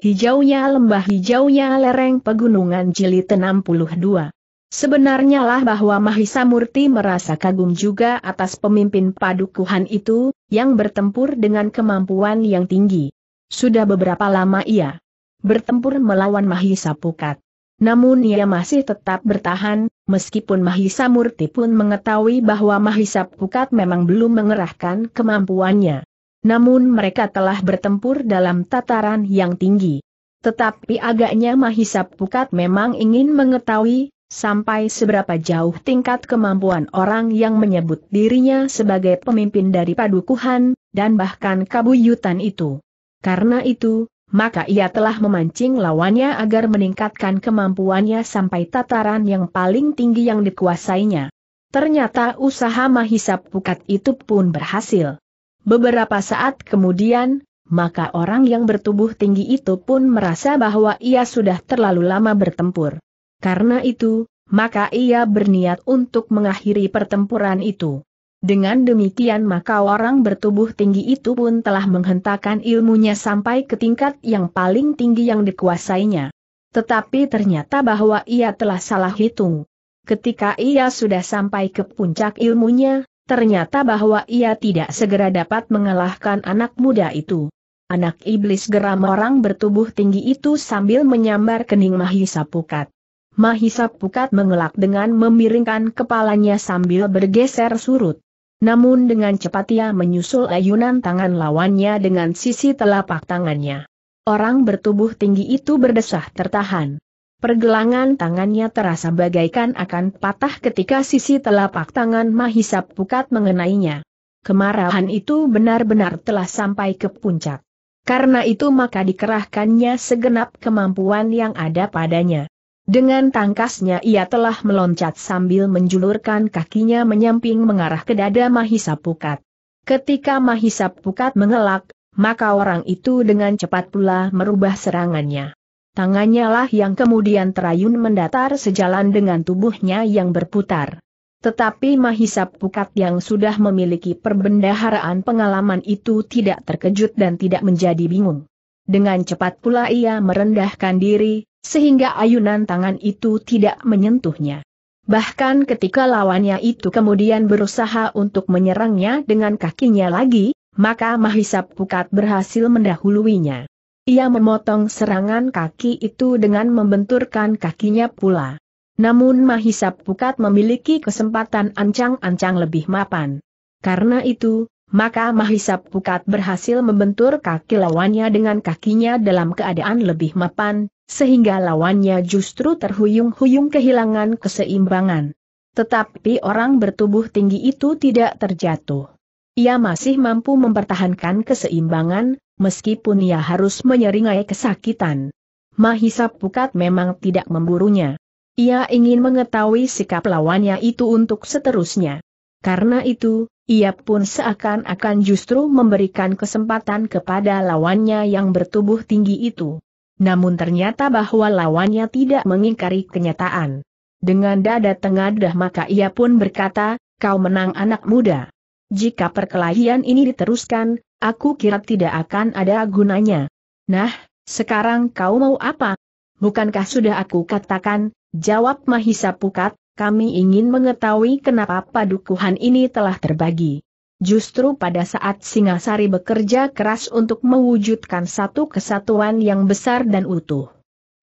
Hijaunya lembah hijaunya lereng pegunungan jilid 62. Sebenarnya lah bahwa Mahisa Murti merasa kagum juga atas pemimpin padukuhan itu, yang bertempur dengan kemampuan yang tinggi. Sudah beberapa lama ia bertempur melawan Mahisa Pukat. Namun ia masih tetap bertahan, meskipun Mahisa Murti pun mengetahui bahwa Mahisa Pukat memang belum mengerahkan kemampuannya. Namun mereka telah bertempur dalam tataran yang tinggi. Tetapi agaknya Mahisa Pukat memang ingin mengetahui, sampai seberapa jauh tingkat kemampuan orang yang menyebut dirinya sebagai pemimpin dari padukuhan, dan bahkan kabuyutan itu. Karena itu, maka ia telah memancing lawannya agar meningkatkan kemampuannya sampai tataran yang paling tinggi yang dikuasainya. Ternyata usaha Mahisa Pukat itu pun berhasil. Beberapa saat kemudian, maka orang yang bertubuh tinggi itu pun merasa bahwa ia sudah terlalu lama bertempur. Karena itu, maka ia berniat untuk mengakhiri pertempuran itu. Dengan demikian maka orang bertubuh tinggi itu pun telah menghentakkan ilmunya sampai ke tingkat yang paling tinggi yang dikuasainya. Tetapi ternyata bahwa ia telah salah hitung. Ketika ia sudah sampai ke puncak ilmunya, ternyata bahwa ia tidak segera dapat mengalahkan anak muda itu. Anak iblis geram orang bertubuh tinggi itu sambil menyambar kening Mahisa Pukat. Mahisa Pukat mengelak dengan memiringkan kepalanya sambil bergeser surut. Namun dengan cepat ia menyusul ayunan tangan lawannya dengan sisi telapak tangannya. Orang bertubuh tinggi itu berdesah tertahan. Pergelangan tangannya terasa bagaikan akan patah ketika sisi telapak tangan Mahisa Pukat mengenainya. Kemarahan itu benar-benar telah sampai ke puncak. Karena itu maka dikerahkannya segenap kemampuan yang ada padanya. Dengan tangkasnya ia telah meloncat sambil menjulurkan kakinya menyamping mengarah ke dada Mahisa Pukat. Ketika Mahisa Pukat mengelak, maka orang itu dengan cepat pula merubah serangannya. Tangannya lah yang kemudian terayun mendatar sejalan dengan tubuhnya yang berputar. Tetapi Mahisa Pukat yang sudah memiliki perbendaharaan pengalaman itu tidak terkejut dan tidak menjadi bingung. Dengan cepat pula ia merendahkan diri, sehingga ayunan tangan itu tidak menyentuhnya. Bahkan ketika lawannya itu kemudian berusaha untuk menyerangnya dengan kakinya lagi, maka Mahisa Pukat berhasil mendahuluinya. Ia memotong serangan kaki itu dengan membenturkan kakinya pula. Namun Mahisap Pukat memiliki kesempatan ancang-ancang lebih mapan. Karena itu, maka Mahisap Pukat berhasil membentur kaki lawannya dengan kakinya dalam keadaan lebih mapan, sehingga lawannya justru terhuyung-huyung kehilangan keseimbangan. Tetapi orang bertubuh tinggi itu tidak terjatuh. Ia masih mampu mempertahankan keseimbangan, meskipun ia harus menyeringai kesakitan. Mahisa Pukat memang tidak memburunya. Ia ingin mengetahui sikap lawannya itu untuk seterusnya. Karena itu, ia pun seakan-akan justru memberikan kesempatan kepada lawannya yang bertubuh tinggi itu. Namun ternyata bahwa lawannya tidak mengingkari kenyataan. Dengan dada tengadah maka ia pun berkata, kau menang anak muda. Jika perkelahian ini diteruskan, aku kira tidak akan ada gunanya. Nah, sekarang kau mau apa? Bukankah sudah aku katakan, jawab Mahisa Pukat, kami ingin mengetahui kenapa padukuhan ini telah terbagi. Justru pada saat Singasari bekerja keras untuk mewujudkan satu kesatuan yang besar dan utuh.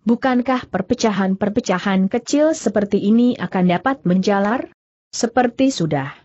Bukankah perpecahan-perpecahan kecil seperti ini akan dapat menjalar? Seperti sudah.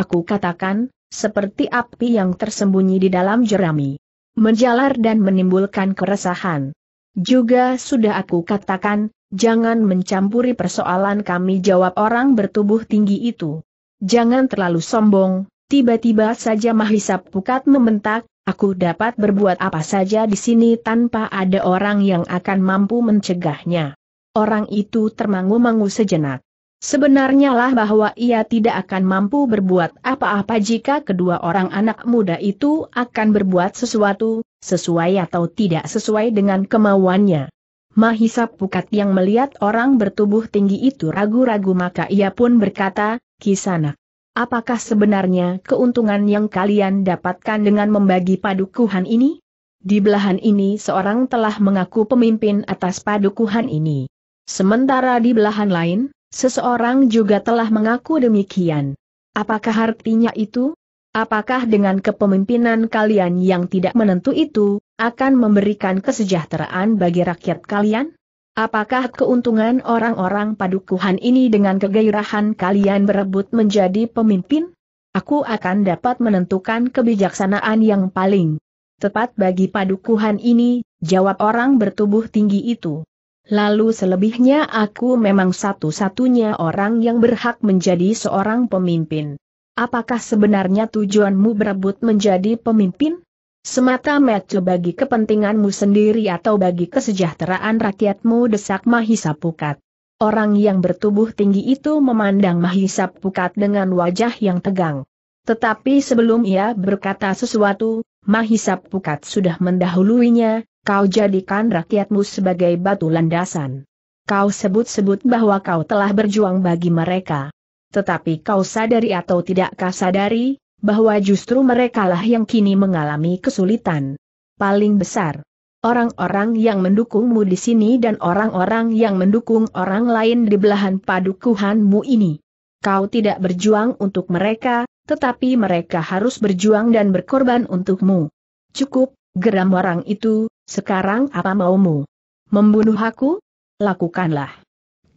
Aku katakan, seperti api yang tersembunyi di dalam jerami. Menjalar dan menimbulkan keresahan. Juga sudah aku katakan, jangan mencampuri persoalan kami jawab orang bertubuh tinggi itu. Jangan terlalu sombong, tiba-tiba saja Mahisa Pukat membentak, aku dapat berbuat apa saja di sini tanpa ada orang yang akan mampu mencegahnya. Orang itu termangu-mangu sejenak. Sebenarnya lah bahwa ia tidak akan mampu berbuat apa-apa jika kedua orang anak muda itu akan berbuat sesuatu, sesuai atau tidak sesuai dengan kemauannya. Mahisa Pukat yang melihat orang bertubuh tinggi itu ragu-ragu maka ia pun berkata, Kisana, apakah sebenarnya keuntungan yang kalian dapatkan dengan membagi padukuhan ini? Di belahan ini seorang telah mengaku pemimpin atas padukuhan ini. Sementara di belahan lain, Seseorang juga telah mengaku demikian. Apakah artinya itu? Apakah dengan kepemimpinan kalian yang tidak menentu itu, akan memberikan kesejahteraan bagi rakyat kalian? Apakah keuntungan orang-orang padukuhan ini dengan kegairahan kalian berebut menjadi pemimpin? Aku akan dapat menentukan kebijaksanaan yang paling tepat bagi padukuhan ini, jawab orang bertubuh tinggi itu. Lalu selebihnya aku memang satu-satunya orang yang berhak menjadi seorang pemimpin. Apakah sebenarnya tujuanmu berebut menjadi pemimpin? Semata-mata bagi kepentinganmu sendiri atau bagi kesejahteraan rakyatmu desak Mahisa Pukat. Orang yang bertubuh tinggi itu memandang Mahisa Pukat dengan wajah yang tegang. Tetapi sebelum ia berkata sesuatu, Mahisa Pukat sudah mendahuluinya, kau jadikan rakyatmu sebagai batu landasan. Kau sebut-sebut bahwa kau telah berjuang bagi mereka. Tetapi kau sadari atau tidakkah sadari, bahwa justru merekalah yang kini mengalami kesulitan. Paling besar. Orang-orang yang mendukungmu di sini dan orang-orang yang mendukung orang lain di belahan padukuhanmu ini. Kau tidak berjuang untuk mereka, tetapi mereka harus berjuang dan berkorban untukmu. Cukup, geram orang itu, sekarang apa maumu? Membunuh aku? Lakukanlah.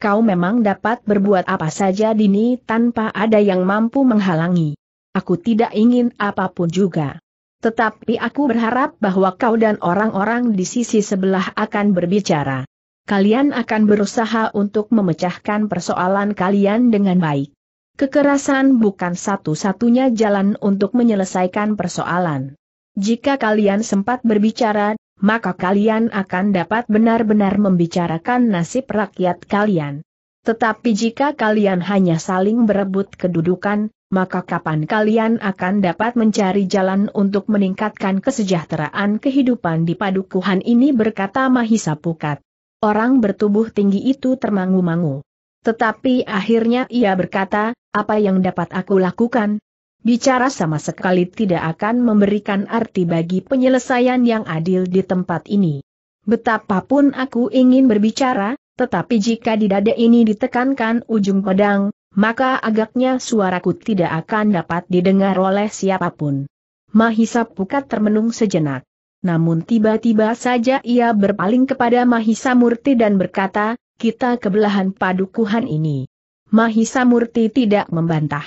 Kau memang dapat berbuat apa saja dini tanpa ada yang mampu menghalangi. Aku tidak ingin apapun juga. Tetapi aku berharap bahwa kau dan orang-orang di sisi sebelah akan berbicara. Kalian akan berusaha untuk memecahkan persoalan kalian dengan baik. Kekerasan bukan satu-satunya jalan untuk menyelesaikan persoalan. Jika kalian sempat berbicara maka kalian akan dapat benar-benar membicarakan nasib rakyat kalian. Tetapi jika kalian hanya saling berebut kedudukan, maka kapan kalian akan dapat mencari jalan untuk meningkatkan kesejahteraan kehidupan di padukuhan ini berkata Mahisa Pukat. Orang bertubuh tinggi itu termangu-mangu. Tetapi akhirnya ia berkata, apa yang dapat aku lakukan, bicara sama sekali tidak akan memberikan arti bagi penyelesaian yang adil di tempat ini. Betapapun aku ingin berbicara, tetapi jika di dada ini ditekankan ujung pedang, maka agaknya suaraku tidak akan dapat didengar oleh siapapun. Mahisa Pukat termenung sejenak. Namun tiba-tiba saja ia berpaling kepada Mahisa Murti dan berkata, kita kebelahan padukuhan ini. Mahisa Murti tidak membantah.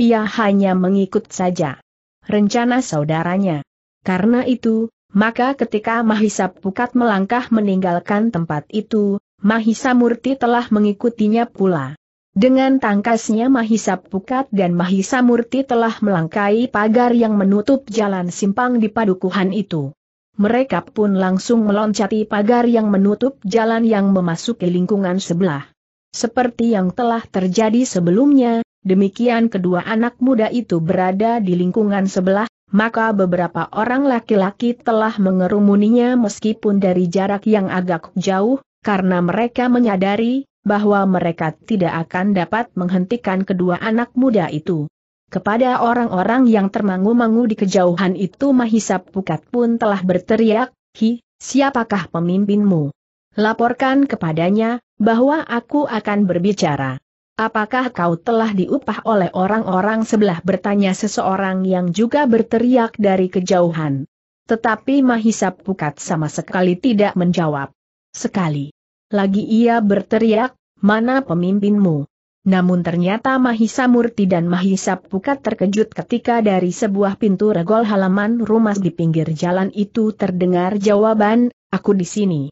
Ia hanya mengikut saja rencana saudaranya. Karena itu, maka ketika Mahisa Pukat melangkah meninggalkan tempat itu, Mahisa Murti telah mengikutinya pula. Dengan tangkasnya Mahisa Pukat dan Mahisa Murti telah melangkai pagar yang menutup jalan simpang di padukuhan itu. Mereka pun langsung meloncati pagar yang menutup jalan yang memasuki lingkungan sebelah. Seperti yang telah terjadi sebelumnya, Demikian kedua anak muda itu berada di lingkungan sebelah, maka beberapa orang laki-laki telah mengerumuninya meskipun dari jarak yang agak jauh, karena mereka menyadari bahwa mereka tidak akan dapat menghentikan kedua anak muda itu. Kepada orang-orang yang termangu-mangu di kejauhan itu Mahisa Pukat pun telah berteriak, Hi, siapakah pemimpinmu? Laporkan kepadanya, bahwa aku akan berbicara. Apakah kau telah diupah oleh orang-orang sebelah bertanya seseorang yang juga berteriak dari kejauhan? Tetapi Mahisap Pukat sama sekali tidak menjawab. Sekali. Lagi ia berteriak, mana pemimpinmu? Namun ternyata Mahisa Murti dan Mahisa Pukat terkejut ketika dari sebuah pintu regol halaman rumah di pinggir jalan itu terdengar jawaban, aku di sini.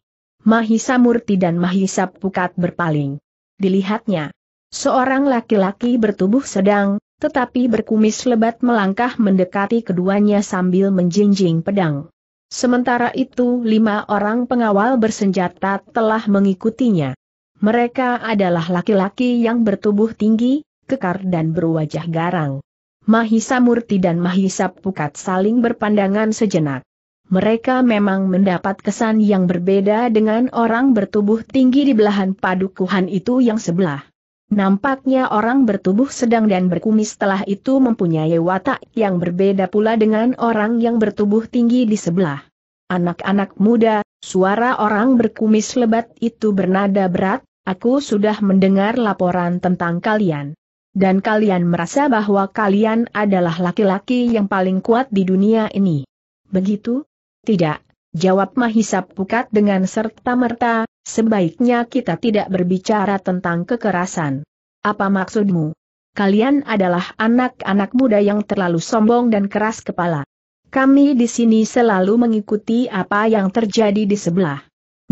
Mahisa Murti dan Mahisa Pukat berpaling. Dilihatnya, Seorang laki-laki bertubuh sedang, tetapi berkumis lebat melangkah mendekati keduanya sambil menjinjing pedang. Sementara itu lima orang pengawal bersenjata telah mengikutinya. Mereka adalah laki-laki yang bertubuh tinggi, kekar dan berwajah garang. Mahisa Murti dan Mahisa Pukat saling berpandangan sejenak. Mereka memang mendapat kesan yang berbeda dengan orang bertubuh tinggi di belahan padukuhan itu yang sebelah. Nampaknya orang bertubuh sedang dan berkumis telah itu mempunyai watak yang berbeda pula dengan orang yang bertubuh tinggi di sebelah. Anak-anak muda, suara orang berkumis lebat itu bernada berat, aku sudah mendengar laporan tentang kalian. Dan kalian merasa bahwa kalian adalah laki-laki yang paling kuat di dunia ini. Begitu? Tidak, Jawab Mahisa Pukat dengan serta-merta, sebaiknya kita tidak berbicara tentang kekerasan. Apa maksudmu? Kalian adalah anak-anak muda yang terlalu sombong dan keras kepala. Kami di sini selalu mengikuti apa yang terjadi di sebelah.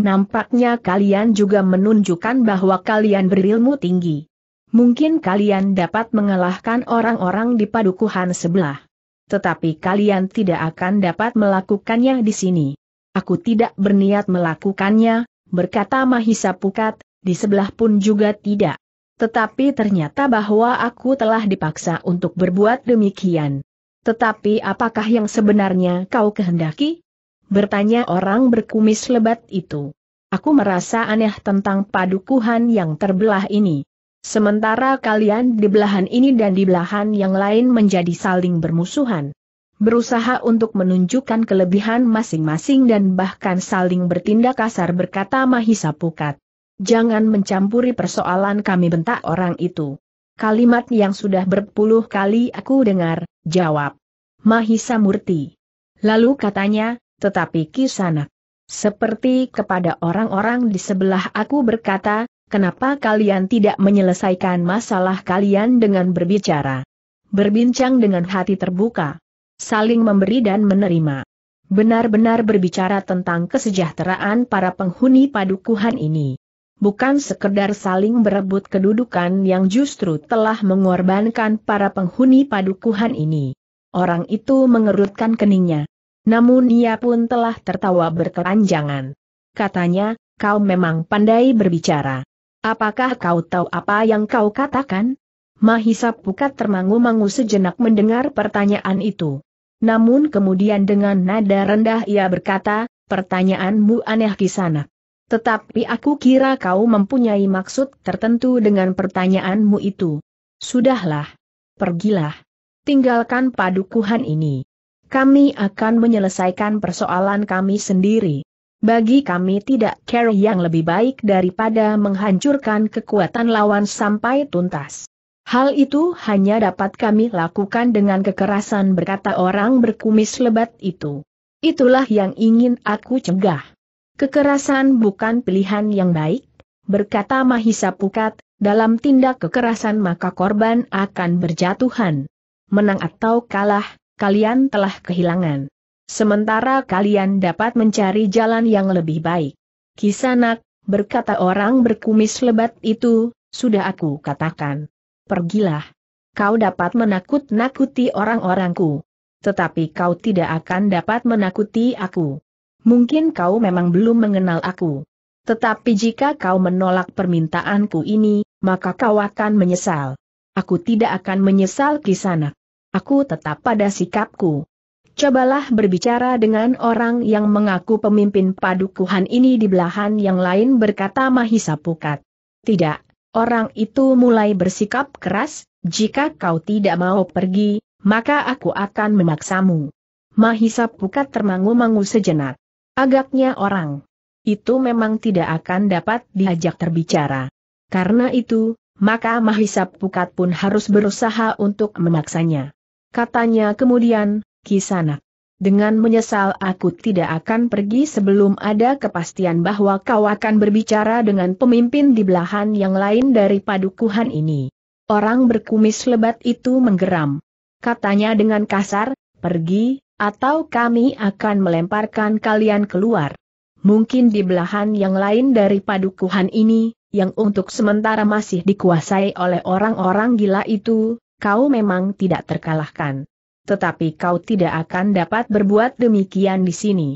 Nampaknya kalian juga menunjukkan bahwa kalian berilmu tinggi. Mungkin kalian dapat mengalahkan orang-orang di padukuhan sebelah. Tetapi kalian tidak akan dapat melakukannya di sini. Aku tidak berniat melakukannya, berkata Mahisa Pukat, di sebelah pun juga tidak. Tetapi ternyata bahwa aku telah dipaksa untuk berbuat demikian. Tetapi apakah yang sebenarnya kau kehendaki? Bertanya orang berkumis lebat itu. Aku merasa aneh tentang padukuhan yang terbelah ini. Sementara kalian di belahan ini dan di belahan yang lain menjadi saling bermusuhan berusaha untuk menunjukkan kelebihan masing-masing dan bahkan saling bertindak kasar berkata Mahisa Pukat. Jangan mencampuri persoalan kami bentak orang itu. Kalimat yang sudah berpuluh kali aku dengar, jawab. Mahisa Murti. Lalu katanya, tetapi kisanak. Seperti kepada orang-orang di sebelah aku berkata, kenapa kalian tidak menyelesaikan masalah kalian dengan berbicara? Berbincang dengan hati terbuka saling memberi dan menerima. Benar-benar berbicara tentang kesejahteraan para penghuni padukuhan ini. Bukan sekedar saling berebut kedudukan yang justru telah mengorbankan para penghuni padukuhan ini. Orang itu mengerutkan keningnya. Namun ia pun telah tertawa berkeranjangan. Katanya, kau memang pandai berbicara. Apakah kau tahu apa yang kau katakan? Mahisa Pukat termangu-mangu sejenak mendengar pertanyaan itu. Namun kemudian dengan nada rendah ia berkata, pertanyaanmu aneh kisanak. Tetapi aku kira kau mempunyai maksud tertentu dengan pertanyaanmu itu. Sudahlah. Pergilah. Tinggalkan padukuhan ini. Kami akan menyelesaikan persoalan kami sendiri. Bagi kami tidak care yang lebih baik daripada menghancurkan kekuatan lawan sampai tuntas. Hal itu hanya dapat kami lakukan dengan kekerasan berkata orang berkumis lebat itu. Itulah yang ingin aku cegah. Kekerasan bukan pilihan yang baik, berkata Mahisa Pukat, dalam tindak kekerasan maka korban akan berjatuhan. Menang atau kalah, kalian telah kehilangan. Sementara kalian dapat mencari jalan yang lebih baik. Kisanak, berkata orang berkumis lebat itu, sudah aku katakan pergilah. Kau dapat menakut-nakuti orang-orangku. Tetapi kau tidak akan dapat menakuti aku. Mungkin kau memang belum mengenal aku. Tetapi jika kau menolak permintaanku ini, maka kau akan menyesal. Aku tidak akan menyesal di sana. Aku tetap pada sikapku. Cobalah berbicara dengan orang yang mengaku pemimpin padukuhan ini di belahan yang lain berkata Mahisa Pukat. Tidak, orang itu mulai bersikap keras, jika kau tidak mau pergi, maka aku akan memaksamu. Mahisa Pukat termangu-mangu sejenak. Agaknya orang itu memang tidak akan dapat diajak terbicara. Karena itu, maka Mahisa Pukat pun harus berusaha untuk memaksanya. Katanya kemudian, Kisanak, dengan menyesal aku tidak akan pergi sebelum ada kepastian bahwa kau akan berbicara dengan pemimpin di belahan yang lain dari padukuhan ini. Orang berkumis lebat itu menggeram. Katanya dengan kasar, pergi, atau kami akan melemparkan kalian keluar. Mungkin di belahan yang lain dari padukuhan ini, yang untuk sementara masih dikuasai oleh orang-orang gila itu, kau memang tidak terkalahkan tetapi kau tidak akan dapat berbuat demikian di sini.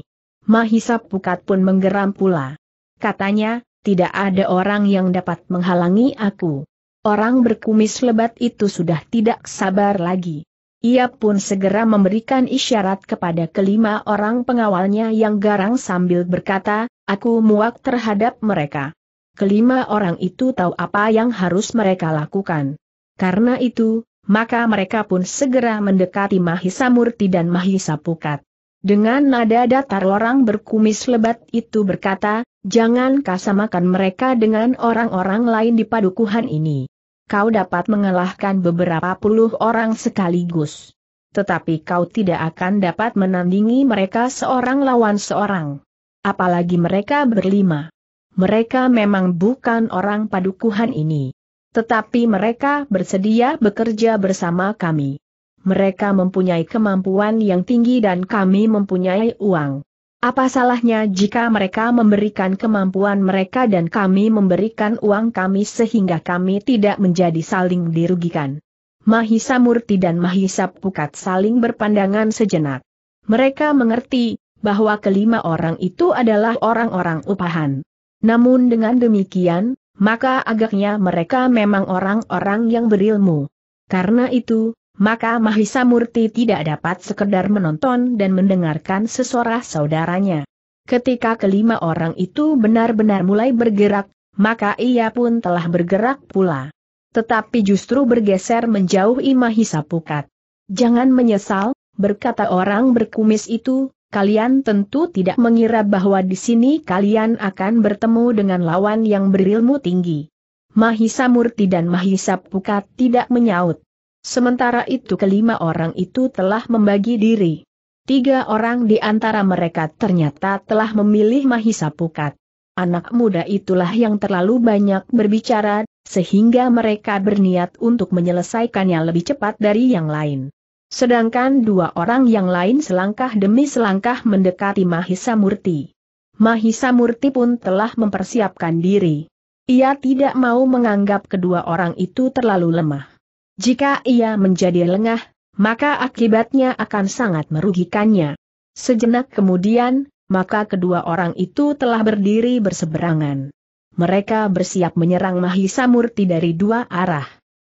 Mahisa Pukat pun menggeram pula. Katanya, tidak ada orang yang dapat menghalangi aku. Orang berkumis lebat itu sudah tidak sabar lagi. Ia pun segera memberikan isyarat kepada kelima orang pengawalnya yang garang sambil berkata, aku muak terhadap mereka. Kelima orang itu tahu apa yang harus mereka lakukan. Karena itu, maka mereka pun segera mendekati Mahisa Murti dan Mahisa Pukat. Dengan nada datar orang berkumis lebat itu berkata, jangan kasamakan mereka dengan orang-orang lain di padukuhan ini. Kau dapat mengalahkan beberapa puluh orang sekaligus. Tetapi kau tidak akan dapat menandingi mereka seorang lawan seorang. Apalagi mereka berlima. Mereka memang bukan orang padukuhan ini. Tetapi mereka bersedia bekerja bersama kami. Mereka mempunyai kemampuan yang tinggi dan kami mempunyai uang. Apa salahnya jika mereka memberikan kemampuan mereka dan kami memberikan uang kami sehingga kami tidak menjadi saling dirugikan? Mahisa Murti dan Mahisa Pukat saling berpandangan sejenak. Mereka mengerti bahwa kelima orang itu adalah orang-orang upahan. Namun dengan demikian, maka agaknya mereka memang orang-orang yang berilmu. Karena itu, maka Mahisa Murti tidak dapat sekedar menonton dan mendengarkan sesorah saudaranya. Ketika kelima orang itu benar-benar mulai bergerak, maka ia pun telah bergerak pula. Tetapi justru bergeser menjauhi Mahisa Pukat. Jangan menyesal, berkata orang berkumis itu, kalian tentu tidak mengira bahwa di sini kalian akan bertemu dengan lawan yang berilmu tinggi. Mahisa Murti dan Mahisa Pukat tidak menyaut. Sementara itu kelima orang itu telah membagi diri. Tiga orang di antara mereka ternyata telah memilih Mahisa Pukat. Anak muda itulah yang terlalu banyak berbicara, sehingga mereka berniat untuk menyelesaikannya lebih cepat dari yang lain. Sedangkan dua orang yang lain selangkah demi selangkah mendekati Mahisa Murti. Mahisa Murti pun telah mempersiapkan diri. Ia tidak mau menganggap kedua orang itu terlalu lemah. Jika ia menjadi lengah, maka akibatnya akan sangat merugikannya. Sejenak kemudian, maka kedua orang itu telah berdiri berseberangan. Mereka bersiap menyerang Mahisa Murti dari dua arah.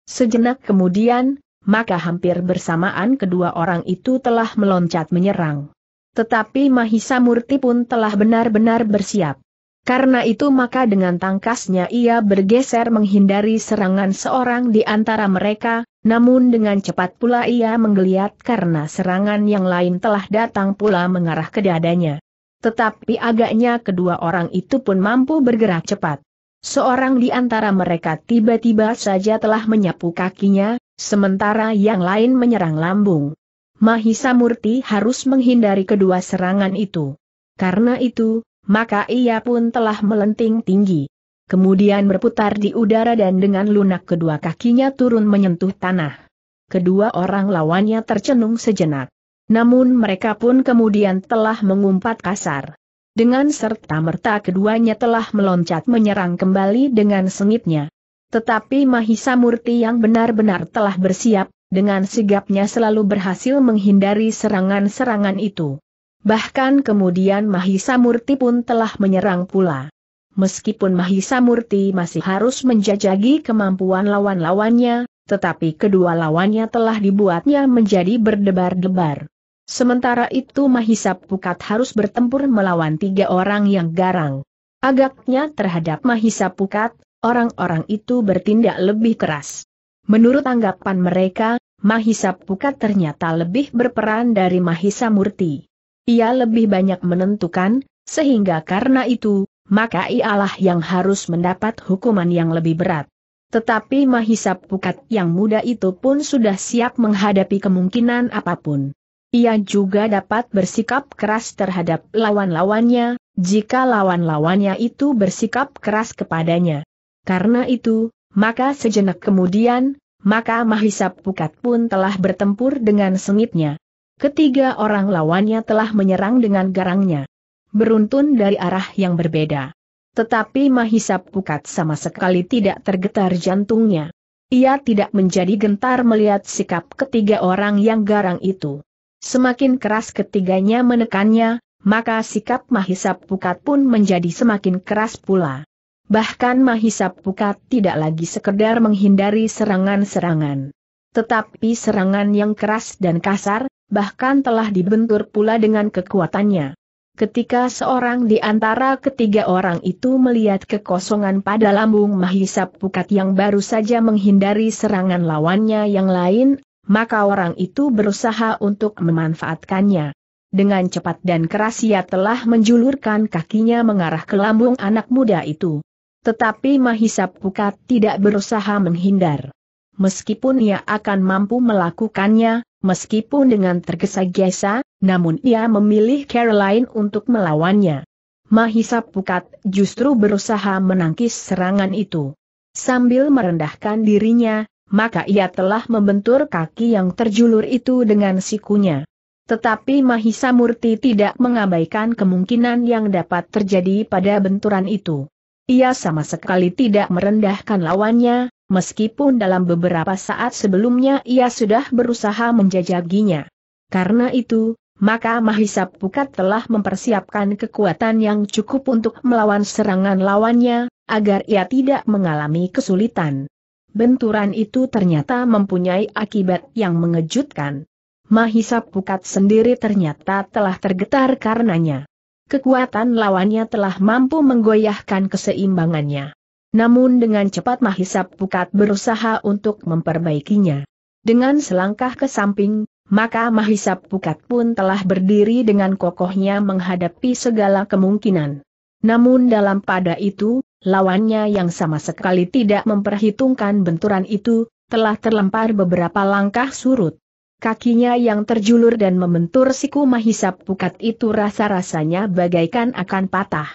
Sejenak kemudian, maka hampir bersamaan kedua orang itu telah meloncat menyerang. Tetapi Mahisa Murti pun telah benar-benar bersiap. Karena itu maka dengan tangkasnya ia bergeser menghindari serangan seorang di antara mereka, namun dengan cepat pula ia menggeliat karena serangan yang lain telah datang pula mengarah ke dadanya. Tetapi agaknya kedua orang itu pun mampu bergerak cepat. Seorang di antara mereka tiba-tiba saja telah menyapu kakinya, sementara yang lain menyerang lambung. Mahisa Murti harus menghindari kedua serangan itu. Karena itu, maka ia pun telah melenting tinggi. Kemudian berputar di udara dan dengan lunak kedua kakinya turun menyentuh tanah. Kedua orang lawannya tercenung sejenak. Namun mereka pun kemudian telah mengumpat kasar. Dengan serta merta keduanya telah meloncat menyerang kembali dengan sengitnya. Tetapi Mahisa Murti yang benar-benar telah bersiap, dengan sigapnya selalu berhasil menghindari serangan-serangan itu. Bahkan kemudian Mahisa Murti pun telah menyerang pula. Meskipun Mahisa Murti masih harus menjajagi kemampuan lawan-lawannya, tetapi kedua lawannya telah dibuatnya menjadi berdebar-debar. Sementara itu Mahisa Pukat harus bertempur melawan tiga orang yang garang. Agaknya terhadap Mahisa Pukat, orang-orang itu bertindak lebih keras. Menurut anggapan mereka, Mahisa Pukat ternyata lebih berperan dari Mahisa Murti. Ia lebih banyak menentukan, sehingga karena itu, maka ialah yang harus mendapat hukuman yang lebih berat. Tetapi Mahisa Pukat yang muda itu pun sudah siap menghadapi kemungkinan apapun. Ia juga dapat bersikap keras terhadap lawan-lawannya, jika lawan-lawannya itu bersikap keras kepadanya. Karena itu, maka sejenak kemudian, maka Mahisap Pukat pun telah bertempur dengan sengitnya. Ketiga orang lawannya telah menyerang dengan garangnya. Beruntun dari arah yang berbeda. Tetapi Mahisap Pukat sama sekali tidak tergetar jantungnya. Ia tidak menjadi gentar melihat sikap ketiga orang yang garang itu. Semakin keras ketiganya menekannya, maka sikap Mahisap Pukat pun menjadi semakin keras pula. Bahkan Mahisa Pukat tidak lagi sekedar menghindari serangan-serangan. Tetapi serangan yang keras dan kasar, bahkan telah dibentur pula dengan kekuatannya. Ketika seorang di antara ketiga orang itu melihat kekosongan pada lambung Mahisa Pukat yang baru saja menghindari serangan lawannya yang lain, maka orang itu berusaha untuk memanfaatkannya. Dengan cepat dan keras ia telah menjulurkan kakinya mengarah ke lambung anak muda itu. Tetapi Mahisa Pukat tidak berusaha menghindar. Meskipun ia akan mampu melakukannya, meskipun dengan tergesa-gesa, namun ia memilih Caroline untuk melawannya. Mahisa Pukat justru berusaha menangkis serangan itu. Sambil merendahkan dirinya, maka ia telah membentur kaki yang terjulur itu dengan sikunya. Tetapi Mahisa Murti tidak mengabaikan kemungkinan yang dapat terjadi pada benturan itu. Ia sama sekali tidak merendahkan lawannya, meskipun dalam beberapa saat sebelumnya ia sudah berusaha menjajaginya. Karena itu, maka Mahisa Pukat telah mempersiapkan kekuatan yang cukup untuk melawan serangan lawannya, agar ia tidak mengalami kesulitan. Benturan itu ternyata mempunyai akibat yang mengejutkan. Mahisa Pukat sendiri ternyata telah tergetar karenanya kekuatan lawannya telah mampu menggoyahkan keseimbangannya. Namun dengan cepat Mahisap Pukat berusaha untuk memperbaikinya. Dengan selangkah ke samping, maka Mahisap Pukat pun telah berdiri dengan kokohnya menghadapi segala kemungkinan. Namun dalam pada itu, lawannya yang sama sekali tidak memperhitungkan benturan itu, telah terlempar beberapa langkah surut. Kakinya yang terjulur dan membentur siku mahisap pukat itu rasa-rasanya bagaikan akan patah.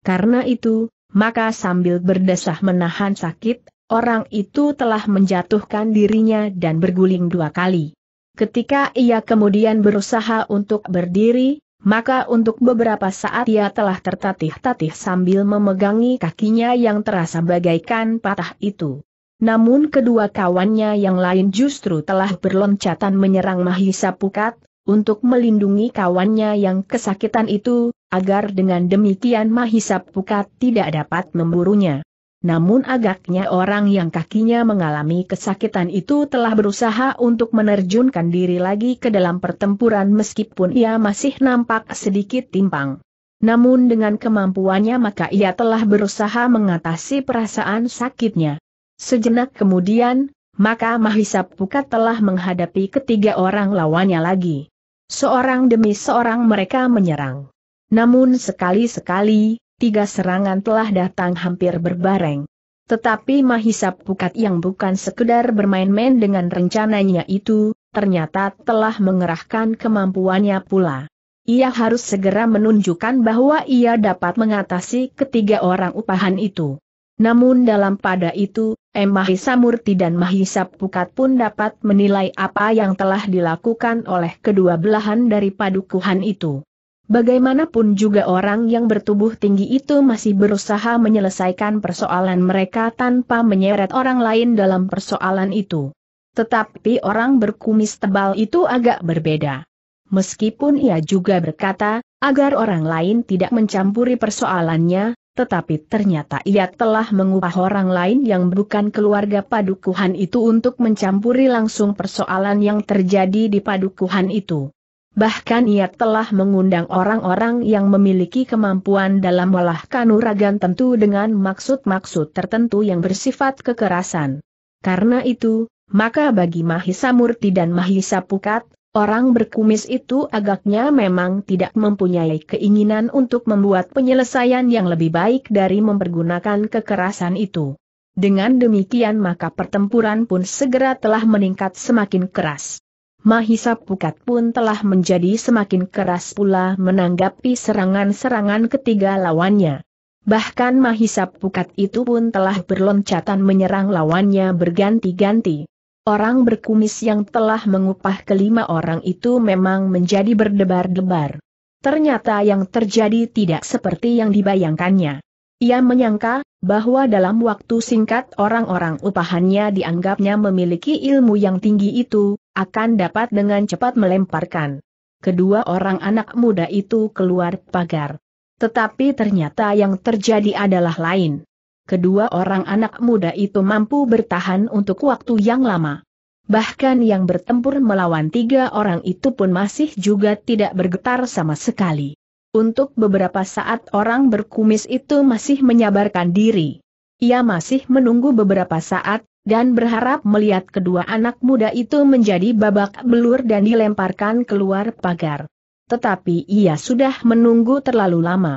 Karena itu, maka sambil berdesah menahan sakit, orang itu telah menjatuhkan dirinya dan berguling dua kali. Ketika ia kemudian berusaha untuk berdiri, maka untuk beberapa saat ia telah tertatih-tatih sambil memegangi kakinya yang terasa bagaikan patah itu. Namun kedua kawannya yang lain justru telah berloncatan menyerang Mahisa Pukat, untuk melindungi kawannya yang kesakitan itu, agar dengan demikian Mahisa Pukat tidak dapat memburunya. Namun agaknya orang yang kakinya mengalami kesakitan itu telah berusaha untuk menerjunkan diri lagi ke dalam pertempuran meskipun ia masih nampak sedikit timpang. Namun dengan kemampuannya maka ia telah berusaha mengatasi perasaan sakitnya. Sejenak kemudian, maka Mahisa Pukat telah menghadapi ketiga orang lawannya lagi. Seorang demi seorang mereka menyerang. Namun sekali-sekali, tiga serangan telah datang hampir berbareng. Tetapi Mahisa Pukat yang bukan sekedar bermain-main dengan rencananya itu, ternyata telah mengerahkan kemampuannya pula. Ia harus segera menunjukkan bahwa ia dapat mengatasi ketiga orang upahan itu. Namun dalam pada itu, M. Eh, Mahisa Murti dan Mahisa Pukat pun dapat menilai apa yang telah dilakukan oleh kedua belahan dari padukuhan itu. Bagaimanapun juga orang yang bertubuh tinggi itu masih berusaha menyelesaikan persoalan mereka tanpa menyeret orang lain dalam persoalan itu. Tetapi orang berkumis tebal itu agak berbeda. Meskipun ia juga berkata, agar orang lain tidak mencampuri persoalannya, tetapi ternyata ia telah mengubah orang lain yang bukan keluarga padukuhan itu untuk mencampuri langsung persoalan yang terjadi di padukuhan itu. Bahkan ia telah mengundang orang-orang yang memiliki kemampuan dalam olah kanuragan tentu dengan maksud-maksud tertentu yang bersifat kekerasan. Karena itu, maka bagi Mahisa Murti dan Mahisa Pukat, Orang berkumis itu agaknya memang tidak mempunyai keinginan untuk membuat penyelesaian yang lebih baik dari mempergunakan kekerasan itu. Dengan demikian maka pertempuran pun segera telah meningkat semakin keras. Mahisa Pukat pun telah menjadi semakin keras pula menanggapi serangan-serangan ketiga lawannya. Bahkan Mahisa Pukat itu pun telah berloncatan menyerang lawannya berganti-ganti. Orang berkumis yang telah mengupah kelima orang itu memang menjadi berdebar-debar. Ternyata yang terjadi tidak seperti yang dibayangkannya. Ia menyangka bahwa dalam waktu singkat orang-orang upahannya dianggapnya memiliki ilmu yang tinggi itu, akan dapat dengan cepat melemparkan kedua orang anak muda itu keluar pagar. Tetapi ternyata yang terjadi adalah lain kedua orang anak muda itu mampu bertahan untuk waktu yang lama. Bahkan yang bertempur melawan tiga orang itu pun masih juga tidak bergetar sama sekali. Untuk beberapa saat orang berkumis itu masih menyabarkan diri. Ia masih menunggu beberapa saat, dan berharap melihat kedua anak muda itu menjadi babak belur dan dilemparkan keluar pagar. Tetapi ia sudah menunggu terlalu lama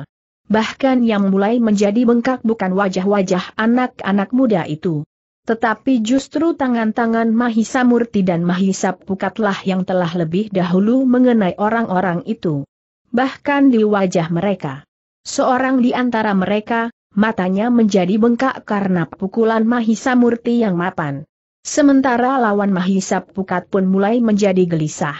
bahkan yang mulai menjadi bengkak bukan wajah-wajah anak-anak muda itu. Tetapi justru tangan-tangan Mahisa Murti dan Mahisa Pukatlah yang telah lebih dahulu mengenai orang-orang itu. Bahkan di wajah mereka. Seorang di antara mereka, matanya menjadi bengkak karena pukulan Mahisa Murti yang mapan. Sementara lawan Mahisa Pukat pun mulai menjadi gelisah.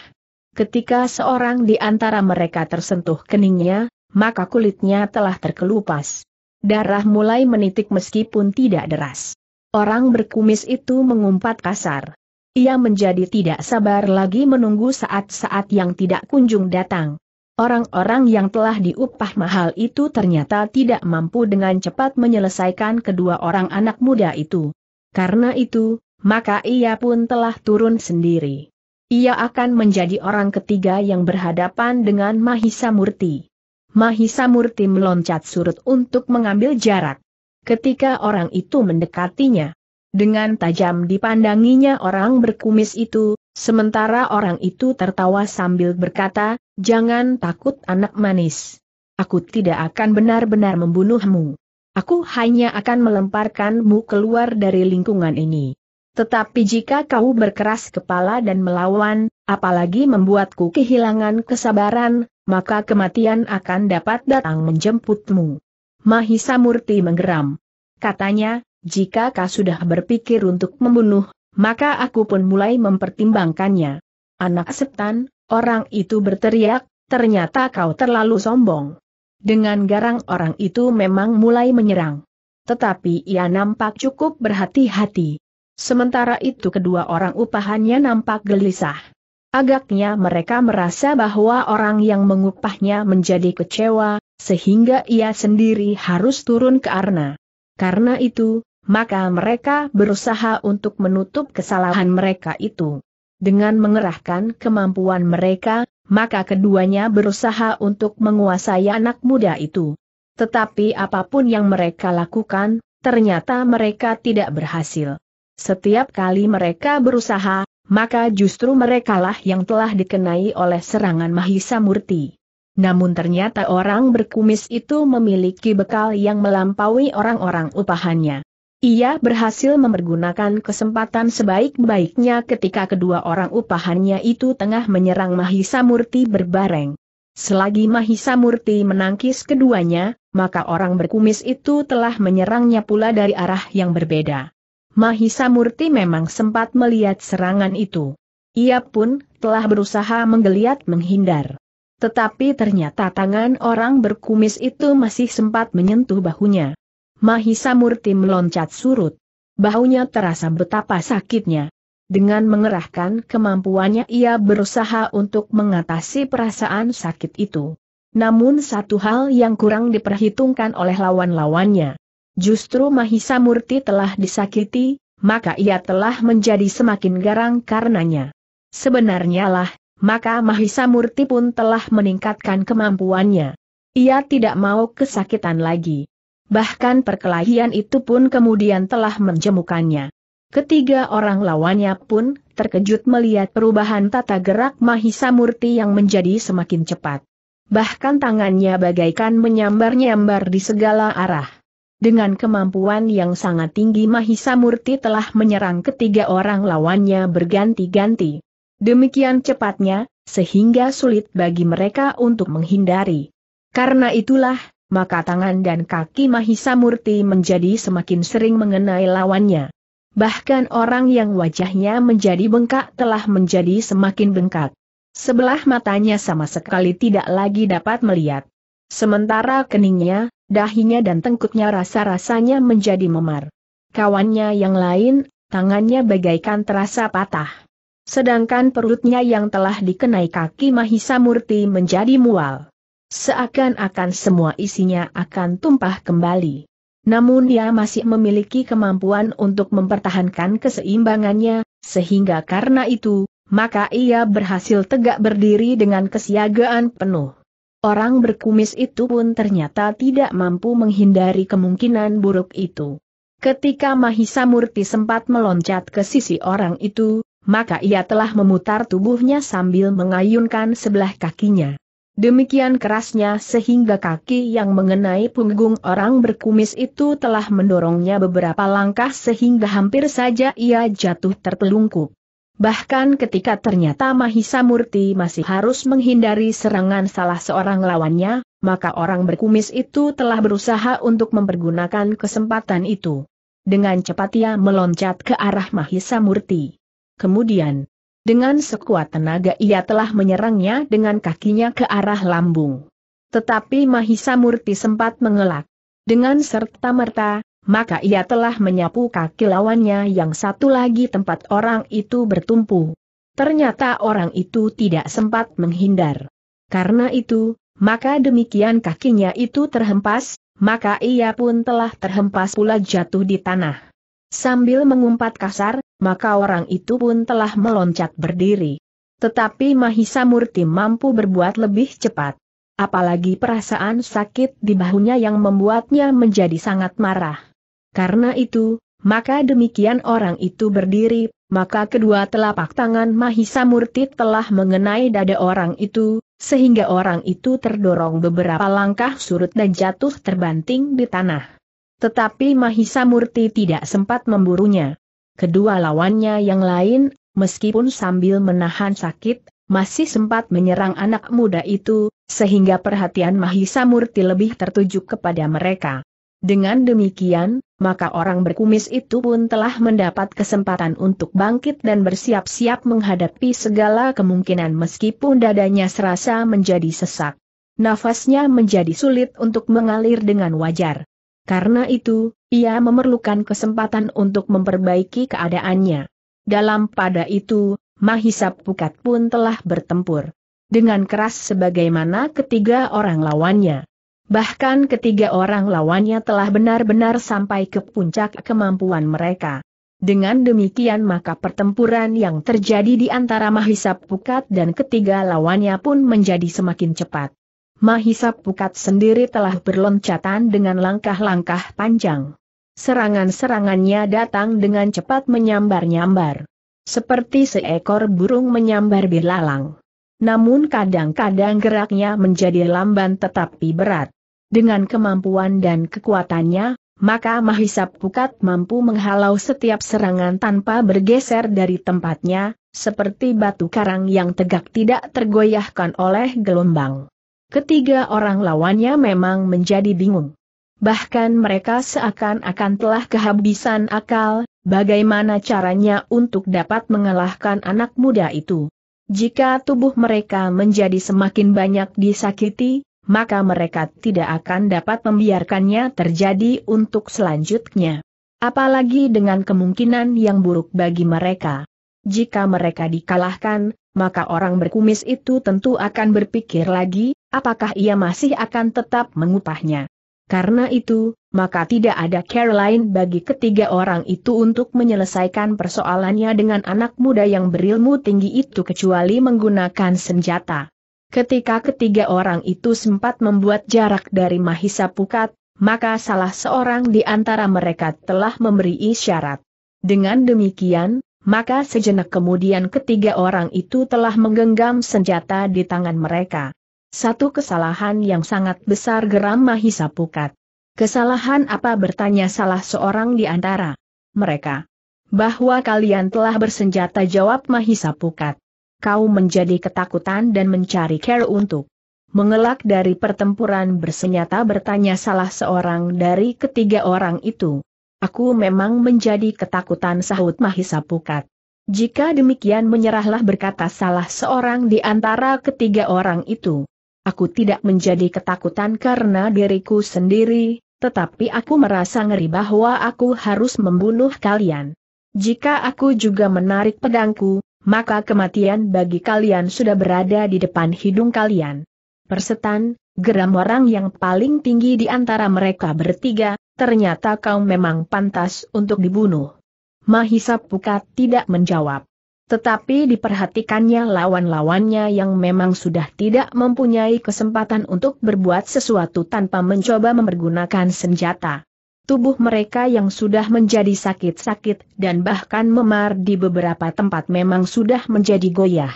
Ketika seorang di antara mereka tersentuh keningnya, maka kulitnya telah terkelupas. Darah mulai menitik meskipun tidak deras. Orang berkumis itu mengumpat kasar. Ia menjadi tidak sabar lagi menunggu saat-saat yang tidak kunjung datang. Orang-orang yang telah diupah mahal itu ternyata tidak mampu dengan cepat menyelesaikan kedua orang anak muda itu. Karena itu, maka ia pun telah turun sendiri. Ia akan menjadi orang ketiga yang berhadapan dengan Mahisa Murti. Mahisa Murti meloncat surut untuk mengambil jarak. Ketika orang itu mendekatinya, dengan tajam dipandanginya orang berkumis itu, sementara orang itu tertawa sambil berkata, Jangan takut anak manis. Aku tidak akan benar-benar membunuhmu. Aku hanya akan melemparkanmu keluar dari lingkungan ini. Tetapi jika kau berkeras kepala dan melawan, apalagi membuatku kehilangan kesabaran, maka kematian akan dapat datang menjemputmu. Mahisa Murti menggeram. Katanya, jika kau sudah berpikir untuk membunuh, maka aku pun mulai mempertimbangkannya. Anak setan, orang itu berteriak, ternyata kau terlalu sombong. Dengan garang orang itu memang mulai menyerang. Tetapi ia nampak cukup berhati-hati. Sementara itu kedua orang upahannya nampak gelisah. Agaknya mereka merasa bahwa orang yang mengupahnya menjadi kecewa, sehingga ia sendiri harus turun ke arna. Karena itu, maka mereka berusaha untuk menutup kesalahan mereka itu. Dengan mengerahkan kemampuan mereka, maka keduanya berusaha untuk menguasai anak muda itu. Tetapi apapun yang mereka lakukan, ternyata mereka tidak berhasil. Setiap kali mereka berusaha, maka justru merekalah yang telah dikenai oleh serangan Mahisa Murti. Namun ternyata orang berkumis itu memiliki bekal yang melampaui orang-orang upahannya. Ia berhasil mempergunakan kesempatan sebaik-baiknya ketika kedua orang upahannya itu tengah menyerang Mahisa Murti berbareng. Selagi Mahisa Murti menangkis keduanya, maka orang berkumis itu telah menyerangnya pula dari arah yang berbeda. Mahisa Murti memang sempat melihat serangan itu. Ia pun telah berusaha menggeliat menghindar. Tetapi ternyata tangan orang berkumis itu masih sempat menyentuh bahunya. Mahisa Murti meloncat surut. Bahunya terasa betapa sakitnya. Dengan mengerahkan kemampuannya ia berusaha untuk mengatasi perasaan sakit itu. Namun satu hal yang kurang diperhitungkan oleh lawan-lawannya. Justru Mahisa Murti telah disakiti, maka ia telah menjadi semakin garang karenanya. Sebenarnya lah, maka Mahisa Murti pun telah meningkatkan kemampuannya. Ia tidak mau kesakitan lagi. Bahkan perkelahian itu pun kemudian telah menjemukannya. Ketiga orang lawannya pun terkejut melihat perubahan tata gerak Mahisa Murti yang menjadi semakin cepat. Bahkan tangannya bagaikan menyambar-nyambar di segala arah. Dengan kemampuan yang sangat tinggi Mahisa Murti telah menyerang ketiga orang lawannya berganti-ganti. Demikian cepatnya, sehingga sulit bagi mereka untuk menghindari. Karena itulah, maka tangan dan kaki Mahisa Murti menjadi semakin sering mengenai lawannya. Bahkan orang yang wajahnya menjadi bengkak telah menjadi semakin bengkak. Sebelah matanya sama sekali tidak lagi dapat melihat. Sementara keningnya, dahinya dan tengkuknya rasa-rasanya menjadi memar. Kawannya yang lain, tangannya bagaikan terasa patah. Sedangkan perutnya yang telah dikenai kaki Mahisa Murti menjadi mual. Seakan-akan semua isinya akan tumpah kembali. Namun dia masih memiliki kemampuan untuk mempertahankan keseimbangannya, sehingga karena itu, maka ia berhasil tegak berdiri dengan kesiagaan penuh. Orang berkumis itu pun ternyata tidak mampu menghindari kemungkinan buruk itu. Ketika Mahisa Murti sempat meloncat ke sisi orang itu, maka ia telah memutar tubuhnya sambil mengayunkan sebelah kakinya. Demikian kerasnya sehingga kaki yang mengenai punggung orang berkumis itu telah mendorongnya beberapa langkah sehingga hampir saja ia jatuh tertelungkup. Bahkan ketika ternyata Mahisa Murti masih harus menghindari serangan salah seorang lawannya, maka orang berkumis itu telah berusaha untuk mempergunakan kesempatan itu. Dengan cepat ia meloncat ke arah Mahisa Murti. Kemudian, dengan sekuat tenaga ia telah menyerangnya dengan kakinya ke arah lambung. Tetapi Mahisa Murti sempat mengelak. Dengan serta merta, maka ia telah menyapu kaki lawannya yang satu lagi tempat orang itu bertumpu. Ternyata orang itu tidak sempat menghindar. Karena itu, maka demikian kakinya itu terhempas, maka ia pun telah terhempas pula jatuh di tanah. Sambil mengumpat kasar, maka orang itu pun telah meloncat berdiri. Tetapi Mahisa Murti mampu berbuat lebih cepat. Apalagi perasaan sakit di bahunya yang membuatnya menjadi sangat marah. Karena itu, maka demikian orang itu berdiri, maka kedua telapak tangan Mahisa Murti telah mengenai dada orang itu, sehingga orang itu terdorong beberapa langkah surut dan jatuh terbanting di tanah. Tetapi Mahisa Murti tidak sempat memburunya. Kedua lawannya yang lain, meskipun sambil menahan sakit, masih sempat menyerang anak muda itu, sehingga perhatian Mahisa Murti lebih tertuju kepada mereka. Dengan demikian, maka orang berkumis itu pun telah mendapat kesempatan untuk bangkit dan bersiap-siap menghadapi segala kemungkinan meskipun dadanya serasa menjadi sesak. Nafasnya menjadi sulit untuk mengalir dengan wajar. Karena itu, ia memerlukan kesempatan untuk memperbaiki keadaannya. Dalam pada itu, Mahisap Pukat pun telah bertempur dengan keras sebagaimana ketiga orang lawannya. Bahkan ketiga orang lawannya telah benar-benar sampai ke puncak kemampuan mereka. Dengan demikian maka pertempuran yang terjadi di antara Mahisap Pukat dan ketiga lawannya pun menjadi semakin cepat. Mahisap Pukat sendiri telah berloncatan dengan langkah-langkah panjang. Serangan-serangannya datang dengan cepat menyambar-nyambar. Seperti seekor burung menyambar belalang. Namun kadang-kadang geraknya menjadi lamban tetapi berat. Dengan kemampuan dan kekuatannya, maka Mahisa Pukat mampu menghalau setiap serangan tanpa bergeser dari tempatnya, seperti batu karang yang tegak tidak tergoyahkan oleh gelombang. Ketiga orang lawannya memang menjadi bingung. Bahkan mereka seakan-akan telah kehabisan akal, bagaimana caranya untuk dapat mengalahkan anak muda itu. Jika tubuh mereka menjadi semakin banyak disakiti, maka mereka tidak akan dapat membiarkannya terjadi untuk selanjutnya. Apalagi dengan kemungkinan yang buruk bagi mereka. Jika mereka dikalahkan, maka orang berkumis itu tentu akan berpikir lagi, apakah ia masih akan tetap mengupahnya. Karena itu, maka tidak ada care lain bagi ketiga orang itu untuk menyelesaikan persoalannya dengan anak muda yang berilmu tinggi itu kecuali menggunakan senjata. Ketika ketiga orang itu sempat membuat jarak dari Mahisa Pukat, maka salah seorang di antara mereka telah memberi isyarat. Dengan demikian, maka sejenak kemudian ketiga orang itu telah menggenggam senjata di tangan mereka. Satu kesalahan yang sangat besar geram Mahisa Pukat. Kesalahan apa bertanya salah seorang di antara mereka. Bahwa kalian telah bersenjata jawab Mahisa Pukat kau menjadi ketakutan dan mencari care untuk mengelak dari pertempuran bersenjata bertanya salah seorang dari ketiga orang itu. Aku memang menjadi ketakutan sahut Mahisa Pukat. Jika demikian menyerahlah berkata salah seorang di antara ketiga orang itu. Aku tidak menjadi ketakutan karena diriku sendiri, tetapi aku merasa ngeri bahwa aku harus membunuh kalian. Jika aku juga menarik pedangku, maka kematian bagi kalian sudah berada di depan hidung kalian. Persetan, geram orang yang paling tinggi di antara mereka bertiga, ternyata kau memang pantas untuk dibunuh. Mahisa Pukat tidak menjawab. Tetapi diperhatikannya lawan-lawannya yang memang sudah tidak mempunyai kesempatan untuk berbuat sesuatu tanpa mencoba mempergunakan senjata tubuh mereka yang sudah menjadi sakit-sakit dan bahkan memar di beberapa tempat memang sudah menjadi goyah.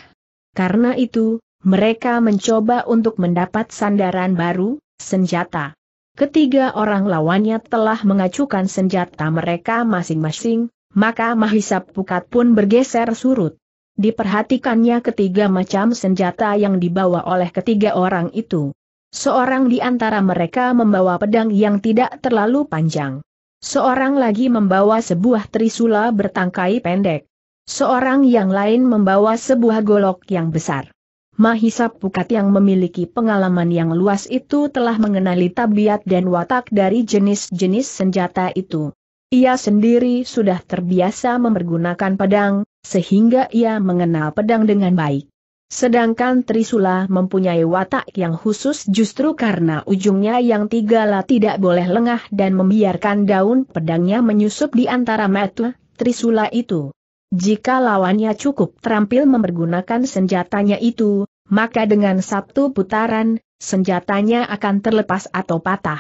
Karena itu, mereka mencoba untuk mendapat sandaran baru, senjata. Ketiga orang lawannya telah mengacukan senjata mereka masing-masing, maka Mahisa Pukat pun bergeser surut. Diperhatikannya ketiga macam senjata yang dibawa oleh ketiga orang itu. Seorang di antara mereka membawa pedang yang tidak terlalu panjang. Seorang lagi membawa sebuah trisula bertangkai pendek. Seorang yang lain membawa sebuah golok yang besar. Mahisa Pukat yang memiliki pengalaman yang luas itu telah mengenali tabiat dan watak dari jenis-jenis senjata itu. Ia sendiri sudah terbiasa mempergunakan pedang, sehingga ia mengenal pedang dengan baik. Sedangkan Trisula mempunyai watak yang khusus justru karena ujungnya yang tiga lah tidak boleh lengah dan membiarkan daun pedangnya menyusup di antara metu, Trisula itu. Jika lawannya cukup terampil mempergunakan senjatanya itu, maka dengan satu putaran, senjatanya akan terlepas atau patah.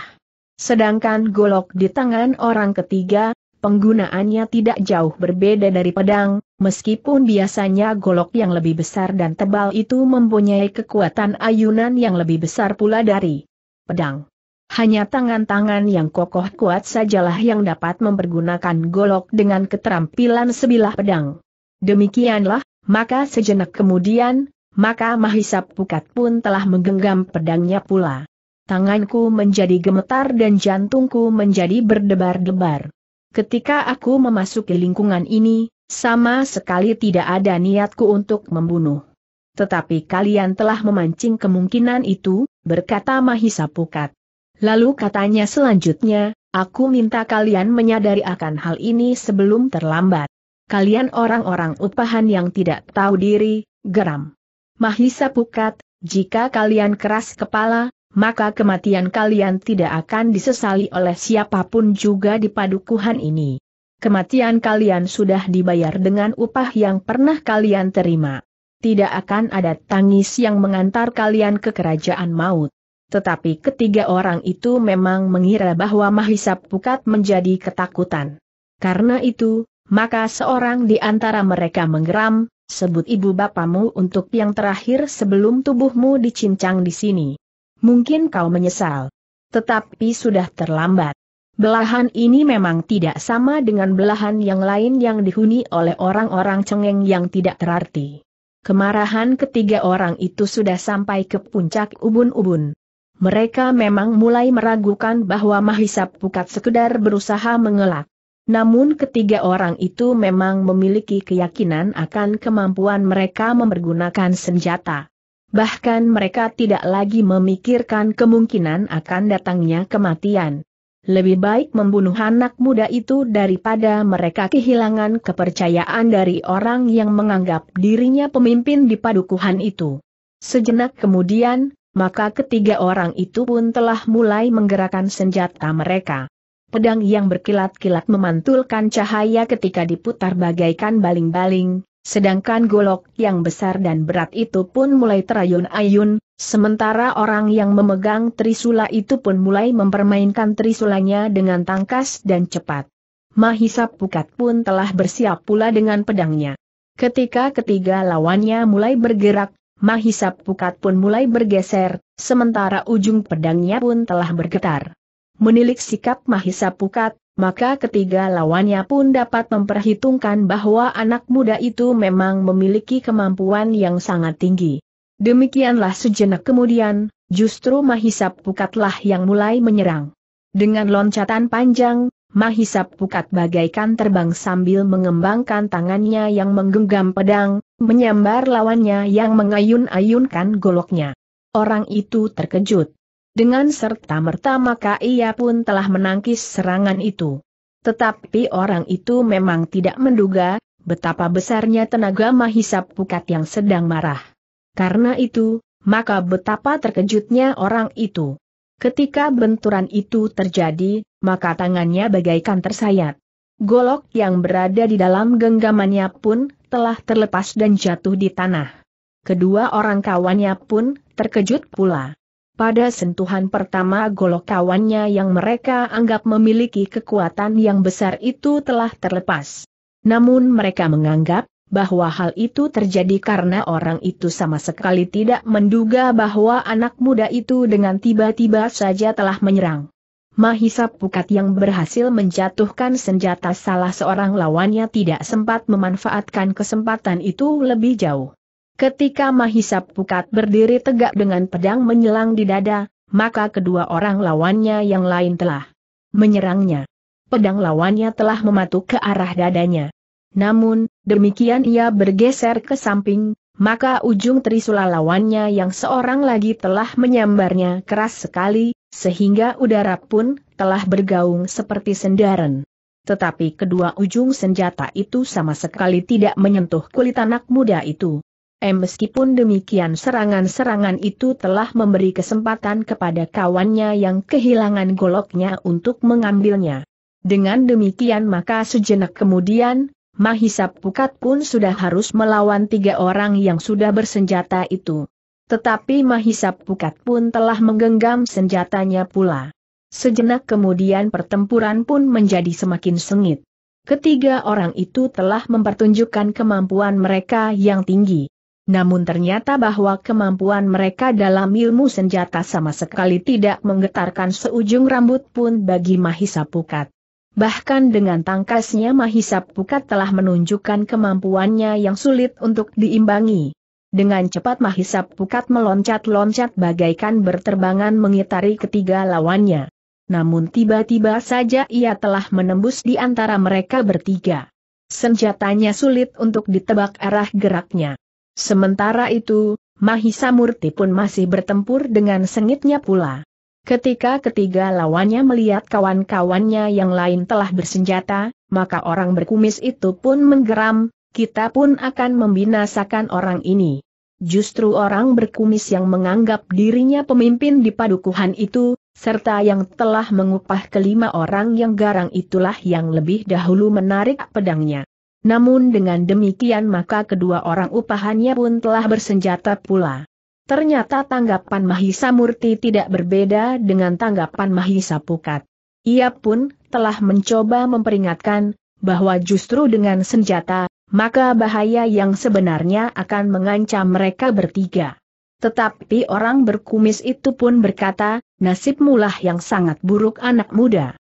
Sedangkan golok di tangan orang ketiga, Penggunaannya tidak jauh berbeda dari pedang, meskipun biasanya golok yang lebih besar dan tebal itu mempunyai kekuatan ayunan yang lebih besar pula dari pedang. Hanya tangan-tangan yang kokoh kuat sajalah yang dapat mempergunakan golok dengan keterampilan sebilah pedang. Demikianlah, maka sejenak kemudian, maka Mahisa Pukat pun telah menggenggam pedangnya pula. Tanganku menjadi gemetar dan jantungku menjadi berdebar-debar. Ketika aku memasuki lingkungan ini, sama sekali tidak ada niatku untuk membunuh. Tetapi kalian telah memancing kemungkinan itu, berkata Mahisa Pukat. Lalu katanya selanjutnya, aku minta kalian menyadari akan hal ini sebelum terlambat. Kalian orang-orang upahan yang tidak tahu diri, geram. Mahisa Pukat, jika kalian keras kepala, maka kematian kalian tidak akan disesali oleh siapapun juga di padukuhan ini. Kematian kalian sudah dibayar dengan upah yang pernah kalian terima. Tidak akan ada tangis yang mengantar kalian ke kerajaan maut. Tetapi ketiga orang itu memang mengira bahwa Mahisa Pukat menjadi ketakutan. Karena itu, maka seorang di antara mereka menggeram, sebut ibu bapamu untuk yang terakhir sebelum tubuhmu dicincang di sini mungkin kau menyesal. Tetapi sudah terlambat. Belahan ini memang tidak sama dengan belahan yang lain yang dihuni oleh orang-orang cengeng yang tidak terarti. Kemarahan ketiga orang itu sudah sampai ke puncak ubun-ubun. Mereka memang mulai meragukan bahwa Mahisap Pukat sekedar berusaha mengelak. Namun ketiga orang itu memang memiliki keyakinan akan kemampuan mereka mempergunakan senjata. Bahkan mereka tidak lagi memikirkan kemungkinan akan datangnya kematian. Lebih baik membunuh anak muda itu daripada mereka kehilangan kepercayaan dari orang yang menganggap dirinya pemimpin di padukuhan itu. Sejenak kemudian, maka ketiga orang itu pun telah mulai menggerakkan senjata mereka. Pedang yang berkilat-kilat memantulkan cahaya ketika diputar bagaikan baling-baling, Sedangkan golok yang besar dan berat itu pun mulai terayun-ayun, sementara orang yang memegang trisula itu pun mulai mempermainkan trisulanya dengan tangkas dan cepat. Mahisa Pukat pun telah bersiap pula dengan pedangnya. Ketika ketiga lawannya mulai bergerak, Mahisa Pukat pun mulai bergeser, sementara ujung pedangnya pun telah bergetar. Menilik sikap Mahisa Pukat, maka ketiga lawannya pun dapat memperhitungkan bahwa anak muda itu memang memiliki kemampuan yang sangat tinggi. Demikianlah sejenak kemudian, justru Mahisap Pukatlah yang mulai menyerang. Dengan loncatan panjang, Mahisap Pukat bagaikan terbang sambil mengembangkan tangannya yang menggenggam pedang, menyambar lawannya yang mengayun-ayunkan goloknya. Orang itu terkejut. Dengan serta-merta maka ia pun telah menangkis serangan itu. Tetapi orang itu memang tidak menduga, betapa besarnya tenaga Mahisa Pukat yang sedang marah. Karena itu, maka betapa terkejutnya orang itu. Ketika benturan itu terjadi, maka tangannya bagaikan tersayat. Golok yang berada di dalam genggamannya pun telah terlepas dan jatuh di tanah. Kedua orang kawannya pun terkejut pula. Pada sentuhan pertama golok kawannya yang mereka anggap memiliki kekuatan yang besar itu telah terlepas. Namun mereka menganggap bahwa hal itu terjadi karena orang itu sama sekali tidak menduga bahwa anak muda itu dengan tiba-tiba saja telah menyerang. Mahisa Pukat yang berhasil menjatuhkan senjata salah seorang lawannya tidak sempat memanfaatkan kesempatan itu lebih jauh. Ketika Mahisa Pukat berdiri tegak dengan pedang menyelang di dada, maka kedua orang lawannya yang lain telah menyerangnya. Pedang lawannya telah mematuk ke arah dadanya. Namun, demikian ia bergeser ke samping, maka ujung trisula lawannya yang seorang lagi telah menyambarnya keras sekali, sehingga udara pun telah bergaung seperti sendaren. Tetapi kedua ujung senjata itu sama sekali tidak menyentuh kulit anak muda itu. Eh meskipun demikian serangan-serangan itu telah memberi kesempatan kepada kawannya yang kehilangan goloknya untuk mengambilnya. Dengan demikian maka sejenak kemudian, Mahisap Pukat pun sudah harus melawan tiga orang yang sudah bersenjata itu. Tetapi Mahisap Pukat pun telah menggenggam senjatanya pula. Sejenak kemudian pertempuran pun menjadi semakin sengit. Ketiga orang itu telah mempertunjukkan kemampuan mereka yang tinggi. Namun ternyata bahwa kemampuan mereka dalam ilmu senjata sama sekali tidak menggetarkan seujung rambut pun bagi Mahisa Pukat. Bahkan dengan tangkasnya Mahisa Pukat telah menunjukkan kemampuannya yang sulit untuk diimbangi. Dengan cepat Mahisa Pukat meloncat-loncat bagaikan berterbangan mengitari ketiga lawannya. Namun tiba-tiba saja ia telah menembus di antara mereka bertiga. Senjatanya sulit untuk ditebak arah geraknya. Sementara itu, Mahisa Murti pun masih bertempur dengan sengitnya pula. Ketika ketiga lawannya melihat kawan-kawannya yang lain telah bersenjata, maka orang berkumis itu pun menggeram, kita pun akan membinasakan orang ini. Justru orang berkumis yang menganggap dirinya pemimpin di padukuhan itu, serta yang telah mengupah kelima orang yang garang itulah yang lebih dahulu menarik pedangnya. Namun dengan demikian maka kedua orang upahannya pun telah bersenjata pula. Ternyata tanggapan Mahisa Murti tidak berbeda dengan tanggapan Mahisa Pukat. Ia pun telah mencoba memperingatkan bahwa justru dengan senjata, maka bahaya yang sebenarnya akan mengancam mereka bertiga. Tetapi orang berkumis itu pun berkata, nasibmulah yang sangat buruk anak muda.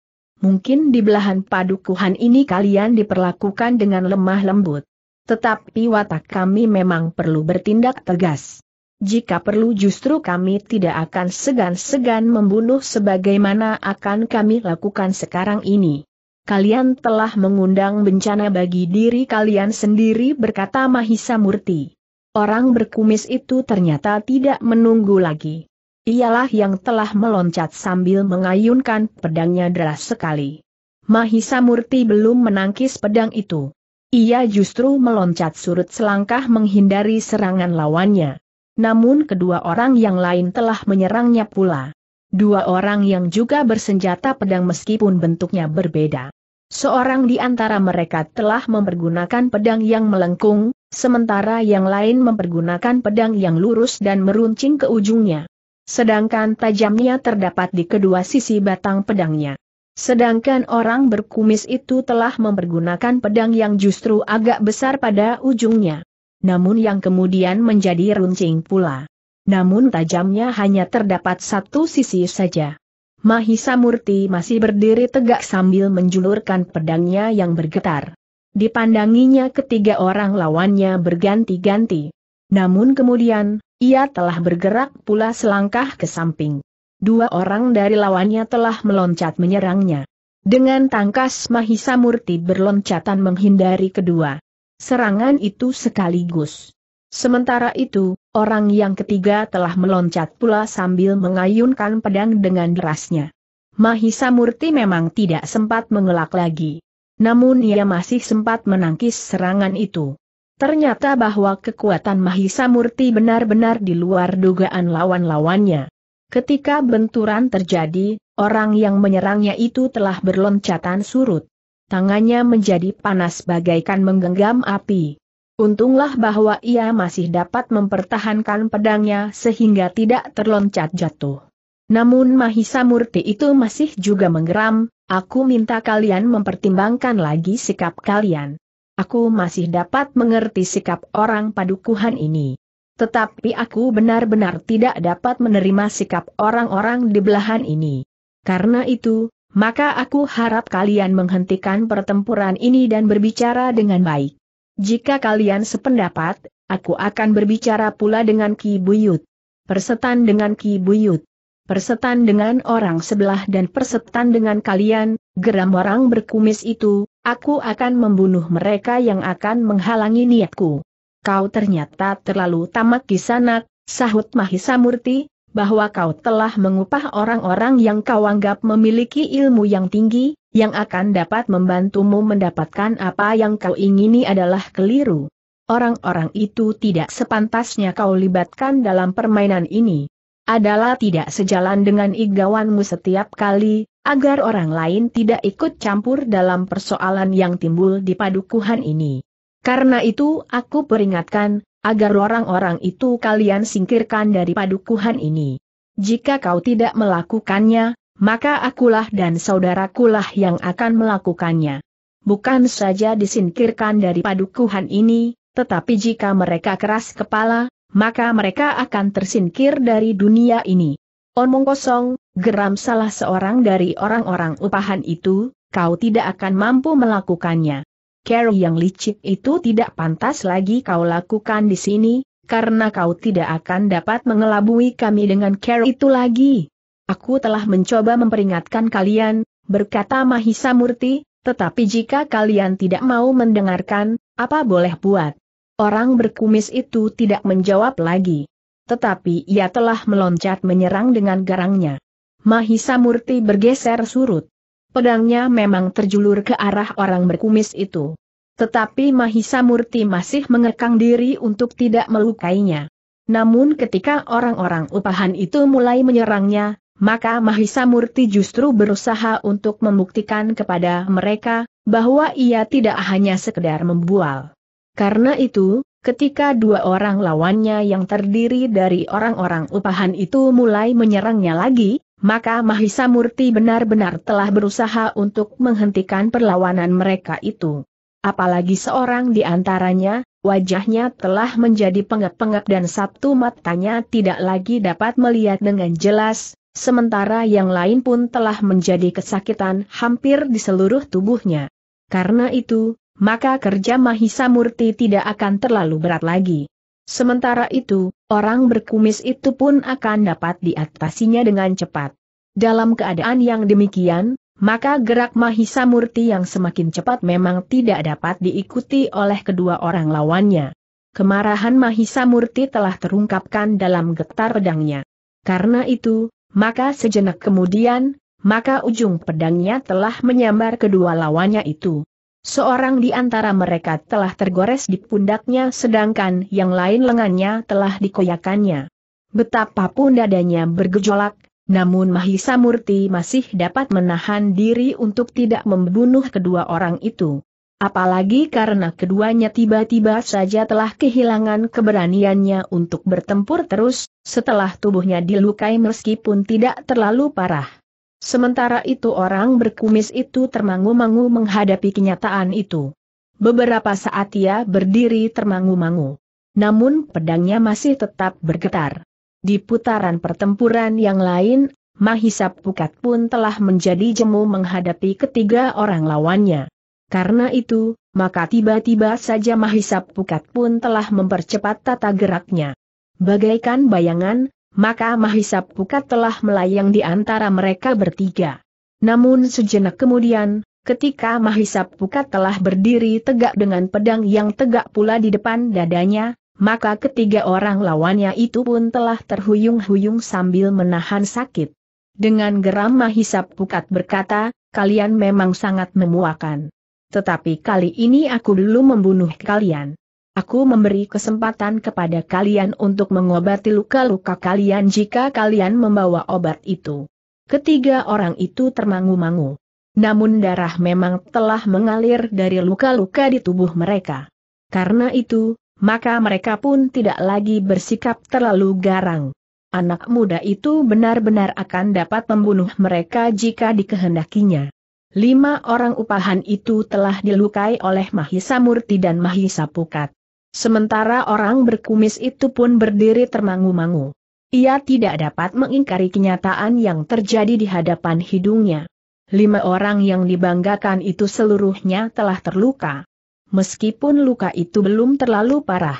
Mungkin di belahan padukuhan ini kalian diperlakukan dengan lemah lembut. Tetapi watak kami memang perlu bertindak tegas. Jika perlu justru kami tidak akan segan-segan membunuh sebagaimana akan kami lakukan sekarang ini. Kalian telah mengundang bencana bagi diri kalian sendiri berkata Mahisa Murti. Orang berkumis itu ternyata tidak menunggu lagi. Ialah yang telah meloncat sambil mengayunkan pedangnya deras sekali. Mahisa Murti belum menangkis pedang itu. Ia justru meloncat surut selangkah menghindari serangan lawannya. Namun kedua orang yang lain telah menyerangnya pula. Dua orang yang juga bersenjata pedang meskipun bentuknya berbeda. Seorang di antara mereka telah mempergunakan pedang yang melengkung, sementara yang lain mempergunakan pedang yang lurus dan meruncing ke ujungnya sedangkan tajamnya terdapat di kedua sisi batang pedangnya. Sedangkan orang berkumis itu telah mempergunakan pedang yang justru agak besar pada ujungnya. Namun yang kemudian menjadi runcing pula. Namun tajamnya hanya terdapat satu sisi saja. Mahisa Murti masih berdiri tegak sambil menjulurkan pedangnya yang bergetar. Dipandanginya ketiga orang lawannya berganti-ganti. Namun kemudian, ia telah bergerak pula selangkah ke samping. Dua orang dari lawannya telah meloncat menyerangnya. Dengan tangkas Mahisa Murti berloncatan menghindari kedua. Serangan itu sekaligus. Sementara itu, orang yang ketiga telah meloncat pula sambil mengayunkan pedang dengan derasnya. Mahisa Murti memang tidak sempat mengelak lagi. Namun ia masih sempat menangkis serangan itu. Ternyata bahwa kekuatan Mahisa Murti benar-benar di luar dugaan lawan-lawannya. Ketika benturan terjadi, orang yang menyerangnya itu telah berloncatan surut. Tangannya menjadi panas bagaikan menggenggam api. Untunglah bahwa ia masih dapat mempertahankan pedangnya sehingga tidak terloncat jatuh. Namun Mahisa Murti itu masih juga menggeram, aku minta kalian mempertimbangkan lagi sikap kalian. Aku masih dapat mengerti sikap orang padukuhan ini. Tetapi aku benar-benar tidak dapat menerima sikap orang-orang di belahan ini. Karena itu, maka aku harap kalian menghentikan pertempuran ini dan berbicara dengan baik. Jika kalian sependapat, aku akan berbicara pula dengan Ki Buyut. Persetan dengan Ki Buyut persetan dengan orang sebelah dan persetan dengan kalian, geram orang berkumis itu, Aku akan membunuh mereka yang akan menghalangi niatku. Kau ternyata terlalu tamak kisanak, sahut Mahisa Murti, bahwa kau telah mengupah orang-orang yang kau anggap memiliki ilmu yang tinggi, yang akan dapat membantumu mendapatkan apa yang kau ingini adalah keliru. Orang-orang itu tidak sepantasnya kau libatkan dalam permainan ini adalah tidak sejalan dengan igawanmu setiap kali, agar orang lain tidak ikut campur dalam persoalan yang timbul di padukuhan ini. Karena itu aku peringatkan, agar orang-orang itu kalian singkirkan dari padukuhan ini. Jika kau tidak melakukannya, maka akulah dan saudarakulah yang akan melakukannya. Bukan saja disingkirkan dari padukuhan ini, tetapi jika mereka keras kepala, maka mereka akan tersingkir dari dunia ini. Omong kosong, geram salah seorang dari orang-orang upahan itu, kau tidak akan mampu melakukannya. Carol yang licik itu tidak pantas lagi kau lakukan di sini, karena kau tidak akan dapat mengelabui kami dengan Carol itu lagi. Aku telah mencoba memperingatkan kalian, berkata Mahisa Murti, tetapi jika kalian tidak mau mendengarkan, apa boleh buat? Orang berkumis itu tidak menjawab lagi. Tetapi ia telah meloncat menyerang dengan garangnya. Mahisa Murti bergeser surut. Pedangnya memang terjulur ke arah orang berkumis itu. Tetapi Mahisa Murti masih mengekang diri untuk tidak melukainya. Namun ketika orang-orang upahan itu mulai menyerangnya, maka Mahisa Murti justru berusaha untuk membuktikan kepada mereka, bahwa ia tidak hanya sekedar membual. Karena itu, ketika dua orang lawannya yang terdiri dari orang-orang upahan itu mulai menyerangnya lagi, maka Mahisa Murti benar-benar telah berusaha untuk menghentikan perlawanan mereka itu. Apalagi seorang di antaranya, wajahnya telah menjadi pengap-pengap dan satu matanya tidak lagi dapat melihat dengan jelas, sementara yang lain pun telah menjadi kesakitan hampir di seluruh tubuhnya. Karena itu, maka kerja Mahisa Murti tidak akan terlalu berat lagi. Sementara itu, orang berkumis itu pun akan dapat diatasinya dengan cepat. Dalam keadaan yang demikian, maka gerak Mahisa Murti yang semakin cepat memang tidak dapat diikuti oleh kedua orang lawannya. Kemarahan Mahisa Murti telah terungkapkan dalam getar pedangnya. Karena itu, maka sejenak kemudian, maka ujung pedangnya telah menyambar kedua lawannya itu. Seorang di antara mereka telah tergores di pundaknya sedangkan yang lain lengannya telah dikoyakannya. Betapapun dadanya bergejolak, namun Mahisa Murti masih dapat menahan diri untuk tidak membunuh kedua orang itu. Apalagi karena keduanya tiba-tiba saja telah kehilangan keberaniannya untuk bertempur terus, setelah tubuhnya dilukai meskipun tidak terlalu parah. Sementara itu orang berkumis itu termangu-mangu menghadapi kenyataan itu. Beberapa saat ia berdiri termangu-mangu. Namun pedangnya masih tetap bergetar. Di putaran pertempuran yang lain, Mahisa Pukat pun telah menjadi jemu menghadapi ketiga orang lawannya. Karena itu, maka tiba-tiba saja Mahisa Pukat pun telah mempercepat tata geraknya. Bagaikan bayangan, maka Mahisa Pukat telah melayang di antara mereka bertiga. Namun sejenak kemudian, ketika Mahisa Pukat telah berdiri tegak dengan pedang yang tegak pula di depan dadanya, maka ketiga orang lawannya itu pun telah terhuyung-huyung sambil menahan sakit. Dengan geram Mahisap Pukat berkata, kalian memang sangat memuakan. Tetapi kali ini aku dulu membunuh kalian. Aku memberi kesempatan kepada kalian untuk mengobati luka-luka kalian jika kalian membawa obat itu. Ketiga orang itu termangu-mangu. Namun darah memang telah mengalir dari luka-luka di tubuh mereka. Karena itu, maka mereka pun tidak lagi bersikap terlalu garang. Anak muda itu benar-benar akan dapat membunuh mereka jika dikehendakinya. Lima orang upahan itu telah dilukai oleh Mahisa Murti dan Mahisa Pukat. Sementara orang berkumis itu pun berdiri termangu-mangu. Ia tidak dapat mengingkari kenyataan yang terjadi di hadapan hidungnya. Lima orang yang dibanggakan itu seluruhnya telah terluka. Meskipun luka itu belum terlalu parah.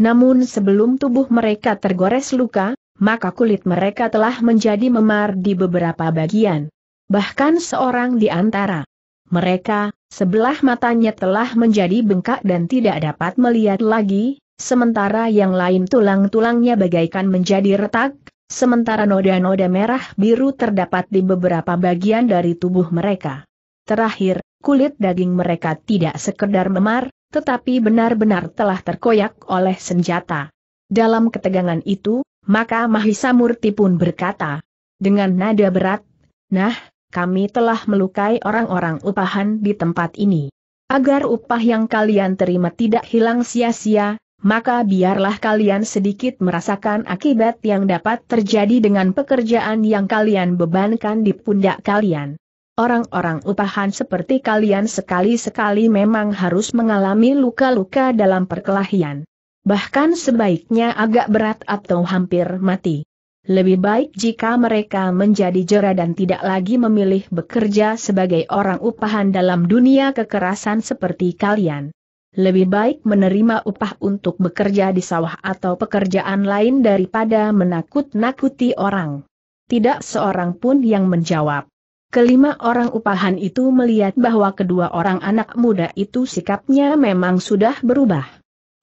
Namun sebelum tubuh mereka tergores luka, maka kulit mereka telah menjadi memar di beberapa bagian. Bahkan seorang di antara mereka, Sebelah matanya telah menjadi bengkak dan tidak dapat melihat lagi, sementara yang lain tulang-tulangnya bagaikan menjadi retak, sementara noda-noda merah biru terdapat di beberapa bagian dari tubuh mereka. Terakhir, kulit daging mereka tidak sekedar memar, tetapi benar-benar telah terkoyak oleh senjata. Dalam ketegangan itu, maka Mahisamurti pun berkata, dengan nada berat, Nah, kami telah melukai orang-orang upahan di tempat ini. Agar upah yang kalian terima tidak hilang sia-sia, maka biarlah kalian sedikit merasakan akibat yang dapat terjadi dengan pekerjaan yang kalian bebankan di pundak kalian. Orang-orang upahan seperti kalian sekali-sekali memang harus mengalami luka-luka dalam perkelahian. Bahkan sebaiknya agak berat atau hampir mati. Lebih baik jika mereka menjadi jera dan tidak lagi memilih bekerja sebagai orang upahan dalam dunia kekerasan seperti kalian. Lebih baik menerima upah untuk bekerja di sawah atau pekerjaan lain daripada menakut-nakuti orang. Tidak seorang pun yang menjawab. Kelima orang upahan itu melihat bahwa kedua orang anak muda itu sikapnya memang sudah berubah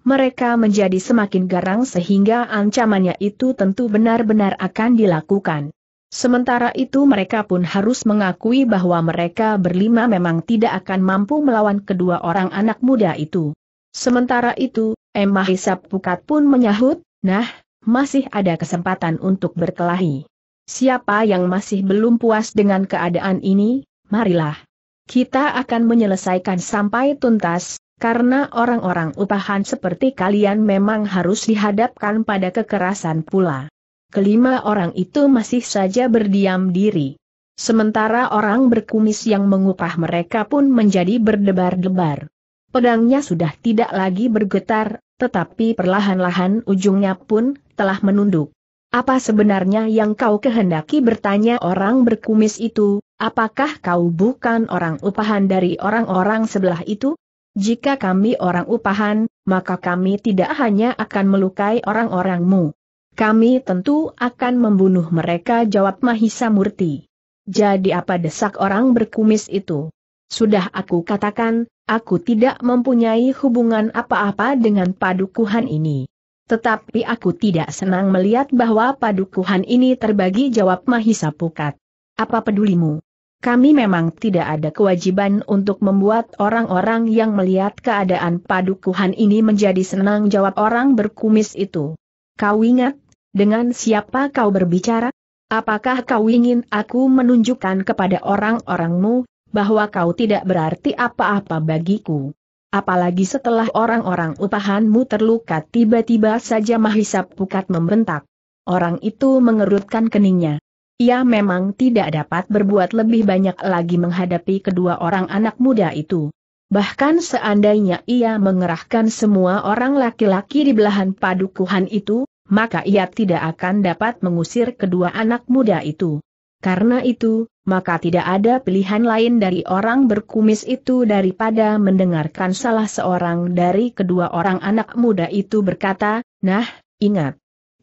mereka menjadi semakin garang sehingga ancamannya itu tentu benar-benar akan dilakukan. Sementara itu mereka pun harus mengakui bahwa mereka berlima memang tidak akan mampu melawan kedua orang anak muda itu. Sementara itu, Emma Hisap Pukat pun menyahut, nah, masih ada kesempatan untuk berkelahi. Siapa yang masih belum puas dengan keadaan ini, marilah. Kita akan menyelesaikan sampai tuntas, karena orang-orang upahan seperti kalian memang harus dihadapkan pada kekerasan pula. Kelima orang itu masih saja berdiam diri. Sementara orang berkumis yang mengupah mereka pun menjadi berdebar-debar. Pedangnya sudah tidak lagi bergetar, tetapi perlahan-lahan ujungnya pun telah menunduk. Apa sebenarnya yang kau kehendaki bertanya orang berkumis itu, apakah kau bukan orang upahan dari orang-orang sebelah itu? Jika kami orang upahan, maka kami tidak hanya akan melukai orang-orangmu. Kami tentu akan membunuh mereka jawab Mahisa Murti. Jadi apa desak orang berkumis itu? Sudah aku katakan, aku tidak mempunyai hubungan apa-apa dengan padukuhan ini. Tetapi aku tidak senang melihat bahwa padukuhan ini terbagi jawab Mahisa Pukat. Apa pedulimu? kami memang tidak ada kewajiban untuk membuat orang-orang yang melihat keadaan padukuhan ini menjadi senang jawab orang berkumis itu. Kau ingat, dengan siapa kau berbicara? Apakah kau ingin aku menunjukkan kepada orang-orangmu, bahwa kau tidak berarti apa-apa bagiku? Apalagi setelah orang-orang upahanmu terluka tiba-tiba saja mahisap Pukat membentak. Orang itu mengerutkan keningnya. Ia memang tidak dapat berbuat lebih banyak lagi menghadapi kedua orang anak muda itu. Bahkan seandainya ia mengerahkan semua orang laki-laki di belahan padukuhan itu, maka ia tidak akan dapat mengusir kedua anak muda itu. Karena itu, maka tidak ada pilihan lain dari orang berkumis itu daripada mendengarkan salah seorang dari kedua orang anak muda itu berkata, Nah, ingat,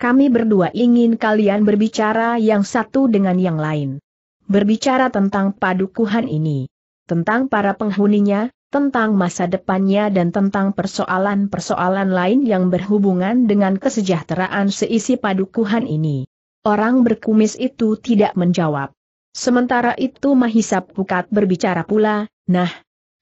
kami berdua ingin kalian berbicara yang satu dengan yang lain. Berbicara tentang padukuhan ini, tentang para penghuninya, tentang masa depannya dan tentang persoalan-persoalan lain yang berhubungan dengan kesejahteraan seisi padukuhan ini. Orang berkumis itu tidak menjawab. Sementara itu Mahisa Pukat berbicara pula, nah,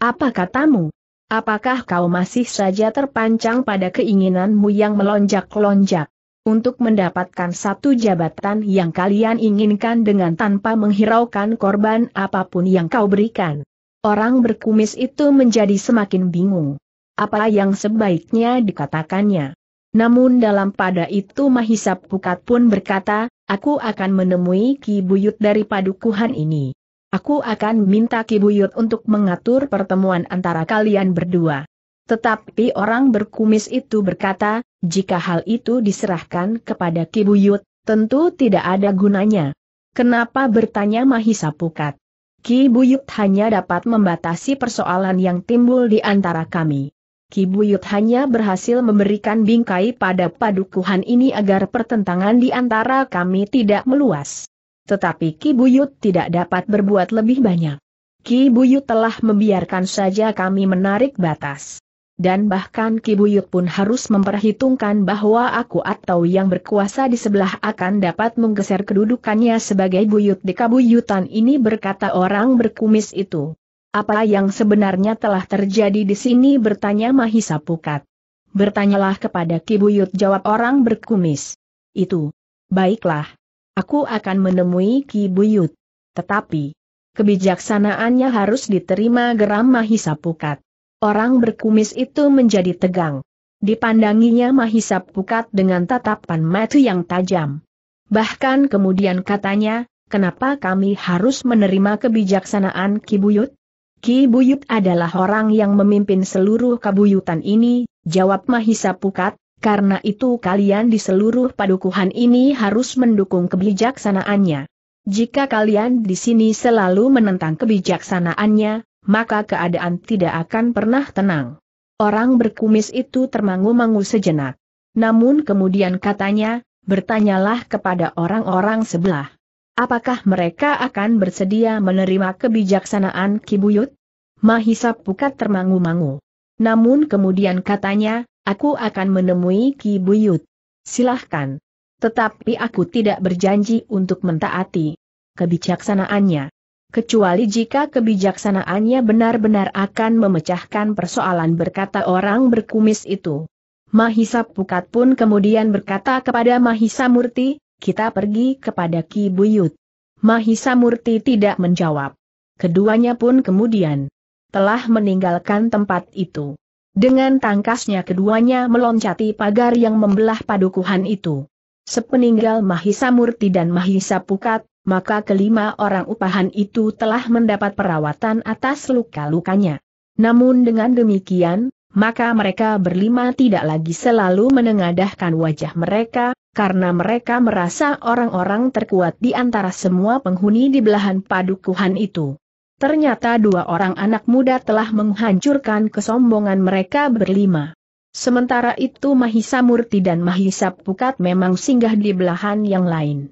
apa katamu? Apakah kau masih saja terpancang pada keinginanmu yang melonjak-lonjak? untuk mendapatkan satu jabatan yang kalian inginkan dengan tanpa menghiraukan korban apapun yang kau berikan. Orang berkumis itu menjadi semakin bingung. Apa yang sebaiknya dikatakannya. Namun dalam pada itu Mahisap Pukat pun berkata, aku akan menemui Ki Buyut dari padukuhan ini. Aku akan minta Ki Buyut untuk mengatur pertemuan antara kalian berdua. Tetapi orang berkumis itu berkata, jika hal itu diserahkan kepada Kibuyut, tentu tidak ada gunanya. Kenapa bertanya Mahisa Pukat? Kibuyut hanya dapat membatasi persoalan yang timbul di antara kami. Kibuyut hanya berhasil memberikan bingkai pada padukuhan ini agar pertentangan di antara kami tidak meluas. Tetapi Kibuyut tidak dapat berbuat lebih banyak. Kibuyut telah membiarkan saja kami menarik batas dan bahkan Kibuyut pun harus memperhitungkan bahwa aku atau yang berkuasa di sebelah akan dapat menggeser kedudukannya sebagai buyut di kabuyutan ini berkata orang berkumis itu. Apa yang sebenarnya telah terjadi di sini bertanya Mahisa Pukat. Bertanyalah kepada Kibuyut jawab orang berkumis. Itu. Baiklah. Aku akan menemui Kibuyut. Tetapi, kebijaksanaannya harus diterima geram Mahisa Pukat. Orang berkumis itu menjadi tegang. Dipandanginya Mahisa Pukat dengan tatapan mata yang tajam. Bahkan kemudian katanya, kenapa kami harus menerima kebijaksanaan Ki Buyut? Ki Buyut adalah orang yang memimpin seluruh kabuyutan ini, jawab Mahisa Pukat, karena itu kalian di seluruh padukuhan ini harus mendukung kebijaksanaannya. Jika kalian di sini selalu menentang kebijaksanaannya, maka keadaan tidak akan pernah tenang. Orang berkumis itu termangu-mangu sejenak. Namun kemudian katanya, bertanyalah kepada orang-orang sebelah. Apakah mereka akan bersedia menerima kebijaksanaan Kibuyut? Mahisa Pukat termangu-mangu. Namun kemudian katanya, aku akan menemui Kibuyut. Silahkan. Tetapi aku tidak berjanji untuk mentaati kebijaksanaannya kecuali jika kebijaksanaannya benar-benar akan memecahkan persoalan berkata orang berkumis itu. Mahisa Pukat pun kemudian berkata kepada Mahisa Murti, kita pergi kepada Ki Buyut. Mahisa Murti tidak menjawab. Keduanya pun kemudian telah meninggalkan tempat itu. Dengan tangkasnya keduanya meloncati pagar yang membelah padukuhan itu. Sepeninggal Mahisa Murti dan Mahisa Pukat, maka kelima orang upahan itu telah mendapat perawatan atas luka-lukanya. Namun dengan demikian, maka mereka berlima tidak lagi selalu menengadahkan wajah mereka, karena mereka merasa orang-orang terkuat di antara semua penghuni di belahan padukuhan itu. Ternyata dua orang anak muda telah menghancurkan kesombongan mereka berlima. Sementara itu Mahisa Murti dan Mahisa Pukat memang singgah di belahan yang lain.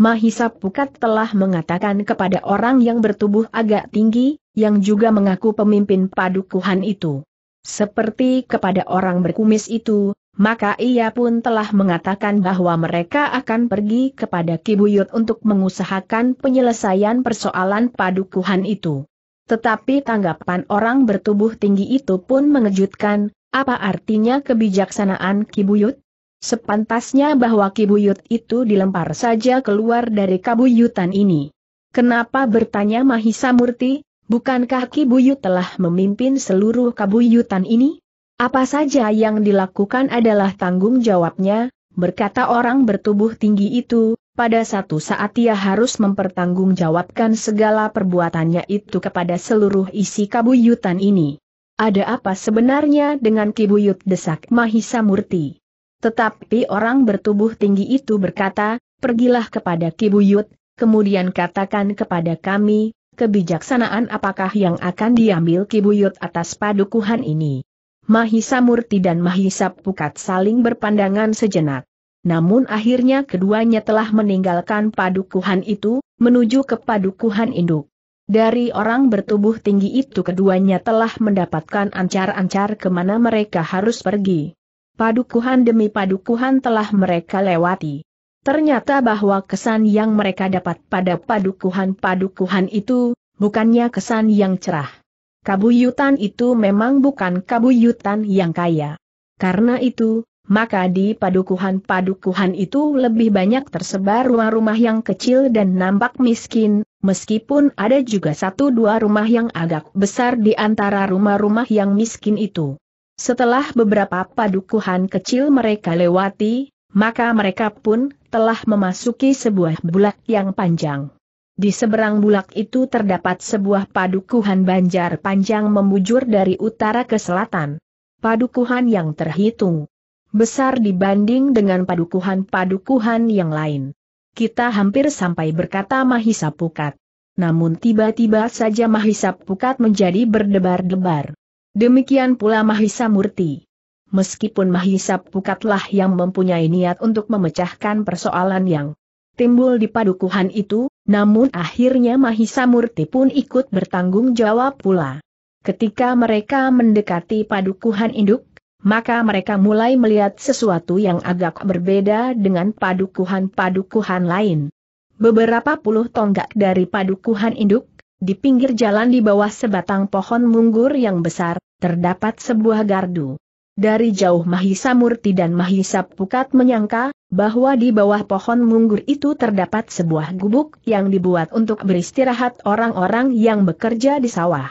Mahisa Pukat telah mengatakan kepada orang yang bertubuh agak tinggi, yang juga mengaku pemimpin padukuhan itu. Seperti kepada orang berkumis itu, maka ia pun telah mengatakan bahwa mereka akan pergi kepada Kibuyut untuk mengusahakan penyelesaian persoalan padukuhan itu. Tetapi tanggapan orang bertubuh tinggi itu pun mengejutkan, apa artinya kebijaksanaan Kibuyut? Sepantasnya bahwa kibuyut itu dilempar saja keluar dari kabuyutan ini. Kenapa bertanya Mahisa Murti, bukankah kibuyut telah memimpin seluruh kabuyutan ini? Apa saja yang dilakukan adalah tanggung jawabnya, berkata orang bertubuh tinggi itu, pada satu saat ia harus mempertanggungjawabkan segala perbuatannya itu kepada seluruh isi kabuyutan ini. Ada apa sebenarnya dengan kibuyut desak Mahisa Murti? Tetapi orang bertubuh tinggi itu berkata, pergilah kepada Kibuyut, kemudian katakan kepada kami, kebijaksanaan apakah yang akan diambil Kibuyut atas padukuhan ini. Mahisa Murti dan Mahisa Pukat saling berpandangan sejenak. Namun akhirnya keduanya telah meninggalkan padukuhan itu, menuju ke padukuhan induk. Dari orang bertubuh tinggi itu keduanya telah mendapatkan ancar-ancar kemana mereka harus pergi padukuhan demi padukuhan telah mereka lewati. Ternyata bahwa kesan yang mereka dapat pada padukuhan-padukuhan itu, bukannya kesan yang cerah. Kabuyutan itu memang bukan kabuyutan yang kaya. Karena itu, maka di padukuhan-padukuhan itu lebih banyak tersebar rumah-rumah yang kecil dan nampak miskin, meskipun ada juga satu dua rumah yang agak besar di antara rumah-rumah yang miskin itu. Setelah beberapa padukuhan kecil mereka lewati, maka mereka pun telah memasuki sebuah bulak yang panjang. Di seberang bulak itu terdapat sebuah padukuhan banjar panjang membujur dari utara ke selatan. Padukuhan yang terhitung besar dibanding dengan padukuhan-padukuhan yang lain. Kita hampir sampai berkata Mahisa Pukat. Namun tiba-tiba saja Mahisa Pukat menjadi berdebar-debar. Demikian pula Mahisa Murti. Meskipun Mahisa Pukatlah yang mempunyai niat untuk memecahkan persoalan yang timbul di padukuhan itu, namun akhirnya Mahisa Murti pun ikut bertanggung jawab pula. Ketika mereka mendekati padukuhan induk, maka mereka mulai melihat sesuatu yang agak berbeda dengan padukuhan-padukuhan lain. Beberapa puluh tonggak dari padukuhan induk, di pinggir jalan di bawah sebatang pohon munggur yang besar, terdapat sebuah gardu. Dari jauh Mahisa Murti dan Mahisa Pukat menyangka, bahwa di bawah pohon munggur itu terdapat sebuah gubuk yang dibuat untuk beristirahat orang-orang yang bekerja di sawah.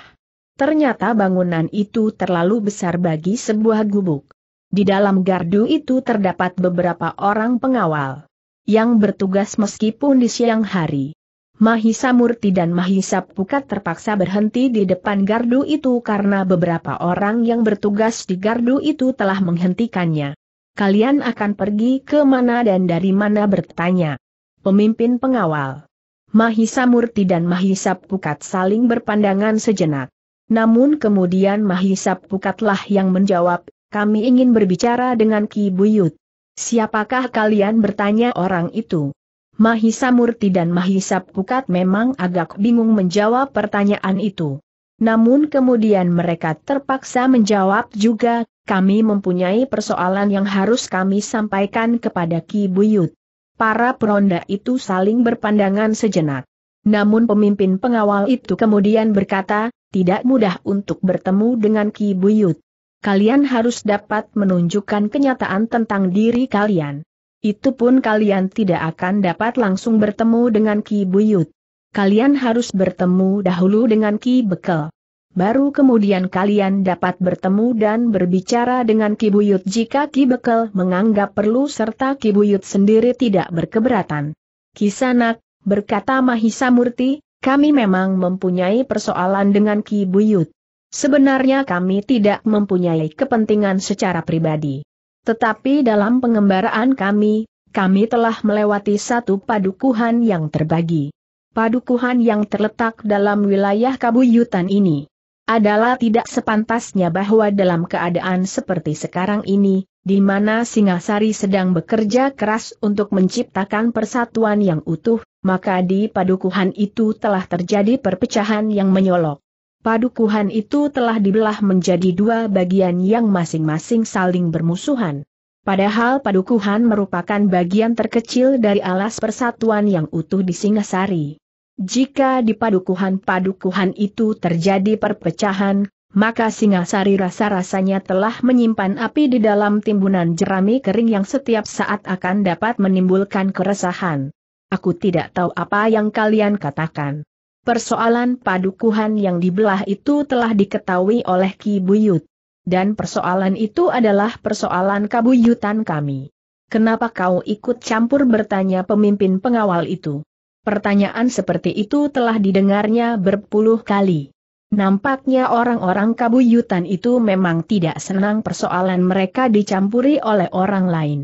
Ternyata bangunan itu terlalu besar bagi sebuah gubuk. Di dalam gardu itu terdapat beberapa orang pengawal yang bertugas meskipun di siang hari. Mahisa Murti dan Mahisa Pukat terpaksa berhenti di depan gardu itu karena beberapa orang yang bertugas di gardu itu telah menghentikannya. Kalian akan pergi ke mana dan dari mana bertanya. Pemimpin pengawal. Mahisa Murti dan Mahisa Pukat saling berpandangan sejenak. Namun kemudian Mahisa Pukatlah yang menjawab, kami ingin berbicara dengan Ki Buyut. Siapakah kalian bertanya orang itu? Mahisa Murti dan Mahisa Pukat memang agak bingung menjawab pertanyaan itu. Namun kemudian mereka terpaksa menjawab juga, kami mempunyai persoalan yang harus kami sampaikan kepada Ki Buyut. Para peronda itu saling berpandangan sejenak. Namun pemimpin pengawal itu kemudian berkata, tidak mudah untuk bertemu dengan Ki Buyut. Kalian harus dapat menunjukkan kenyataan tentang diri kalian. Itu pun kalian tidak akan dapat langsung bertemu dengan Ki Buyut. Kalian harus bertemu dahulu dengan Ki Bekel. Baru kemudian kalian dapat bertemu dan berbicara dengan Ki Buyut jika Ki Bekel menganggap perlu serta Ki Buyut sendiri tidak berkeberatan. Kisanak, berkata Mahisa Murti, kami memang mempunyai persoalan dengan Ki Buyut. Sebenarnya kami tidak mempunyai kepentingan secara pribadi. Tetapi dalam pengembaraan kami, kami telah melewati satu padukuhan yang terbagi. Padukuhan yang terletak dalam wilayah kabuyutan ini adalah tidak sepantasnya bahwa dalam keadaan seperti sekarang ini, di mana Singasari sedang bekerja keras untuk menciptakan persatuan yang utuh, maka di padukuhan itu telah terjadi perpecahan yang menyolok padukuhan itu telah dibelah menjadi dua bagian yang masing-masing saling bermusuhan. Padahal padukuhan merupakan bagian terkecil dari alas persatuan yang utuh di Singasari. Jika di padukuhan-padukuhan itu terjadi perpecahan, maka Singasari rasa-rasanya telah menyimpan api di dalam timbunan jerami kering yang setiap saat akan dapat menimbulkan keresahan. Aku tidak tahu apa yang kalian katakan. Persoalan padukuhan yang dibelah itu telah diketahui oleh Ki Buyut. Dan persoalan itu adalah persoalan kabuyutan kami. Kenapa kau ikut campur bertanya pemimpin pengawal itu? Pertanyaan seperti itu telah didengarnya berpuluh kali. Nampaknya orang-orang kabuyutan itu memang tidak senang persoalan mereka dicampuri oleh orang lain.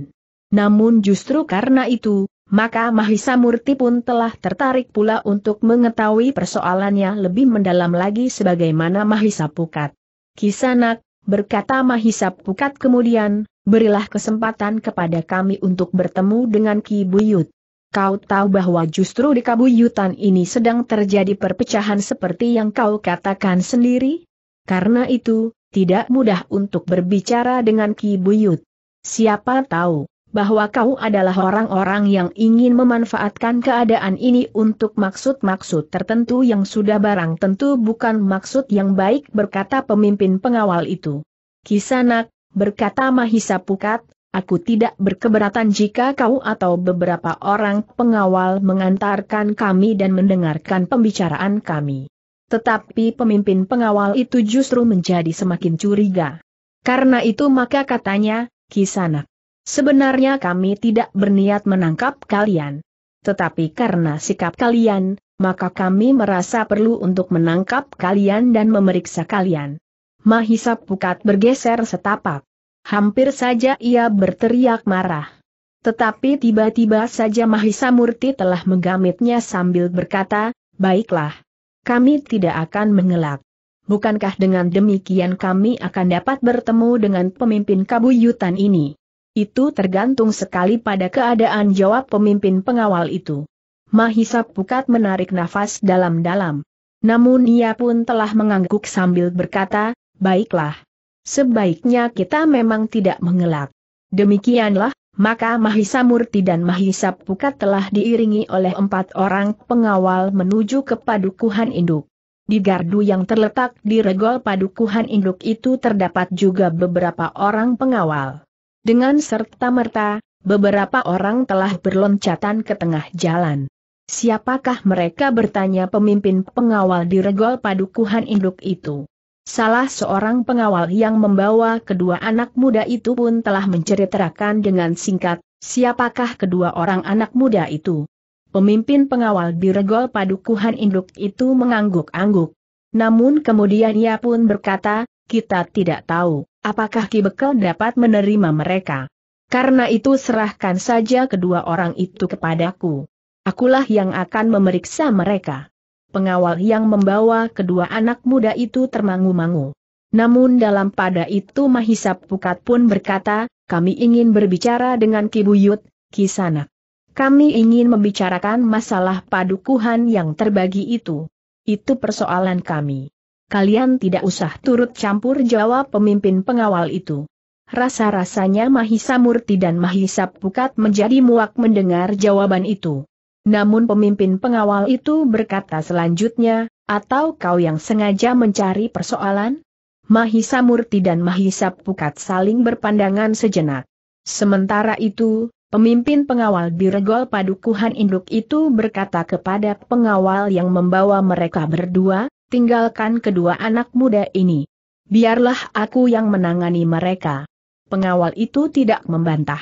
Namun justru karena itu, maka Mahisa Murti pun telah tertarik pula untuk mengetahui persoalannya lebih mendalam lagi sebagaimana Mahisa Pukat. Kisanak, berkata Mahisa Pukat kemudian, berilah kesempatan kepada kami untuk bertemu dengan Ki Buyut. Kau tahu bahwa justru di Kabuyutan ini sedang terjadi perpecahan seperti yang kau katakan sendiri? Karena itu, tidak mudah untuk berbicara dengan Ki Buyut. Siapa tahu, bahwa kau adalah orang-orang yang ingin memanfaatkan keadaan ini untuk maksud-maksud tertentu yang sudah barang tentu bukan maksud yang baik berkata pemimpin pengawal itu. Kisanak, berkata Mahisa Pukat, aku tidak berkeberatan jika kau atau beberapa orang pengawal mengantarkan kami dan mendengarkan pembicaraan kami. Tetapi pemimpin pengawal itu justru menjadi semakin curiga. Karena itu maka katanya, Kisanak Sebenarnya kami tidak berniat menangkap kalian. Tetapi karena sikap kalian, maka kami merasa perlu untuk menangkap kalian dan memeriksa kalian. Mahisa Pukat bergeser setapak. Hampir saja ia berteriak marah. Tetapi tiba-tiba saja Mahisa Murti telah menggamitnya sambil berkata, Baiklah. Kami tidak akan mengelak. Bukankah dengan demikian kami akan dapat bertemu dengan pemimpin kabuyutan ini? Itu tergantung sekali pada keadaan jawab pemimpin pengawal itu. Mahisa Pukat menarik nafas dalam-dalam. Namun ia pun telah mengangguk sambil berkata, baiklah. Sebaiknya kita memang tidak mengelak. Demikianlah, maka Mahisa Murti dan Mahisa Pukat telah diiringi oleh empat orang pengawal menuju ke padukuhan induk. Di gardu yang terletak di regol padukuhan induk itu terdapat juga beberapa orang pengawal. Dengan serta-merta, beberapa orang telah berloncatan ke tengah jalan. Siapakah mereka bertanya pemimpin pengawal di regol padukuhan induk itu? Salah seorang pengawal yang membawa kedua anak muda itu pun telah menceritakan dengan singkat, siapakah kedua orang anak muda itu? Pemimpin pengawal di regol padukuhan induk itu mengangguk-angguk. Namun kemudian ia pun berkata, kita tidak tahu apakah Ki Bekel dapat menerima mereka? Karena itu serahkan saja kedua orang itu kepadaku. Akulah yang akan memeriksa mereka. Pengawal yang membawa kedua anak muda itu termangu-mangu. Namun dalam pada itu Mahisa Pukat pun berkata, kami ingin berbicara dengan Ki Buyut, Ki Sanak. Kami ingin membicarakan masalah padukuhan yang terbagi itu. Itu persoalan kami kalian tidak usah turut campur jawab pemimpin pengawal itu. Rasa-rasanya Mahisa Murti dan Mahisa Pukat menjadi muak mendengar jawaban itu. Namun pemimpin pengawal itu berkata selanjutnya, atau kau yang sengaja mencari persoalan? Mahisa Murti dan Mahisa Pukat saling berpandangan sejenak. Sementara itu, pemimpin pengawal biregol Padukuhan Induk itu berkata kepada pengawal yang membawa mereka berdua, tinggalkan kedua anak muda ini. Biarlah aku yang menangani mereka. Pengawal itu tidak membantah.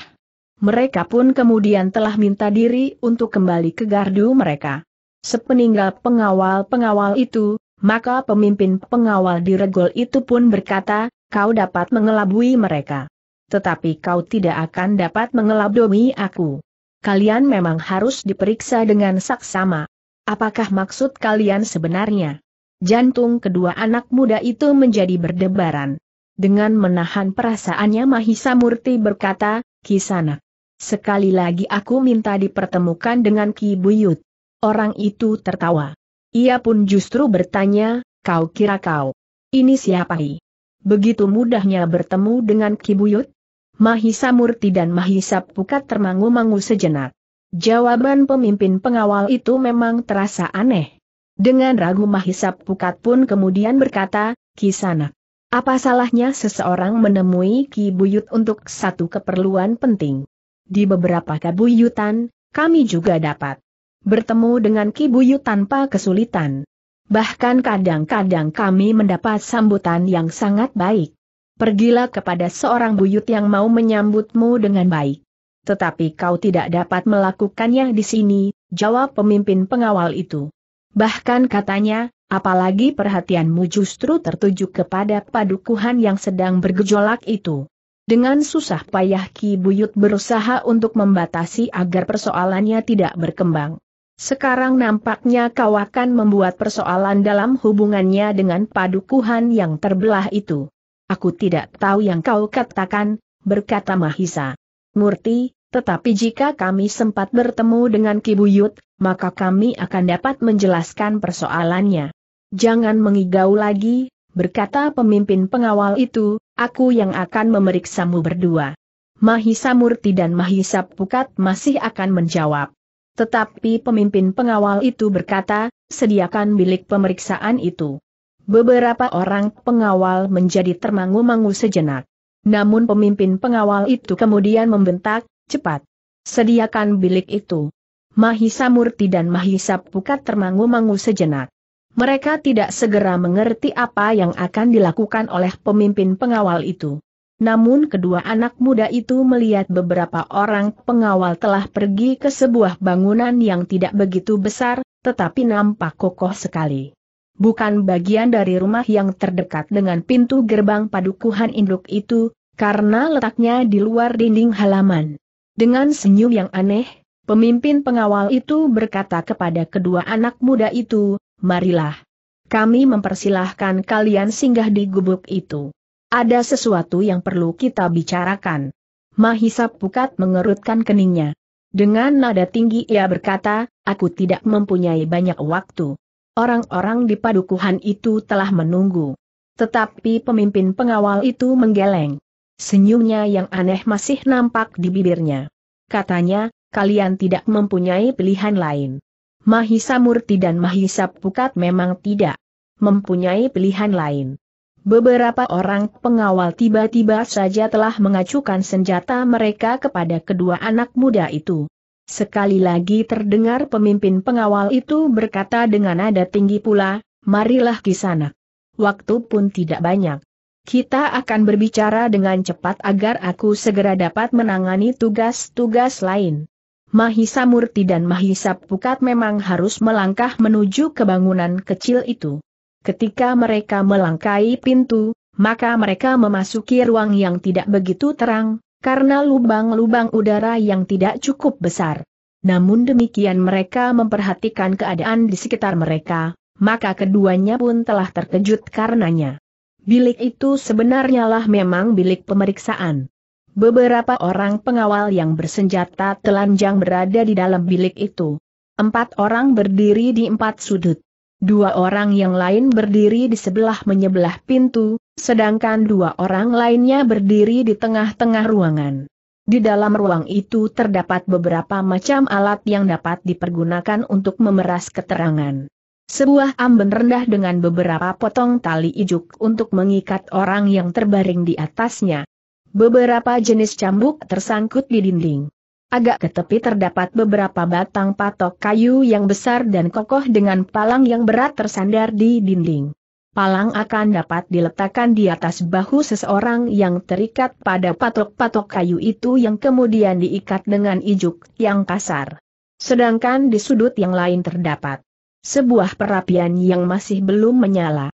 Mereka pun kemudian telah minta diri untuk kembali ke gardu mereka. Sepeninggal pengawal-pengawal itu, maka pemimpin pengawal di regol itu pun berkata, kau dapat mengelabui mereka. Tetapi kau tidak akan dapat mengelabui aku. Kalian memang harus diperiksa dengan saksama. Apakah maksud kalian sebenarnya? jantung kedua anak muda itu menjadi berdebaran. Dengan menahan perasaannya Mahisa Murti berkata, Kisana, Sekali lagi aku minta dipertemukan dengan Ki Buyut. Orang itu tertawa. Ia pun justru bertanya, kau kira kau. Ini siapa I? Begitu mudahnya bertemu dengan Ki Buyut? Mahisa Murti dan Mahisa Pukat termangu-mangu sejenak. Jawaban pemimpin pengawal itu memang terasa aneh. Dengan ragu Mahisa Pukat pun kemudian berkata, kisana, Apa salahnya seseorang menemui Ki Buyut untuk satu keperluan penting? Di beberapa kabuyutan, kami juga dapat bertemu dengan Ki Buyut tanpa kesulitan. Bahkan kadang-kadang kami mendapat sambutan yang sangat baik. Pergilah kepada seorang buyut yang mau menyambutmu dengan baik. Tetapi kau tidak dapat melakukannya di sini, jawab pemimpin pengawal itu. Bahkan katanya, apalagi perhatianmu justru tertuju kepada padukuhan yang sedang bergejolak itu. Dengan susah payah Ki Buyut berusaha untuk membatasi agar persoalannya tidak berkembang. Sekarang nampaknya kau akan membuat persoalan dalam hubungannya dengan padukuhan yang terbelah itu. Aku tidak tahu yang kau katakan, berkata Mahisa. Murti, tetapi jika kami sempat bertemu dengan Kibuyut, maka kami akan dapat menjelaskan persoalannya. Jangan mengigau lagi, berkata pemimpin pengawal itu, aku yang akan memeriksamu berdua. Mahisa Murti dan Mahisa Pukat masih akan menjawab. Tetapi pemimpin pengawal itu berkata, sediakan bilik pemeriksaan itu. Beberapa orang pengawal menjadi termangu-mangu sejenak. Namun pemimpin pengawal itu kemudian membentak, cepat. Sediakan bilik itu. Mahisa Murti dan Mahisa Pukat termangu-mangu sejenak. Mereka tidak segera mengerti apa yang akan dilakukan oleh pemimpin pengawal itu. Namun kedua anak muda itu melihat beberapa orang pengawal telah pergi ke sebuah bangunan yang tidak begitu besar, tetapi nampak kokoh sekali. Bukan bagian dari rumah yang terdekat dengan pintu gerbang padukuhan induk itu, karena letaknya di luar dinding halaman. Dengan senyum yang aneh, pemimpin pengawal itu berkata kepada kedua anak muda itu, marilah. Kami mempersilahkan kalian singgah di gubuk itu. Ada sesuatu yang perlu kita bicarakan. Mahisa Pukat mengerutkan keningnya. Dengan nada tinggi ia berkata, aku tidak mempunyai banyak waktu. Orang-orang di padukuhan itu telah menunggu. Tetapi pemimpin pengawal itu menggeleng. Senyumnya yang aneh masih nampak di bibirnya. Katanya, kalian tidak mempunyai pilihan lain. Mahisa Murti dan Mahisa Pukat memang tidak mempunyai pilihan lain. Beberapa orang pengawal tiba-tiba saja telah mengacukan senjata mereka kepada kedua anak muda itu. Sekali lagi terdengar pemimpin pengawal itu berkata dengan nada tinggi pula, marilah kisanak. Waktu pun tidak banyak. Kita akan berbicara dengan cepat agar aku segera dapat menangani tugas-tugas lain. Mahisa Murti dan Mahisa Pukat memang harus melangkah menuju ke bangunan kecil itu. Ketika mereka melangkai pintu, maka mereka memasuki ruang yang tidak begitu terang, karena lubang-lubang udara yang tidak cukup besar. Namun demikian mereka memperhatikan keadaan di sekitar mereka, maka keduanya pun telah terkejut karenanya. Bilik itu sebenarnya lah memang bilik pemeriksaan. Beberapa orang pengawal yang bersenjata telanjang berada di dalam bilik itu. Empat orang berdiri di empat sudut. Dua orang yang lain berdiri di sebelah menyebelah pintu, sedangkan dua orang lainnya berdiri di tengah-tengah ruangan. Di dalam ruang itu terdapat beberapa macam alat yang dapat dipergunakan untuk memeras keterangan sebuah amben rendah dengan beberapa potong tali ijuk untuk mengikat orang yang terbaring di atasnya. Beberapa jenis cambuk tersangkut di dinding. Agak ke tepi terdapat beberapa batang patok kayu yang besar dan kokoh dengan palang yang berat tersandar di dinding. Palang akan dapat diletakkan di atas bahu seseorang yang terikat pada patok-patok kayu itu yang kemudian diikat dengan ijuk yang kasar. Sedangkan di sudut yang lain terdapat sebuah perapian yang masih belum menyala.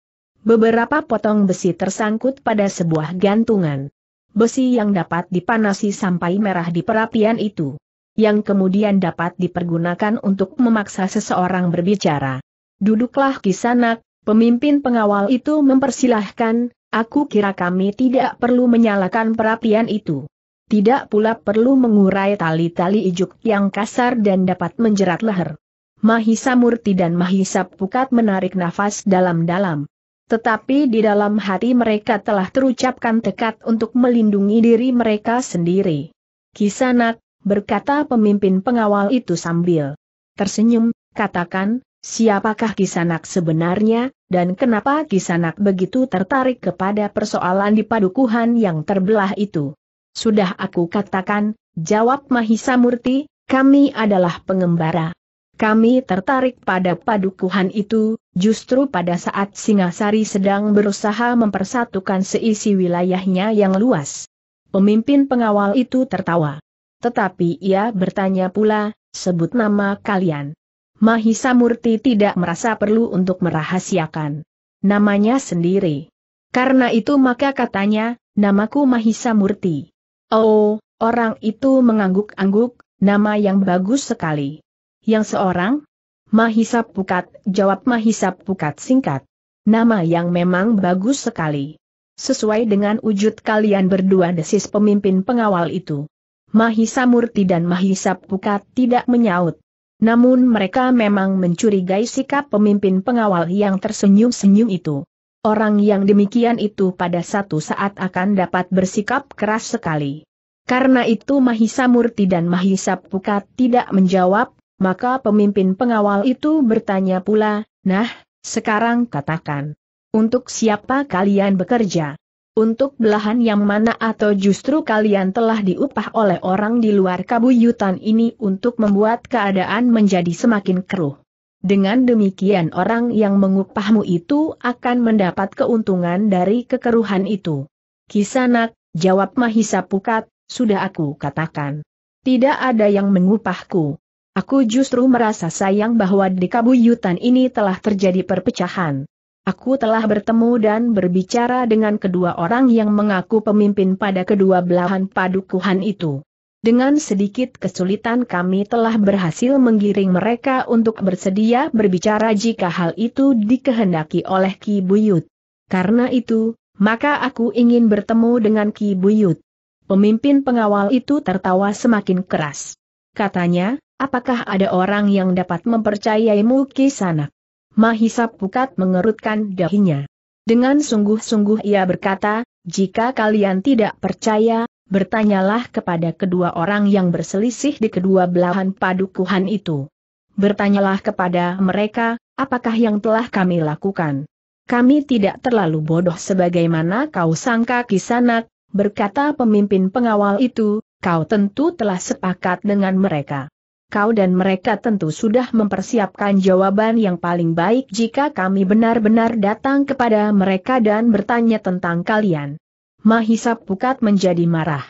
Beberapa potong besi tersangkut pada sebuah gantungan. Besi yang dapat dipanasi sampai merah di perapian itu. Yang kemudian dapat dipergunakan untuk memaksa seseorang berbicara. Duduklah kisanak, pemimpin pengawal itu mempersilahkan, aku kira kami tidak perlu menyalakan perapian itu. Tidak pula perlu mengurai tali-tali ijuk yang kasar dan dapat menjerat leher. Mahisa Murti dan Mahisa Pukat menarik nafas dalam-dalam. Tetapi di dalam hati mereka telah terucapkan tekad untuk melindungi diri mereka sendiri. Kisanak, berkata pemimpin pengawal itu sambil tersenyum, katakan, siapakah Kisanak sebenarnya, dan kenapa Kisanak begitu tertarik kepada persoalan di padukuhan yang terbelah itu. Sudah aku katakan, jawab Mahisa Murti, kami adalah pengembara. Kami tertarik pada padukuhan itu, justru pada saat Singasari sedang berusaha mempersatukan seisi wilayahnya yang luas. Pemimpin pengawal itu tertawa. Tetapi ia bertanya pula, sebut nama kalian. Mahisa Murti tidak merasa perlu untuk merahasiakan namanya sendiri. Karena itu maka katanya, namaku Mahisa Murti. Oh, orang itu mengangguk-angguk, nama yang bagus sekali. Yang seorang? Mahisa Pukat, jawab Mahisa Pukat singkat. Nama yang memang bagus sekali. Sesuai dengan wujud kalian berdua desis pemimpin pengawal itu. Mahisa Murti dan Mahisa Pukat tidak menyaut. Namun mereka memang mencurigai sikap pemimpin pengawal yang tersenyum-senyum itu. Orang yang demikian itu pada satu saat akan dapat bersikap keras sekali. Karena itu Mahisa Murti dan Mahisa Pukat tidak menjawab, maka pemimpin pengawal itu bertanya pula, nah, sekarang katakan. Untuk siapa kalian bekerja? Untuk belahan yang mana atau justru kalian telah diupah oleh orang di luar kabuyutan ini untuk membuat keadaan menjadi semakin keruh. Dengan demikian orang yang mengupahmu itu akan mendapat keuntungan dari kekeruhan itu. Kisanak, jawab Mahisa Pukat, sudah aku katakan. Tidak ada yang mengupahku. Aku justru merasa sayang bahwa di kabuyutan ini telah terjadi perpecahan. Aku telah bertemu dan berbicara dengan kedua orang yang mengaku pemimpin pada kedua belahan padukuhan itu. Dengan sedikit kesulitan kami telah berhasil menggiring mereka untuk bersedia berbicara jika hal itu dikehendaki oleh Ki Buyut. Karena itu, maka aku ingin bertemu dengan Ki Buyut. Pemimpin pengawal itu tertawa semakin keras. Katanya, Apakah ada orang yang dapat mempercayaimu kisanak? Mahisa Pukat mengerutkan dahinya. Dengan sungguh-sungguh ia berkata, jika kalian tidak percaya, bertanyalah kepada kedua orang yang berselisih di kedua belahan padukuhan itu. Bertanyalah kepada mereka, apakah yang telah kami lakukan. Kami tidak terlalu bodoh sebagaimana kau sangka kisanak, berkata pemimpin pengawal itu, kau tentu telah sepakat dengan mereka kau dan mereka tentu sudah mempersiapkan jawaban yang paling baik jika kami benar-benar datang kepada mereka dan bertanya tentang kalian. Mahisa Pukat menjadi marah.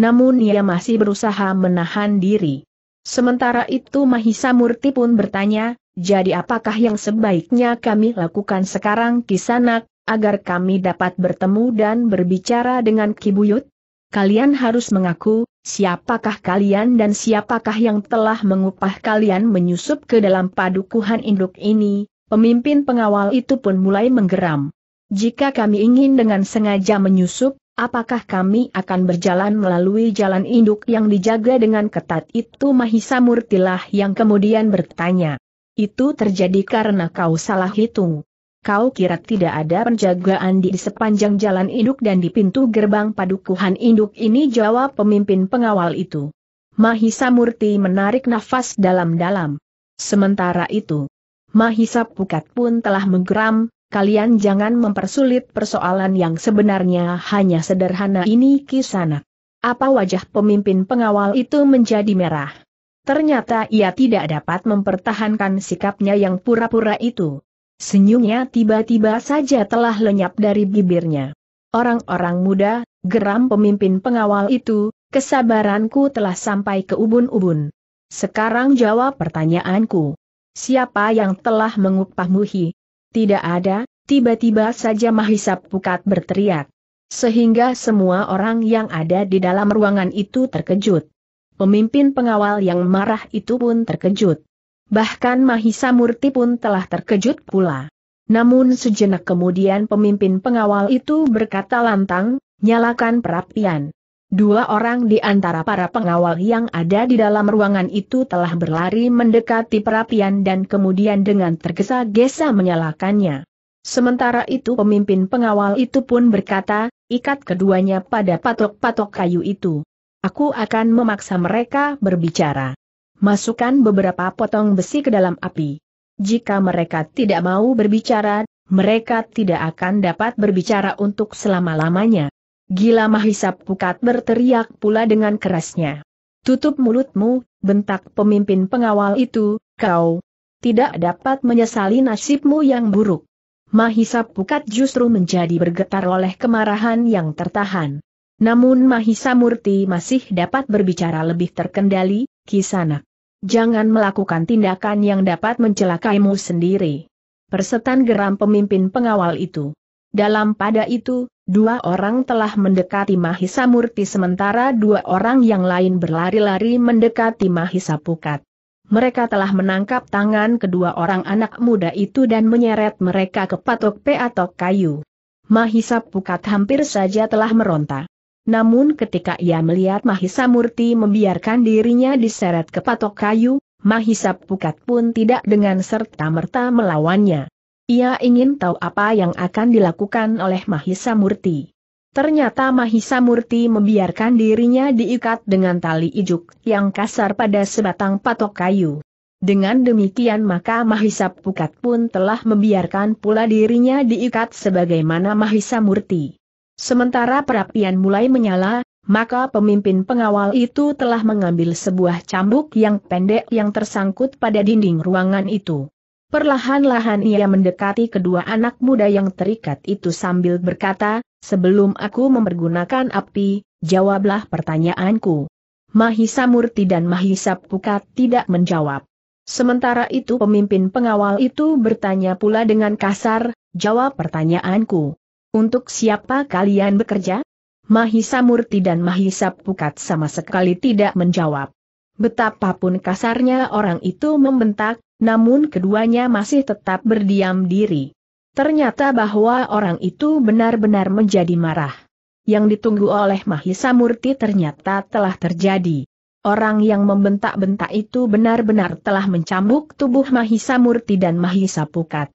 Namun ia masih berusaha menahan diri. Sementara itu Mahisa Murti pun bertanya, jadi apakah yang sebaiknya kami lakukan sekarang kisanak, agar kami dapat bertemu dan berbicara dengan Kibuyut? Kalian harus mengaku, siapakah kalian dan siapakah yang telah mengupah kalian menyusup ke dalam padukuhan induk ini, pemimpin pengawal itu pun mulai menggeram. Jika kami ingin dengan sengaja menyusup, apakah kami akan berjalan melalui jalan induk yang dijaga dengan ketat itu Mahisa Murtilah yang kemudian bertanya. Itu terjadi karena kau salah hitung kau kira tidak ada penjagaan di sepanjang jalan induk dan di pintu gerbang padukuhan induk ini jawab pemimpin pengawal itu. Mahisa Murti menarik nafas dalam-dalam. Sementara itu, Mahisa Pukat pun telah menggeram, kalian jangan mempersulit persoalan yang sebenarnya hanya sederhana ini kisana. Apa wajah pemimpin pengawal itu menjadi merah? Ternyata ia tidak dapat mempertahankan sikapnya yang pura-pura itu. Senyumnya tiba-tiba saja telah lenyap dari bibirnya. Orang-orang muda, geram pemimpin pengawal itu, kesabaranku telah sampai ke ubun-ubun. Sekarang jawab pertanyaanku. Siapa yang telah mengupahmu muhi? Tidak ada, tiba-tiba saja Mahisa Pukat berteriak. Sehingga semua orang yang ada di dalam ruangan itu terkejut. Pemimpin pengawal yang marah itu pun terkejut. Bahkan Mahisa Murti pun telah terkejut pula. Namun sejenak kemudian pemimpin pengawal itu berkata lantang, nyalakan perapian. Dua orang di antara para pengawal yang ada di dalam ruangan itu telah berlari mendekati perapian dan kemudian dengan tergesa-gesa menyalakannya. Sementara itu pemimpin pengawal itu pun berkata, ikat keduanya pada patok-patok kayu itu. Aku akan memaksa mereka berbicara masukkan beberapa potong besi ke dalam api. Jika mereka tidak mau berbicara, mereka tidak akan dapat berbicara untuk selama-lamanya. Gila Mahisap Pukat berteriak pula dengan kerasnya. Tutup mulutmu, bentak pemimpin pengawal itu, kau tidak dapat menyesali nasibmu yang buruk. Mahisa Pukat justru menjadi bergetar oleh kemarahan yang tertahan. Namun Mahisa Murti masih dapat berbicara lebih terkendali, Kisanak jangan melakukan tindakan yang dapat mencelakaimu sendiri. Persetan geram pemimpin pengawal itu. Dalam pada itu, dua orang telah mendekati Mahisa Murti sementara dua orang yang lain berlari-lari mendekati Mahisa Pukat. Mereka telah menangkap tangan kedua orang anak muda itu dan menyeret mereka ke patok peatok kayu. Mahisa Pukat hampir saja telah meronta. Namun ketika ia melihat Mahisa Murti membiarkan dirinya diseret ke patok kayu, Mahisa Pukat pun tidak dengan serta-merta melawannya. Ia ingin tahu apa yang akan dilakukan oleh Mahisa Murti. Ternyata Mahisa Murti membiarkan dirinya diikat dengan tali ijuk yang kasar pada sebatang patok kayu. Dengan demikian maka Mahisa Pukat pun telah membiarkan pula dirinya diikat sebagaimana Mahisa Murti. Sementara perapian mulai menyala, maka pemimpin pengawal itu telah mengambil sebuah cambuk yang pendek yang tersangkut pada dinding ruangan itu. Perlahan-lahan ia mendekati kedua anak muda yang terikat itu sambil berkata, sebelum aku mempergunakan api, jawablah pertanyaanku. Mahisa Murti dan Mahisa Pukat tidak menjawab. Sementara itu pemimpin pengawal itu bertanya pula dengan kasar, jawab pertanyaanku. Untuk siapa kalian bekerja? Mahisa Murti dan Mahisa Pukat sama sekali tidak menjawab. Betapapun kasarnya orang itu membentak, namun keduanya masih tetap berdiam diri. Ternyata bahwa orang itu benar-benar menjadi marah. Yang ditunggu oleh Mahisa Murti ternyata telah terjadi. Orang yang membentak-bentak itu benar-benar telah mencambuk tubuh Mahisa Murti dan Mahisa Pukat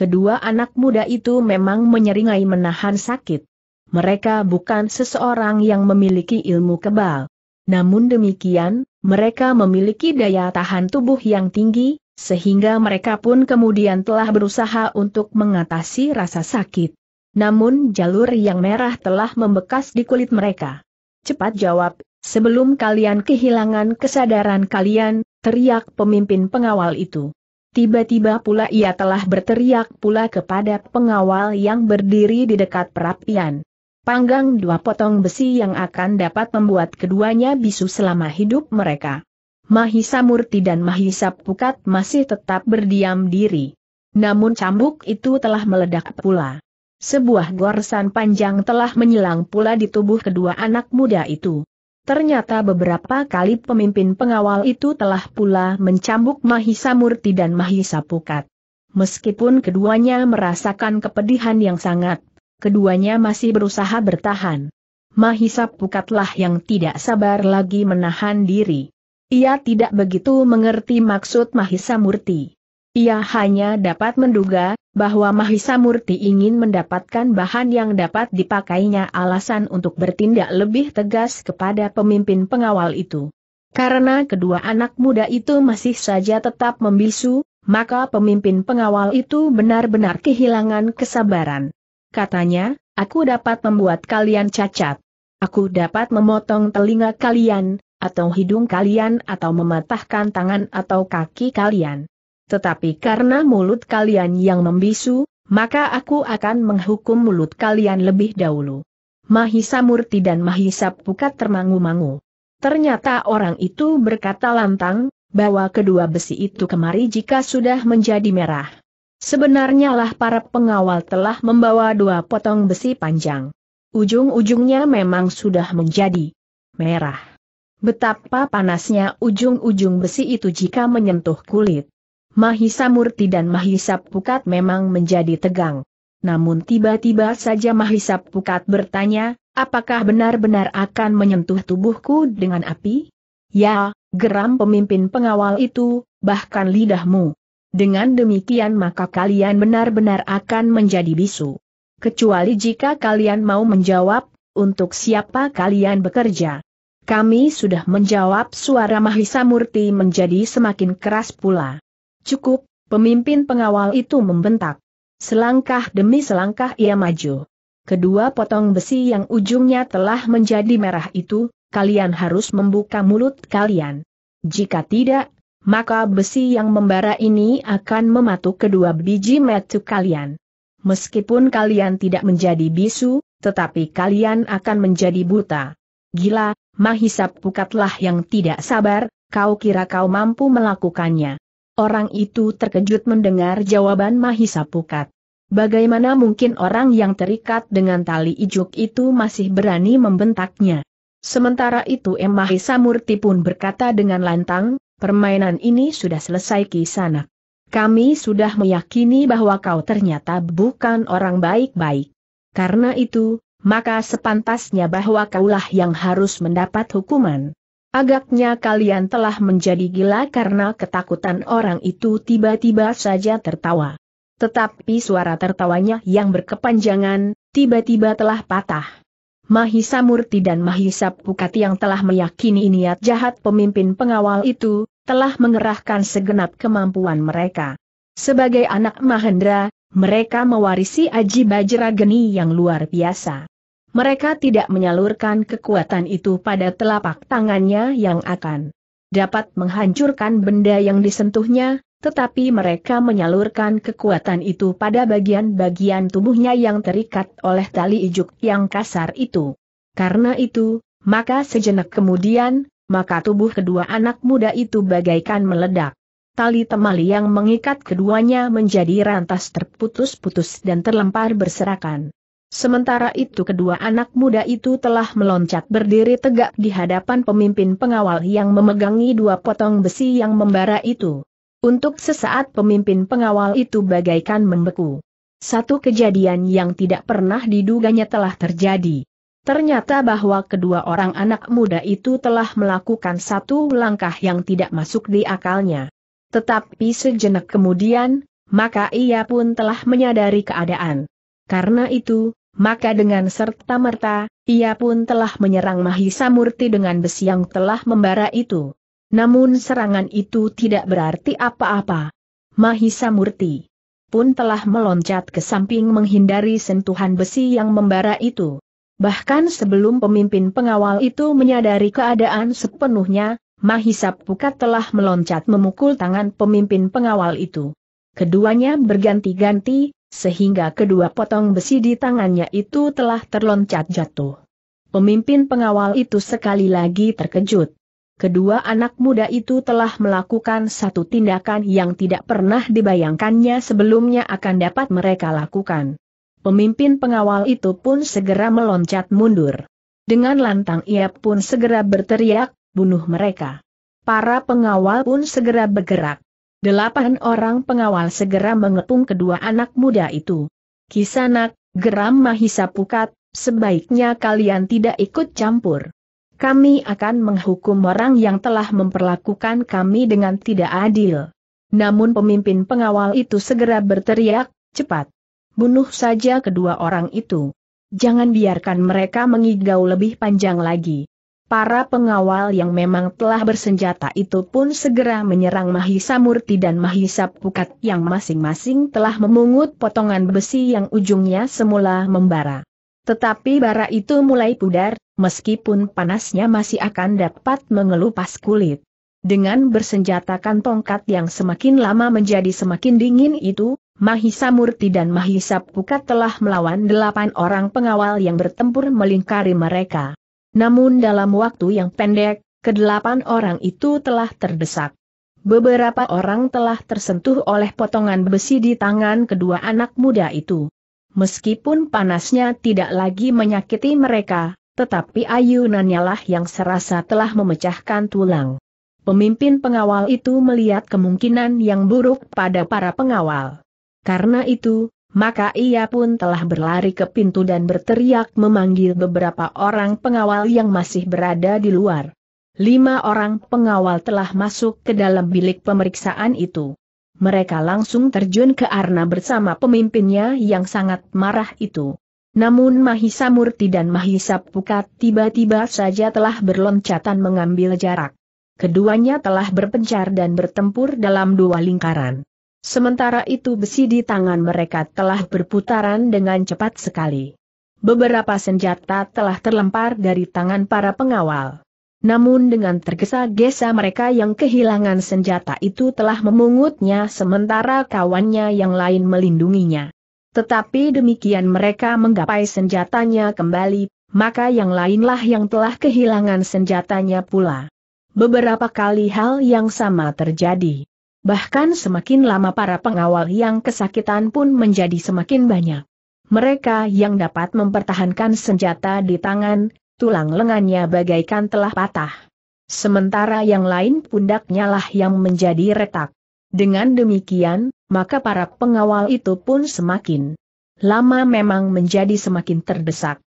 kedua anak muda itu memang menyeringai menahan sakit. Mereka bukan seseorang yang memiliki ilmu kebal. Namun demikian, mereka memiliki daya tahan tubuh yang tinggi, sehingga mereka pun kemudian telah berusaha untuk mengatasi rasa sakit. Namun jalur yang merah telah membekas di kulit mereka. Cepat jawab, sebelum kalian kehilangan kesadaran kalian, teriak pemimpin pengawal itu. Tiba-tiba pula ia telah berteriak pula kepada pengawal yang berdiri di dekat perapian. Panggang dua potong besi yang akan dapat membuat keduanya bisu selama hidup mereka. Mahisa Murti dan Mahisa Pukat masih tetap berdiam diri. Namun cambuk itu telah meledak pula. Sebuah gorsan panjang telah menyilang pula di tubuh kedua anak muda itu. Ternyata beberapa kali pemimpin pengawal itu telah pula mencambuk Mahisa Murti dan Mahisa Pukat. Meskipun keduanya merasakan kepedihan yang sangat, keduanya masih berusaha bertahan. Mahisa Pukatlah yang tidak sabar lagi menahan diri. Ia tidak begitu mengerti maksud Mahisa Murti. Ia hanya dapat menduga, bahwa Mahisa Murti ingin mendapatkan bahan yang dapat dipakainya alasan untuk bertindak lebih tegas kepada pemimpin pengawal itu. Karena kedua anak muda itu masih saja tetap membisu, maka pemimpin pengawal itu benar-benar kehilangan kesabaran. Katanya, aku dapat membuat kalian cacat. Aku dapat memotong telinga kalian, atau hidung kalian atau mematahkan tangan atau kaki kalian tetapi karena mulut kalian yang membisu, maka aku akan menghukum mulut kalian lebih dahulu. Mahisa Murti dan Mahisa Pukat termangu-mangu. Ternyata orang itu berkata lantang, bahwa kedua besi itu kemari jika sudah menjadi merah. Sebenarnya lah para pengawal telah membawa dua potong besi panjang. Ujung-ujungnya memang sudah menjadi merah. Betapa panasnya ujung-ujung besi itu jika menyentuh kulit. Mahisa Murti dan Mahisa Pukat memang menjadi tegang. Namun tiba-tiba saja Mahisa Pukat bertanya, apakah benar-benar akan menyentuh tubuhku dengan api? Ya, geram pemimpin pengawal itu, bahkan lidahmu. Dengan demikian maka kalian benar-benar akan menjadi bisu. Kecuali jika kalian mau menjawab, untuk siapa kalian bekerja. Kami sudah menjawab suara Mahisa Murti menjadi semakin keras pula. Cukup, pemimpin pengawal itu membentak. Selangkah demi selangkah ia maju. Kedua potong besi yang ujungnya telah menjadi merah itu, kalian harus membuka mulut kalian. Jika tidak, maka besi yang membara ini akan mematuk kedua biji metu kalian. Meskipun kalian tidak menjadi bisu, tetapi kalian akan menjadi buta. Gila, Mahisap Pukatlah yang tidak sabar, kau kira kau mampu melakukannya. Orang itu terkejut mendengar jawaban Mahisa Pukat. Bagaimana mungkin orang yang terikat dengan tali ijuk itu masih berani membentaknya? Sementara itu M. Mahisa Murti pun berkata dengan lantang, permainan ini sudah selesai kisana. Kami sudah meyakini bahwa kau ternyata bukan orang baik-baik. Karena itu, maka sepantasnya bahwa kaulah yang harus mendapat hukuman. Agaknya kalian telah menjadi gila karena ketakutan orang itu tiba-tiba saja tertawa. Tetapi suara tertawanya yang berkepanjangan, tiba-tiba telah patah. Mahisa Murti dan Mahisa Pukati yang telah meyakini niat jahat pemimpin pengawal itu, telah mengerahkan segenap kemampuan mereka. Sebagai anak Mahendra, mereka mewarisi Aji Bajra Geni yang luar biasa mereka tidak menyalurkan kekuatan itu pada telapak tangannya yang akan dapat menghancurkan benda yang disentuhnya, tetapi mereka menyalurkan kekuatan itu pada bagian-bagian tubuhnya yang terikat oleh tali ijuk yang kasar itu. Karena itu, maka sejenak kemudian, maka tubuh kedua anak muda itu bagaikan meledak. Tali temali yang mengikat keduanya menjadi rantas terputus-putus dan terlempar berserakan. Sementara itu kedua anak muda itu telah meloncat berdiri tegak di hadapan pemimpin pengawal yang memegangi dua potong besi yang membara itu. Untuk sesaat pemimpin pengawal itu bagaikan membeku. Satu kejadian yang tidak pernah diduganya telah terjadi. Ternyata bahwa kedua orang anak muda itu telah melakukan satu langkah yang tidak masuk di akalnya. Tetapi sejenak kemudian, maka ia pun telah menyadari keadaan. Karena itu, maka dengan serta-merta, ia pun telah menyerang Mahisa Murti dengan besi yang telah membara itu. Namun serangan itu tidak berarti apa-apa. Mahisa Murti pun telah meloncat ke samping menghindari sentuhan besi yang membara itu. Bahkan sebelum pemimpin pengawal itu menyadari keadaan sepenuhnya, Mahisa Pukat telah meloncat memukul tangan pemimpin pengawal itu. Keduanya berganti-ganti, sehingga kedua potong besi di tangannya itu telah terloncat jatuh. Pemimpin pengawal itu sekali lagi terkejut. Kedua anak muda itu telah melakukan satu tindakan yang tidak pernah dibayangkannya sebelumnya akan dapat mereka lakukan. Pemimpin pengawal itu pun segera meloncat mundur. Dengan lantang ia pun segera berteriak, bunuh mereka. Para pengawal pun segera bergerak. Delapan orang pengawal segera mengepung kedua anak muda itu. Kisanak, geram Mahisa Pukat, sebaiknya kalian tidak ikut campur. Kami akan menghukum orang yang telah memperlakukan kami dengan tidak adil. Namun pemimpin pengawal itu segera berteriak, cepat. Bunuh saja kedua orang itu. Jangan biarkan mereka mengigau lebih panjang lagi. Para pengawal yang memang telah bersenjata itu pun segera menyerang Mahisa Murti dan Mahisa Pukat yang masing-masing telah memungut potongan besi yang ujungnya semula membara. Tetapi bara itu mulai pudar, meskipun panasnya masih akan dapat mengelupas kulit. Dengan bersenjatakan tongkat yang semakin lama menjadi semakin dingin itu, Mahisa Murti dan Mahisa Pukat telah melawan delapan orang pengawal yang bertempur melingkari mereka. Namun dalam waktu yang pendek, kedelapan orang itu telah terdesak. Beberapa orang telah tersentuh oleh potongan besi di tangan kedua anak muda itu. Meskipun panasnya tidak lagi menyakiti mereka, tetapi ayunannya lah yang serasa telah memecahkan tulang. Pemimpin pengawal itu melihat kemungkinan yang buruk pada para pengawal. Karena itu, maka ia pun telah berlari ke pintu dan berteriak memanggil beberapa orang pengawal yang masih berada di luar. Lima orang pengawal telah masuk ke dalam bilik pemeriksaan itu. Mereka langsung terjun ke Arna bersama pemimpinnya yang sangat marah itu. Namun Mahisa Murti dan Mahisa Pukat tiba-tiba saja telah berloncatan mengambil jarak. Keduanya telah berpencar dan bertempur dalam dua lingkaran. Sementara itu besi di tangan mereka telah berputaran dengan cepat sekali. Beberapa senjata telah terlempar dari tangan para pengawal. Namun dengan tergesa-gesa mereka yang kehilangan senjata itu telah memungutnya sementara kawannya yang lain melindunginya. Tetapi demikian mereka menggapai senjatanya kembali, maka yang lainlah yang telah kehilangan senjatanya pula. Beberapa kali hal yang sama terjadi. Bahkan semakin lama para pengawal yang kesakitan pun menjadi semakin banyak. Mereka yang dapat mempertahankan senjata di tangan, tulang lengannya bagaikan telah patah. Sementara yang lain pundaknya lah yang menjadi retak. Dengan demikian, maka para pengawal itu pun semakin lama memang menjadi semakin terdesak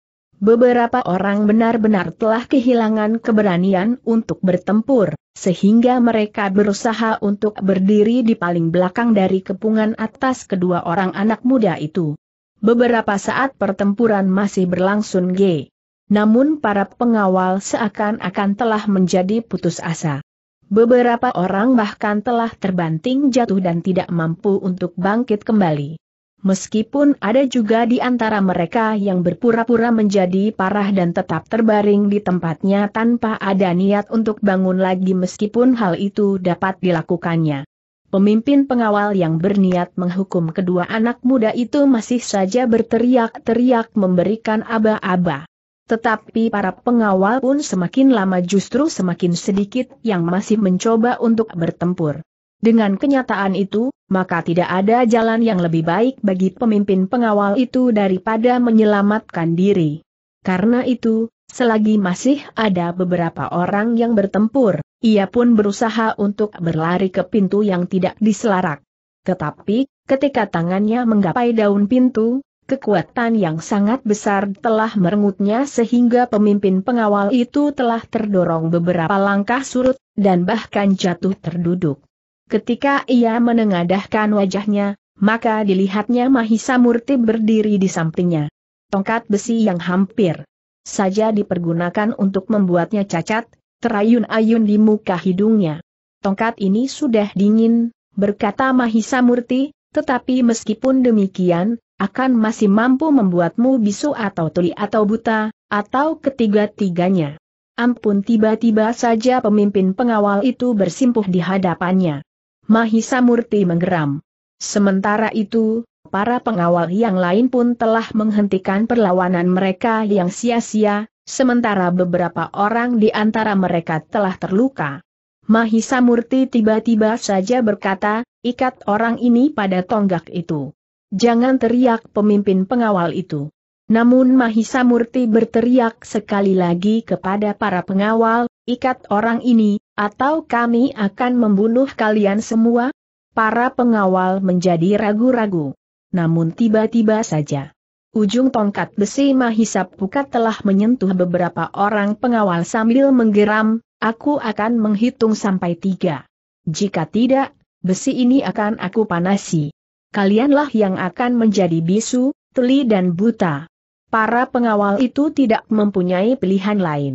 beberapa orang benar-benar telah kehilangan keberanian untuk bertempur, sehingga mereka berusaha untuk berdiri di paling belakang dari kepungan atas kedua orang anak muda itu. Beberapa saat pertempuran masih berlangsung G. Namun para pengawal seakan-akan telah menjadi putus asa. Beberapa orang bahkan telah terbanting jatuh dan tidak mampu untuk bangkit kembali. Meskipun ada juga di antara mereka yang berpura-pura menjadi parah dan tetap terbaring di tempatnya tanpa ada niat untuk bangun lagi meskipun hal itu dapat dilakukannya. Pemimpin pengawal yang berniat menghukum kedua anak muda itu masih saja berteriak-teriak memberikan aba-aba. Tetapi para pengawal pun semakin lama justru semakin sedikit yang masih mencoba untuk bertempur. Dengan kenyataan itu, maka tidak ada jalan yang lebih baik bagi pemimpin pengawal itu daripada menyelamatkan diri. Karena itu, selagi masih ada beberapa orang yang bertempur, ia pun berusaha untuk berlari ke pintu yang tidak diselarak. Tetapi, ketika tangannya menggapai daun pintu, kekuatan yang sangat besar telah merengutnya sehingga pemimpin pengawal itu telah terdorong beberapa langkah surut, dan bahkan jatuh terduduk. Ketika ia menengadahkan wajahnya, maka dilihatnya Mahisa Murti berdiri di sampingnya. Tongkat besi yang hampir saja dipergunakan untuk membuatnya cacat, terayun-ayun di muka hidungnya. Tongkat ini sudah dingin, berkata Mahisa Murti, tetapi meskipun demikian, akan masih mampu membuatmu bisu atau tuli atau buta, atau ketiga-tiganya. Ampun tiba-tiba saja pemimpin pengawal itu bersimpuh di hadapannya. Mahisa Murti menggeram. Sementara itu, para pengawal yang lain pun telah menghentikan perlawanan mereka yang sia-sia, sementara beberapa orang di antara mereka telah terluka. Mahisa Murti tiba-tiba saja berkata, ikat orang ini pada tonggak itu. Jangan teriak pemimpin pengawal itu. Namun Mahisa Murti berteriak sekali lagi kepada para pengawal, ikat orang ini, atau kami akan membunuh kalian semua? Para pengawal menjadi ragu-ragu. Namun tiba-tiba saja. Ujung tongkat besi mahisap Pukat telah menyentuh beberapa orang pengawal sambil menggeram, aku akan menghitung sampai tiga. Jika tidak, besi ini akan aku panasi. Kalianlah yang akan menjadi bisu, teli dan buta. Para pengawal itu tidak mempunyai pilihan lain.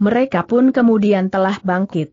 Mereka pun kemudian telah bangkit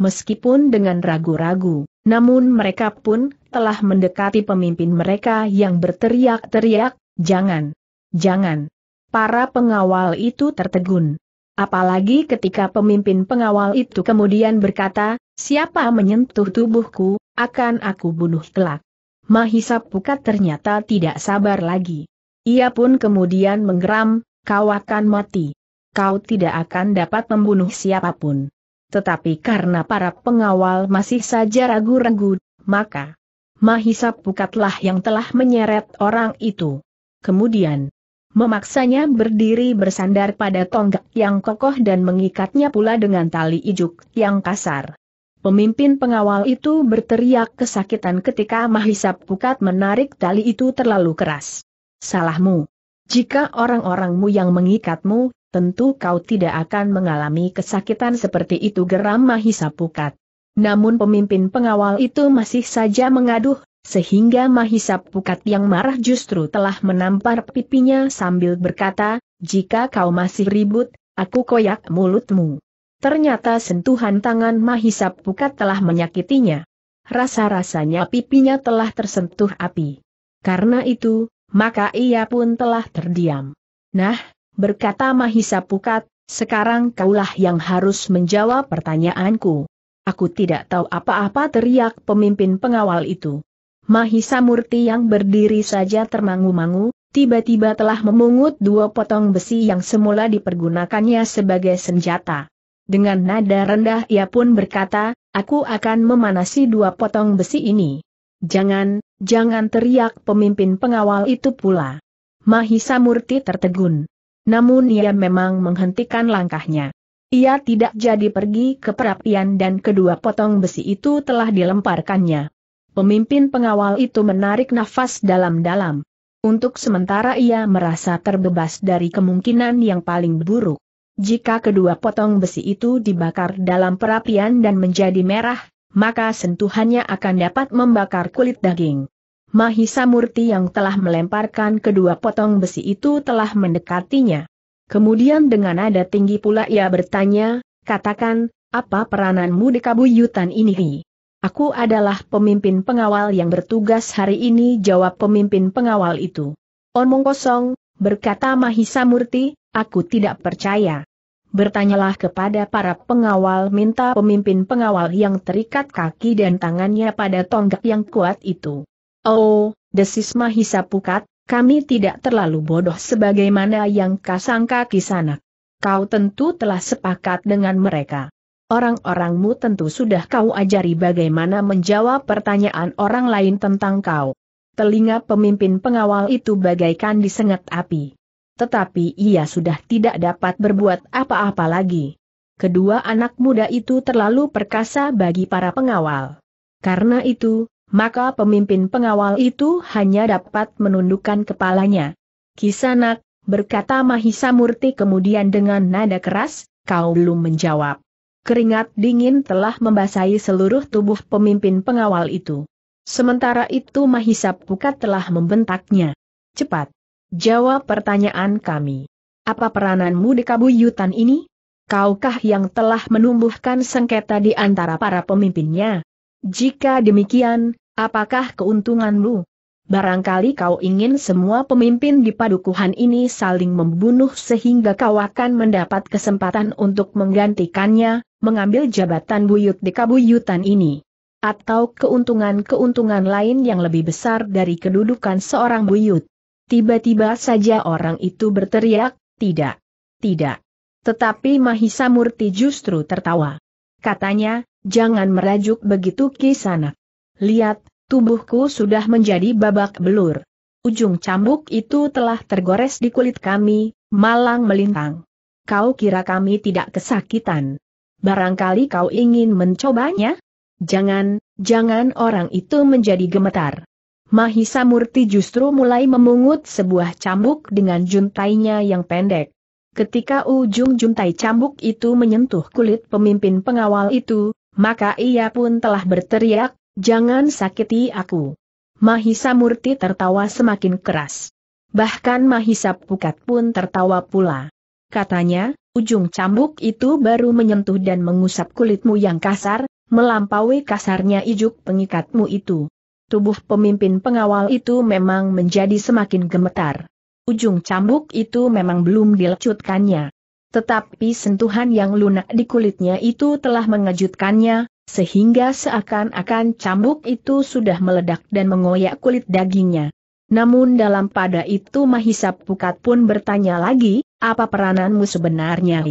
meskipun dengan ragu-ragu, namun mereka pun telah mendekati pemimpin mereka yang berteriak-teriak, jangan, jangan. Para pengawal itu tertegun. Apalagi ketika pemimpin pengawal itu kemudian berkata, siapa menyentuh tubuhku, akan aku bunuh kelak. Mahisa Pukat ternyata tidak sabar lagi. Ia pun kemudian menggeram, kau akan mati. Kau tidak akan dapat membunuh siapapun. Tetapi karena para pengawal masih saja ragu-ragu, maka Mahisa Pukatlah yang telah menyeret orang itu. Kemudian, memaksanya berdiri bersandar pada tonggak yang kokoh dan mengikatnya pula dengan tali ijuk yang kasar. Pemimpin pengawal itu berteriak kesakitan ketika Mahisa Pukat menarik tali itu terlalu keras. Salahmu. Jika orang-orangmu yang mengikatmu tentu kau tidak akan mengalami kesakitan seperti itu geram Mahisa Pukat. Namun pemimpin pengawal itu masih saja mengaduh, sehingga Mahisa Pukat yang marah justru telah menampar pipinya sambil berkata, jika kau masih ribut, aku koyak mulutmu. Ternyata sentuhan tangan Mahisa Pukat telah menyakitinya. Rasa-rasanya pipinya telah tersentuh api. Karena itu, maka ia pun telah terdiam. Nah, berkata Mahisa Pukat, sekarang kaulah yang harus menjawab pertanyaanku. Aku tidak tahu apa-apa teriak pemimpin pengawal itu. Mahisa Murti yang berdiri saja termangu-mangu, tiba-tiba telah memungut dua potong besi yang semula dipergunakannya sebagai senjata. Dengan nada rendah ia pun berkata, aku akan memanasi dua potong besi ini. Jangan, jangan teriak pemimpin pengawal itu pula. Mahisa Murti tertegun. Namun ia memang menghentikan langkahnya. Ia tidak jadi pergi ke perapian dan kedua potong besi itu telah dilemparkannya. Pemimpin pengawal itu menarik nafas dalam-dalam. Untuk sementara ia merasa terbebas dari kemungkinan yang paling buruk. Jika kedua potong besi itu dibakar dalam perapian dan menjadi merah, maka sentuhannya akan dapat membakar kulit daging. Mahisa Murti yang telah melemparkan kedua potong besi itu telah mendekatinya. Kemudian dengan nada tinggi pula ia bertanya, katakan, apa perananmu di kabuyutan ini? Aku adalah pemimpin pengawal yang bertugas hari ini jawab pemimpin pengawal itu. Omong kosong, berkata Mahisa Murti, aku tidak percaya. Bertanyalah kepada para pengawal minta pemimpin pengawal yang terikat kaki dan tangannya pada tonggak yang kuat itu. Oh, desis Mahisa Pukat, kami tidak terlalu bodoh sebagaimana yang kasangka kisanak. Kau tentu telah sepakat dengan mereka. Orang-orangmu tentu sudah kau ajari bagaimana menjawab pertanyaan orang lain tentang kau. Telinga pemimpin pengawal itu bagaikan disengat api. Tetapi ia sudah tidak dapat berbuat apa-apa lagi. Kedua anak muda itu terlalu perkasa bagi para pengawal. Karena itu, maka pemimpin pengawal itu hanya dapat menundukkan kepalanya. Kisanak, berkata Mahisa Murti kemudian dengan nada keras, kau belum menjawab. Keringat dingin telah membasahi seluruh tubuh pemimpin pengawal itu. Sementara itu Mahisa Pukat telah membentaknya. Cepat. Jawab pertanyaan kami. Apa perananmu di kabuyutan ini? Kaukah yang telah menumbuhkan sengketa di antara para pemimpinnya? Jika demikian, Apakah keuntunganmu? Barangkali kau ingin semua pemimpin di padukuhan ini saling membunuh sehingga kau akan mendapat kesempatan untuk menggantikannya, mengambil jabatan buyut di kabuyutan ini. Atau keuntungan-keuntungan lain yang lebih besar dari kedudukan seorang buyut. Tiba-tiba saja orang itu berteriak, tidak, tidak. Tetapi Mahisa Murti justru tertawa. Katanya, jangan merajuk begitu kisanak. Lihat, tubuhku sudah menjadi babak belur. Ujung cambuk itu telah tergores di kulit kami, malang melintang. Kau kira kami tidak kesakitan? Barangkali kau ingin mencobanya? Jangan, jangan orang itu menjadi gemetar. Mahisa Murti justru mulai memungut sebuah cambuk dengan juntainya yang pendek. Ketika ujung juntai cambuk itu menyentuh kulit pemimpin pengawal itu, maka ia pun telah berteriak, Jangan sakiti aku. Mahisa Murti tertawa semakin keras. Bahkan Mahisa Pukat pun tertawa pula. Katanya, ujung cambuk itu baru menyentuh dan mengusap kulitmu yang kasar, melampaui kasarnya ijuk pengikatmu itu. Tubuh pemimpin pengawal itu memang menjadi semakin gemetar. Ujung cambuk itu memang belum dilecutkannya. Tetapi sentuhan yang lunak di kulitnya itu telah mengejutkannya, sehingga seakan-akan cambuk itu sudah meledak dan mengoyak kulit dagingnya. Namun dalam pada itu Mahisa Pukat pun bertanya lagi, apa perananmu sebenarnya?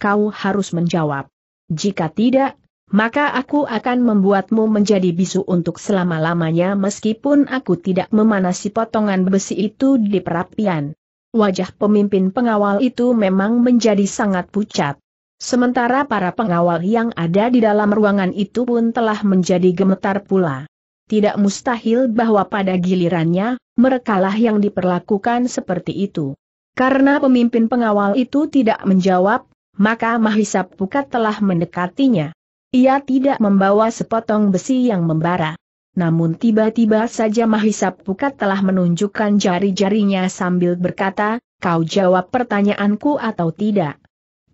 Kau harus menjawab. Jika tidak, maka aku akan membuatmu menjadi bisu untuk selama-lamanya meskipun aku tidak memanasi potongan besi itu di perapian. Wajah pemimpin pengawal itu memang menjadi sangat pucat. Sementara para pengawal yang ada di dalam ruangan itu pun telah menjadi gemetar pula. Tidak mustahil bahwa pada gilirannya, merekalah yang diperlakukan seperti itu. Karena pemimpin pengawal itu tidak menjawab, maka Mahisa Pukat telah mendekatinya. Ia tidak membawa sepotong besi yang membara. Namun tiba-tiba saja Mahisa Pukat telah menunjukkan jari-jarinya sambil berkata, kau jawab pertanyaanku atau tidak.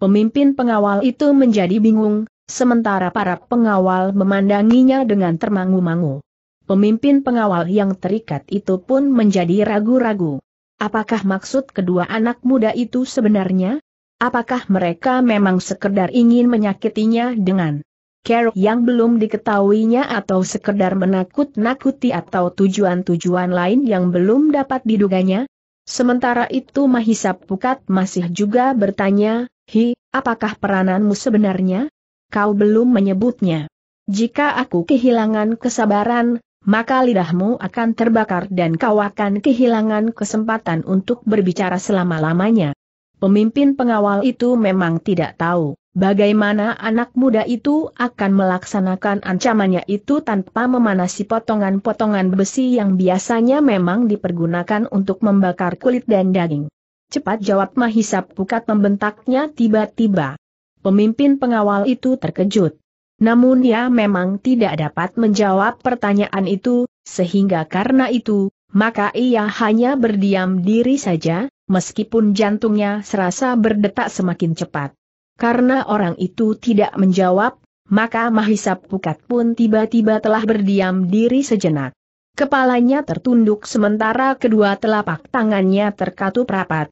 Pemimpin pengawal itu menjadi bingung, sementara para pengawal memandanginya dengan termangu-mangu. Pemimpin pengawal yang terikat itu pun menjadi ragu-ragu. Apakah maksud kedua anak muda itu sebenarnya? Apakah mereka memang sekedar ingin menyakitinya dengan Carol yang belum diketahuinya atau sekedar menakut-nakuti atau tujuan-tujuan lain yang belum dapat diduganya? Sementara itu Mahisa Pukat masih juga bertanya, Hi, apakah perananmu sebenarnya? Kau belum menyebutnya. Jika aku kehilangan kesabaran, maka lidahmu akan terbakar dan kau akan kehilangan kesempatan untuk berbicara selama-lamanya. Pemimpin pengawal itu memang tidak tahu bagaimana anak muda itu akan melaksanakan ancamannya itu tanpa memanasi potongan-potongan besi yang biasanya memang dipergunakan untuk membakar kulit dan daging. Cepat jawab Mahisap Pukat membentaknya tiba-tiba. Pemimpin pengawal itu terkejut. Namun ia memang tidak dapat menjawab pertanyaan itu, sehingga karena itu, maka ia hanya berdiam diri saja, meskipun jantungnya serasa berdetak semakin cepat. Karena orang itu tidak menjawab, maka Mahisap Pukat pun tiba-tiba telah berdiam diri sejenak. Kepalanya tertunduk sementara kedua telapak tangannya terkatup rapat,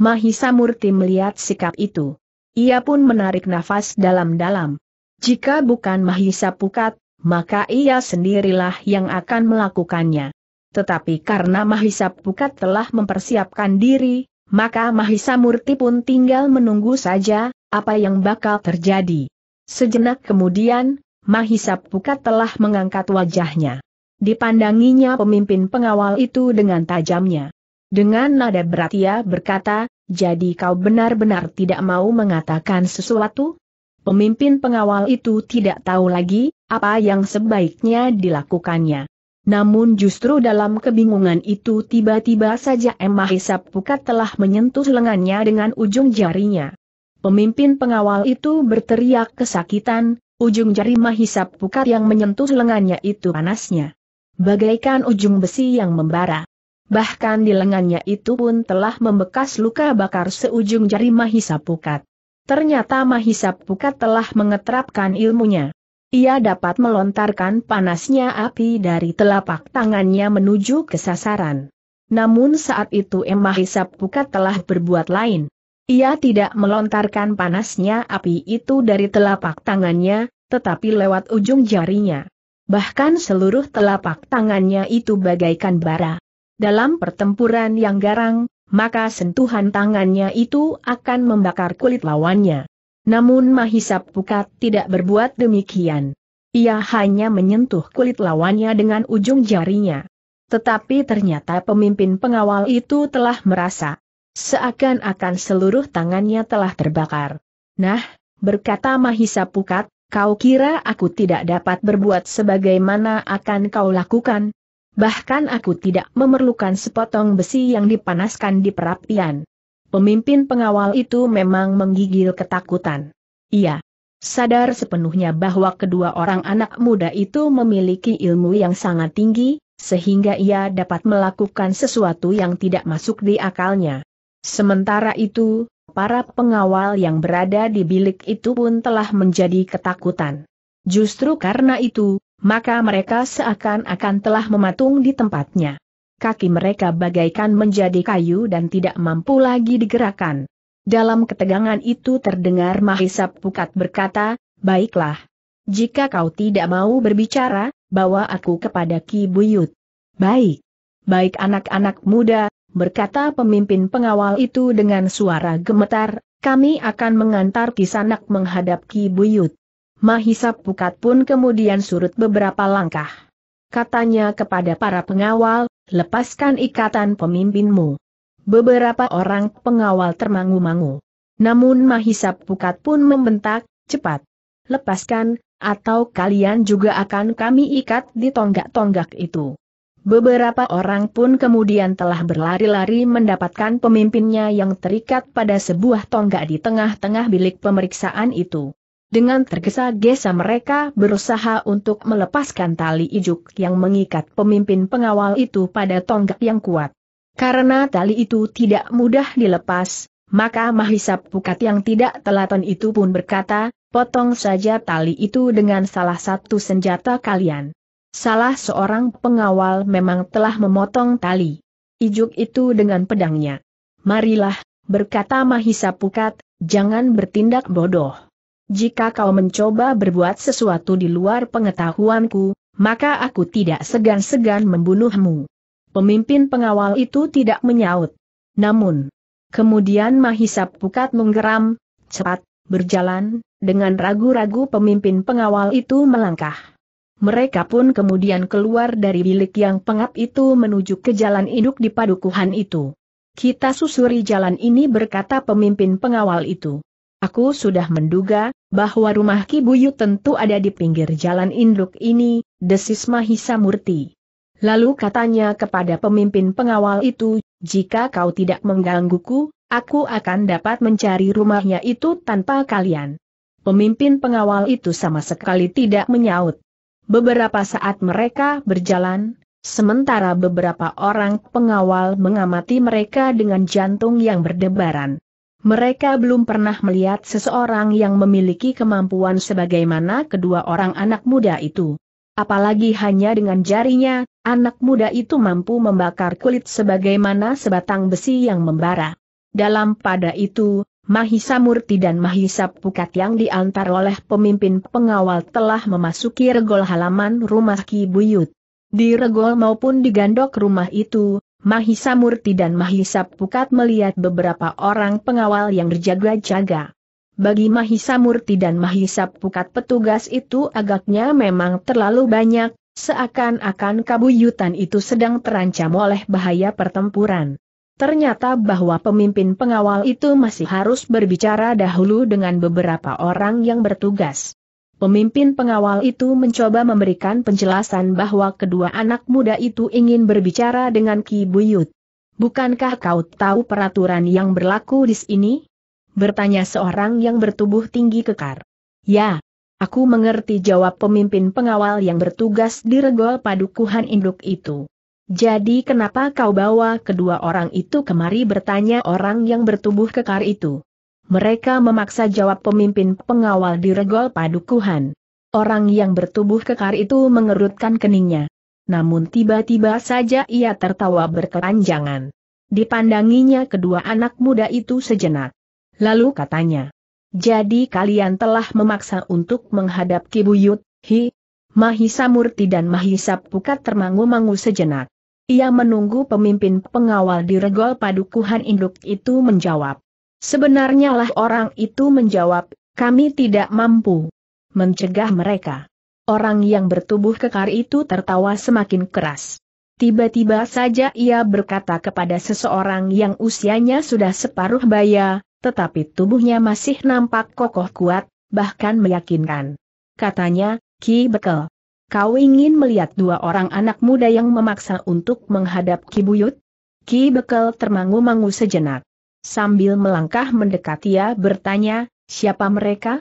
Mahisa Murti melihat sikap itu. Ia pun menarik nafas dalam-dalam. Jika bukan Mahisa Pukat, maka ia sendirilah yang akan melakukannya. Tetapi karena Mahisa Pukat telah mempersiapkan diri, maka Mahisa Murti pun tinggal menunggu saja, apa yang bakal terjadi. Sejenak kemudian, Mahisa Pukat telah mengangkat wajahnya. Dipandanginya pemimpin pengawal itu dengan tajamnya. Dengan nada berat ia berkata, jadi kau benar-benar tidak mau mengatakan sesuatu? Pemimpin pengawal itu tidak tahu lagi, apa yang sebaiknya dilakukannya. Namun justru dalam kebingungan itu tiba-tiba saja Emma hisap Pukat telah menyentuh lengannya dengan ujung jarinya. Pemimpin pengawal itu berteriak kesakitan, ujung jari mahisap Pukat yang menyentuh lengannya itu panasnya. Bagaikan ujung besi yang membara bahkan di lengannya itu pun telah membekas luka bakar seujung jari Mahisa Pukat. Ternyata Mahisa Pukat telah mengetrapkan ilmunya. Ia dapat melontarkan panasnya api dari telapak tangannya menuju ke sasaran. Namun saat itu Mahisa Pukat telah berbuat lain. Ia tidak melontarkan panasnya api itu dari telapak tangannya, tetapi lewat ujung jarinya. Bahkan seluruh telapak tangannya itu bagaikan bara. Dalam pertempuran yang garang, maka sentuhan tangannya itu akan membakar kulit lawannya. Namun Mahisa Pukat tidak berbuat demikian. Ia hanya menyentuh kulit lawannya dengan ujung jarinya. Tetapi ternyata pemimpin pengawal itu telah merasa. Seakan-akan seluruh tangannya telah terbakar. Nah, berkata Mahisa Pukat, kau kira aku tidak dapat berbuat sebagaimana akan kau lakukan? Bahkan aku tidak memerlukan sepotong besi yang dipanaskan di perapian. Pemimpin pengawal itu memang menggigil ketakutan. Ia Sadar sepenuhnya bahwa kedua orang anak muda itu memiliki ilmu yang sangat tinggi, sehingga ia dapat melakukan sesuatu yang tidak masuk di akalnya. Sementara itu, para pengawal yang berada di bilik itu pun telah menjadi ketakutan. Justru karena itu, maka mereka seakan-akan telah mematung di tempatnya. Kaki mereka bagaikan menjadi kayu dan tidak mampu lagi digerakkan. Dalam ketegangan itu terdengar Mahisa Pukat berkata, Baiklah. Jika kau tidak mau berbicara, bawa aku kepada Ki Buyut. Baik. Baik anak-anak muda, berkata pemimpin pengawal itu dengan suara gemetar, kami akan mengantar kisanak menghadap Ki Buyut. Mahisa Pukat pun kemudian surut beberapa langkah. Katanya kepada para pengawal, lepaskan ikatan pemimpinmu. Beberapa orang pengawal termangu-mangu. Namun Mahisa Pukat pun membentak, cepat. Lepaskan, atau kalian juga akan kami ikat di tonggak-tonggak itu. Beberapa orang pun kemudian telah berlari-lari mendapatkan pemimpinnya yang terikat pada sebuah tonggak di tengah-tengah bilik pemeriksaan itu. Dengan tergesa-gesa mereka berusaha untuk melepaskan tali ijuk yang mengikat pemimpin pengawal itu pada tonggak yang kuat. Karena tali itu tidak mudah dilepas, maka Mahisap Pukat yang tidak telaten itu pun berkata, potong saja tali itu dengan salah satu senjata kalian. Salah seorang pengawal memang telah memotong tali. Ijuk itu dengan pedangnya. Marilah, berkata Mahisap Pukat, jangan bertindak bodoh jika kau mencoba berbuat sesuatu di luar pengetahuanku, maka aku tidak segan-segan membunuhmu. Pemimpin pengawal itu tidak menyaut. Namun, kemudian Mahisap Pukat menggeram, cepat, berjalan, dengan ragu-ragu pemimpin pengawal itu melangkah. Mereka pun kemudian keluar dari bilik yang pengap itu menuju ke jalan induk di padukuhan itu. Kita susuri jalan ini berkata pemimpin pengawal itu. Aku sudah menduga, bahwa rumah Ki Kibuyu tentu ada di pinggir jalan induk ini, desis Mahisa Murti. Lalu katanya kepada pemimpin pengawal itu, jika kau tidak menggangguku, aku akan dapat mencari rumahnya itu tanpa kalian. Pemimpin pengawal itu sama sekali tidak menyaut. Beberapa saat mereka berjalan, sementara beberapa orang pengawal mengamati mereka dengan jantung yang berdebaran. Mereka belum pernah melihat seseorang yang memiliki kemampuan sebagaimana kedua orang anak muda itu. Apalagi hanya dengan jarinya, anak muda itu mampu membakar kulit sebagaimana sebatang besi yang membara. Dalam pada itu, Mahisa Murti dan Mahisa Pukat yang diantar oleh pemimpin pengawal telah memasuki regol halaman rumah Ki Buyut. Di regol maupun di gandok rumah itu, Mahisa Murti dan Mahisa Pukat melihat beberapa orang pengawal yang berjaga-jaga. Bagi Mahisa Murti dan Mahisa Pukat petugas itu agaknya memang terlalu banyak, seakan-akan kabuyutan itu sedang terancam oleh bahaya pertempuran. Ternyata bahwa pemimpin pengawal itu masih harus berbicara dahulu dengan beberapa orang yang bertugas. Pemimpin pengawal itu mencoba memberikan penjelasan bahwa kedua anak muda itu ingin berbicara dengan Ki Buyut. Bukankah kau tahu peraturan yang berlaku di sini? Bertanya seorang yang bertubuh tinggi kekar. Ya, aku mengerti jawab pemimpin pengawal yang bertugas di regol padukuhan induk itu. Jadi kenapa kau bawa kedua orang itu kemari bertanya orang yang bertubuh kekar itu? mereka memaksa jawab pemimpin pengawal di regol padukuhan. Orang yang bertubuh kekar itu mengerutkan keningnya. Namun tiba-tiba saja ia tertawa berkepanjangan. Dipandanginya kedua anak muda itu sejenak. Lalu katanya, Jadi kalian telah memaksa untuk menghadap Kibuyut, Hi, Mahisa Murti dan Mahisa Pukat termangu-mangu sejenak. Ia menunggu pemimpin pengawal di regol padukuhan induk itu menjawab. Sebenarnya lah orang itu menjawab, kami tidak mampu mencegah mereka. Orang yang bertubuh kekar itu tertawa semakin keras. Tiba-tiba saja ia berkata kepada seseorang yang usianya sudah separuh baya, tetapi tubuhnya masih nampak kokoh kuat, bahkan meyakinkan. Katanya, Ki Bekel. Kau ingin melihat dua orang anak muda yang memaksa untuk menghadap Ki Buyut? Ki Bekel termangu-mangu sejenak. Sambil melangkah mendekati, ia bertanya, siapa mereka?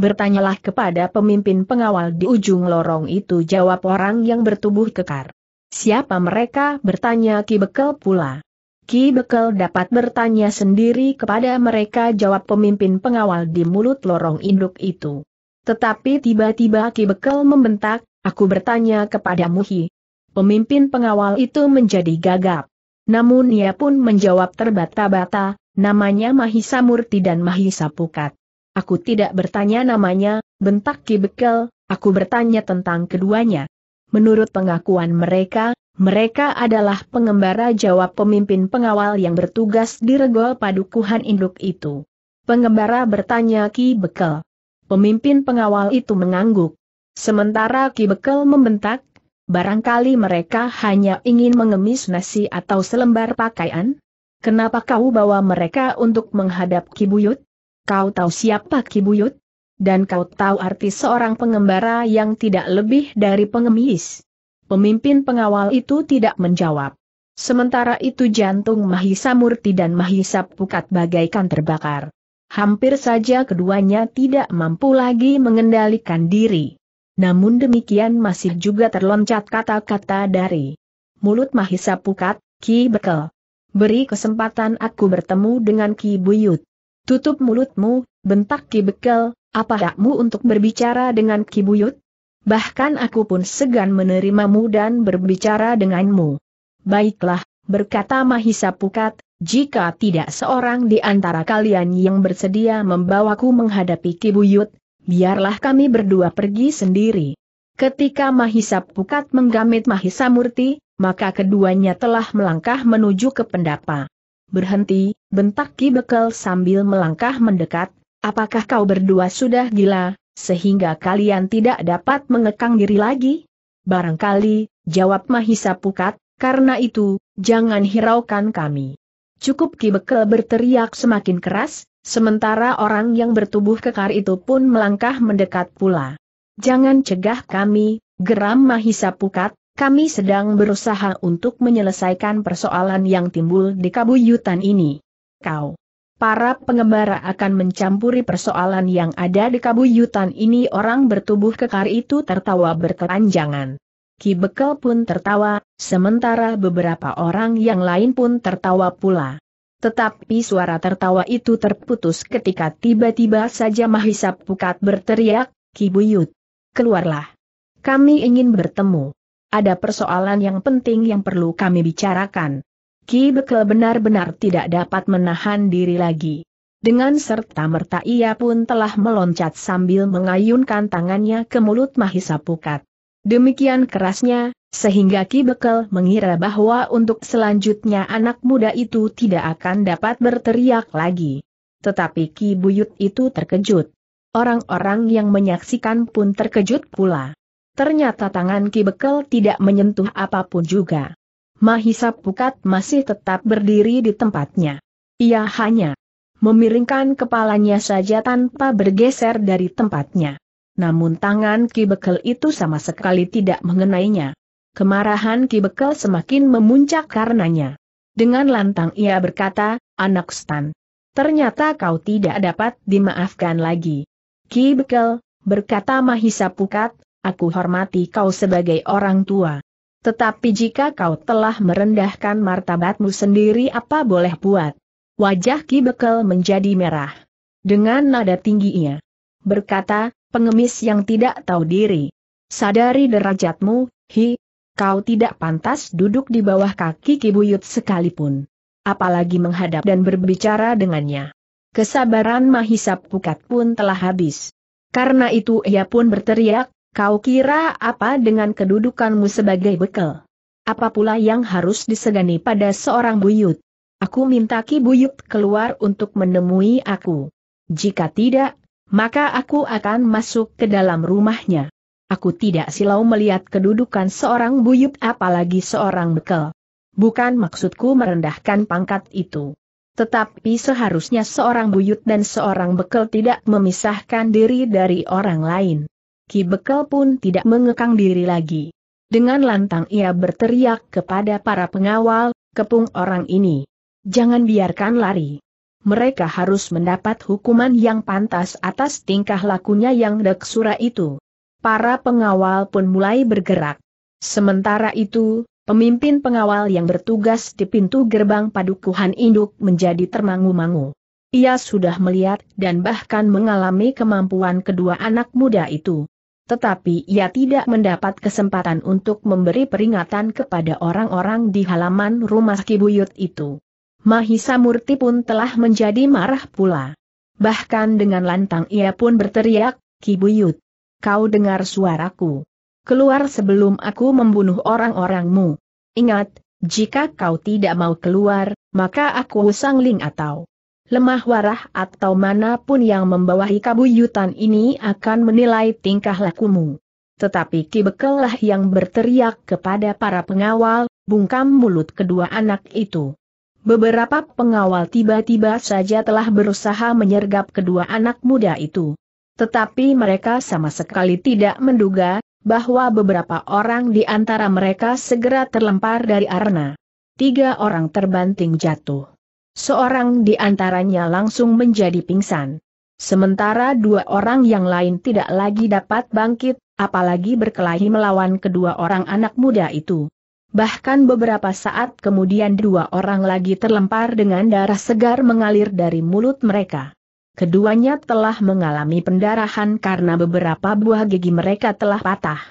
Bertanyalah kepada pemimpin pengawal di ujung lorong itu jawab orang yang bertubuh kekar. Siapa mereka? bertanya Ki Bekel pula. Ki Bekel dapat bertanya sendiri kepada mereka jawab pemimpin pengawal di mulut lorong induk itu. Tetapi tiba-tiba Ki Bekel membentak, aku bertanya kepada Muhi. Pemimpin pengawal itu menjadi gagap. Namun ia pun menjawab terbata-bata, namanya Mahisa Murti dan Mahisa Pukat. Aku tidak bertanya namanya, bentak Ki Bekel, aku bertanya tentang keduanya. Menurut pengakuan mereka, mereka adalah pengembara jawab pemimpin pengawal yang bertugas di regol padukuhan induk itu. Pengembara bertanya Ki Bekel. Pemimpin pengawal itu mengangguk. Sementara Ki Bekel membentak, Barangkali mereka hanya ingin mengemis nasi atau selembar pakaian? Kenapa kau bawa mereka untuk menghadap Kibuyut? Kau tahu siapa Kibuyut? Dan kau tahu arti seorang pengembara yang tidak lebih dari pengemis. Pemimpin pengawal itu tidak menjawab. Sementara itu jantung Mahisa Murti dan Mahisa Pukat bagaikan terbakar. Hampir saja keduanya tidak mampu lagi mengendalikan diri. Namun demikian masih juga terloncat kata-kata dari mulut Mahisa Pukat, Ki Bekel. Beri kesempatan aku bertemu dengan Ki Buyut. Tutup mulutmu, bentak Ki Bekel, apa hakmu untuk berbicara dengan Ki Buyut? Bahkan aku pun segan menerimamu dan berbicara denganmu. Baiklah, berkata Mahisa Pukat, jika tidak seorang di antara kalian yang bersedia membawaku menghadapi Ki Buyut, biarlah kami berdua pergi sendiri. Ketika Mahisa Pukat menggamit Mahisa Murti, maka keduanya telah melangkah menuju ke pendapa. Berhenti, bentak Ki Bekel sambil melangkah mendekat, apakah kau berdua sudah gila, sehingga kalian tidak dapat mengekang diri lagi? Barangkali, jawab Mahisa Pukat, karena itu, jangan hiraukan kami. Cukup Ki Bekel berteriak semakin keras, sementara orang yang bertubuh kekar itu pun melangkah mendekat pula. Jangan cegah kami, geram Mahisa Pukat, kami sedang berusaha untuk menyelesaikan persoalan yang timbul di kabuyutan ini. Kau. Para pengembara akan mencampuri persoalan yang ada di kabuyutan ini orang bertubuh kekar itu tertawa berkepanjangan. Ki Bekel pun tertawa, sementara beberapa orang yang lain pun tertawa pula. Tetapi suara tertawa itu terputus ketika tiba-tiba saja Mahisa Pukat berteriak, Kibuyut, keluarlah. Kami ingin bertemu. Ada persoalan yang penting yang perlu kami bicarakan. Ki Bekel benar-benar tidak dapat menahan diri lagi. Dengan serta-merta ia pun telah meloncat sambil mengayunkan tangannya ke mulut Mahisa Pukat. Demikian kerasnya, sehingga Ki Bekel mengira bahwa untuk selanjutnya anak muda itu tidak akan dapat berteriak lagi. Tetapi Ki Buyut itu terkejut. Orang-orang yang menyaksikan pun terkejut pula. Ternyata tangan Ki Bekel tidak menyentuh apapun juga. Mahisa Pukat masih tetap berdiri di tempatnya. Ia hanya memiringkan kepalanya saja tanpa bergeser dari tempatnya. Namun tangan Ki Bekel itu sama sekali tidak mengenainya. Kemarahan Ki Bekel semakin memuncak karenanya. Dengan lantang ia berkata, anak stan. Ternyata kau tidak dapat dimaafkan lagi. Ki Bekel, berkata Mahisa Pukat, aku hormati kau sebagai orang tua. Tetapi jika kau telah merendahkan martabatmu sendiri apa boleh buat? Wajah Ki Bekel menjadi merah. Dengan nada tinggi ia berkata, pengemis yang tidak tahu diri. Sadari derajatmu, hi, kau tidak pantas duduk di bawah kaki Kibuyut sekalipun. Apalagi menghadap dan berbicara dengannya. Kesabaran Mahisa Pukat pun telah habis. Karena itu ia pun berteriak, kau kira apa dengan kedudukanmu sebagai bekel? Apa pula yang harus disegani pada seorang buyut? Aku minta Ki Buyut keluar untuk menemui aku. Jika tidak, maka aku akan masuk ke dalam rumahnya. Aku tidak silau melihat kedudukan seorang buyut apalagi seorang bekel. Bukan maksudku merendahkan pangkat itu. Tetapi seharusnya seorang buyut dan seorang bekel tidak memisahkan diri dari orang lain. Ki Bekel pun tidak mengekang diri lagi. Dengan lantang ia berteriak kepada para pengawal, kepung orang ini. Jangan biarkan lari. Mereka harus mendapat hukuman yang pantas atas tingkah lakunya yang deksura itu para pengawal pun mulai bergerak. Sementara itu, pemimpin pengawal yang bertugas di pintu gerbang padukuhan induk menjadi termangu-mangu. Ia sudah melihat dan bahkan mengalami kemampuan kedua anak muda itu. Tetapi ia tidak mendapat kesempatan untuk memberi peringatan kepada orang-orang di halaman rumah Kibuyut itu. Mahisa Murti pun telah menjadi marah pula. Bahkan dengan lantang ia pun berteriak, Kibuyut, kau dengar suaraku. Keluar sebelum aku membunuh orang-orangmu. Ingat, jika kau tidak mau keluar, maka aku sangling atau lemah warah atau manapun yang membawahi kabuyutan ini akan menilai tingkah lakumu. Tetapi Ki Bekelah yang berteriak kepada para pengawal, bungkam mulut kedua anak itu. Beberapa pengawal tiba-tiba saja telah berusaha menyergap kedua anak muda itu. Tetapi mereka sama sekali tidak menduga, bahwa beberapa orang di antara mereka segera terlempar dari arena. Tiga orang terbanting jatuh. Seorang di antaranya langsung menjadi pingsan. Sementara dua orang yang lain tidak lagi dapat bangkit, apalagi berkelahi melawan kedua orang anak muda itu. Bahkan beberapa saat kemudian dua orang lagi terlempar dengan darah segar mengalir dari mulut mereka. Keduanya telah mengalami pendarahan karena beberapa buah gigi mereka telah patah.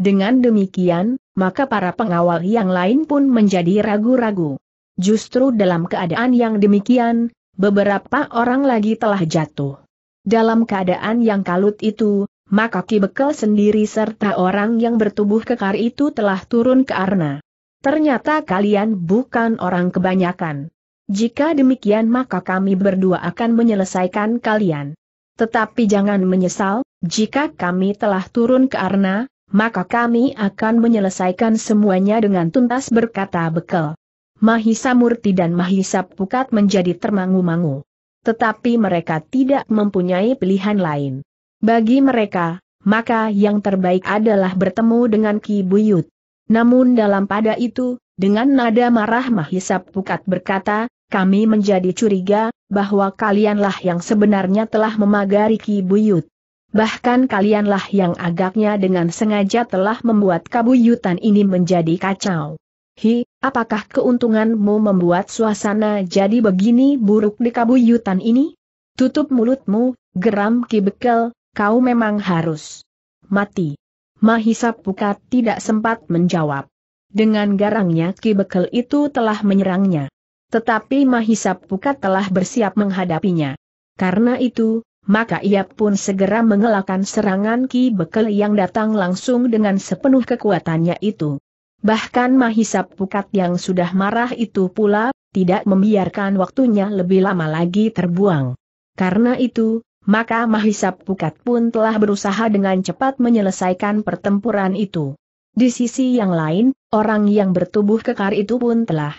Dengan demikian, maka para pengawal yang lain pun menjadi ragu-ragu. Justru dalam keadaan yang demikian, beberapa orang lagi telah jatuh. Dalam keadaan yang kalut itu, maka Ki Bekel sendiri serta orang yang bertubuh kekar itu telah turun ke arna. Ternyata kalian bukan orang kebanyakan. Jika demikian maka kami berdua akan menyelesaikan kalian. Tetapi jangan menyesal, jika kami telah turun ke Arna, maka kami akan menyelesaikan semuanya dengan tuntas berkata bekel. Mahisa Murti dan Mahisa Pukat menjadi termangu-mangu. Tetapi mereka tidak mempunyai pilihan lain. Bagi mereka, maka yang terbaik adalah bertemu dengan Ki Buyut. Namun dalam pada itu, dengan nada marah Mahisa Pukat berkata, kami menjadi curiga, bahwa kalianlah yang sebenarnya telah memagari Ki Buyut. Bahkan kalianlah yang agaknya dengan sengaja telah membuat kabuyutan ini menjadi kacau. Hi, apakah keuntunganmu membuat suasana jadi begini buruk di kabuyutan ini? Tutup mulutmu, geram Ki Bekel, kau memang harus mati. Mahisa Pukat tidak sempat menjawab. Dengan garangnya Ki Bekel itu telah menyerangnya. Tetapi Mahisa Pukat telah bersiap menghadapinya. Karena itu, maka ia pun segera mengelakkan serangan Ki Bekel yang datang langsung dengan sepenuh kekuatannya itu. Bahkan Mahisa Pukat yang sudah marah itu pula, tidak membiarkan waktunya lebih lama lagi terbuang. Karena itu, maka Mahisa Pukat pun telah berusaha dengan cepat menyelesaikan pertempuran itu. Di sisi yang lain, orang yang bertubuh kekar itu pun telah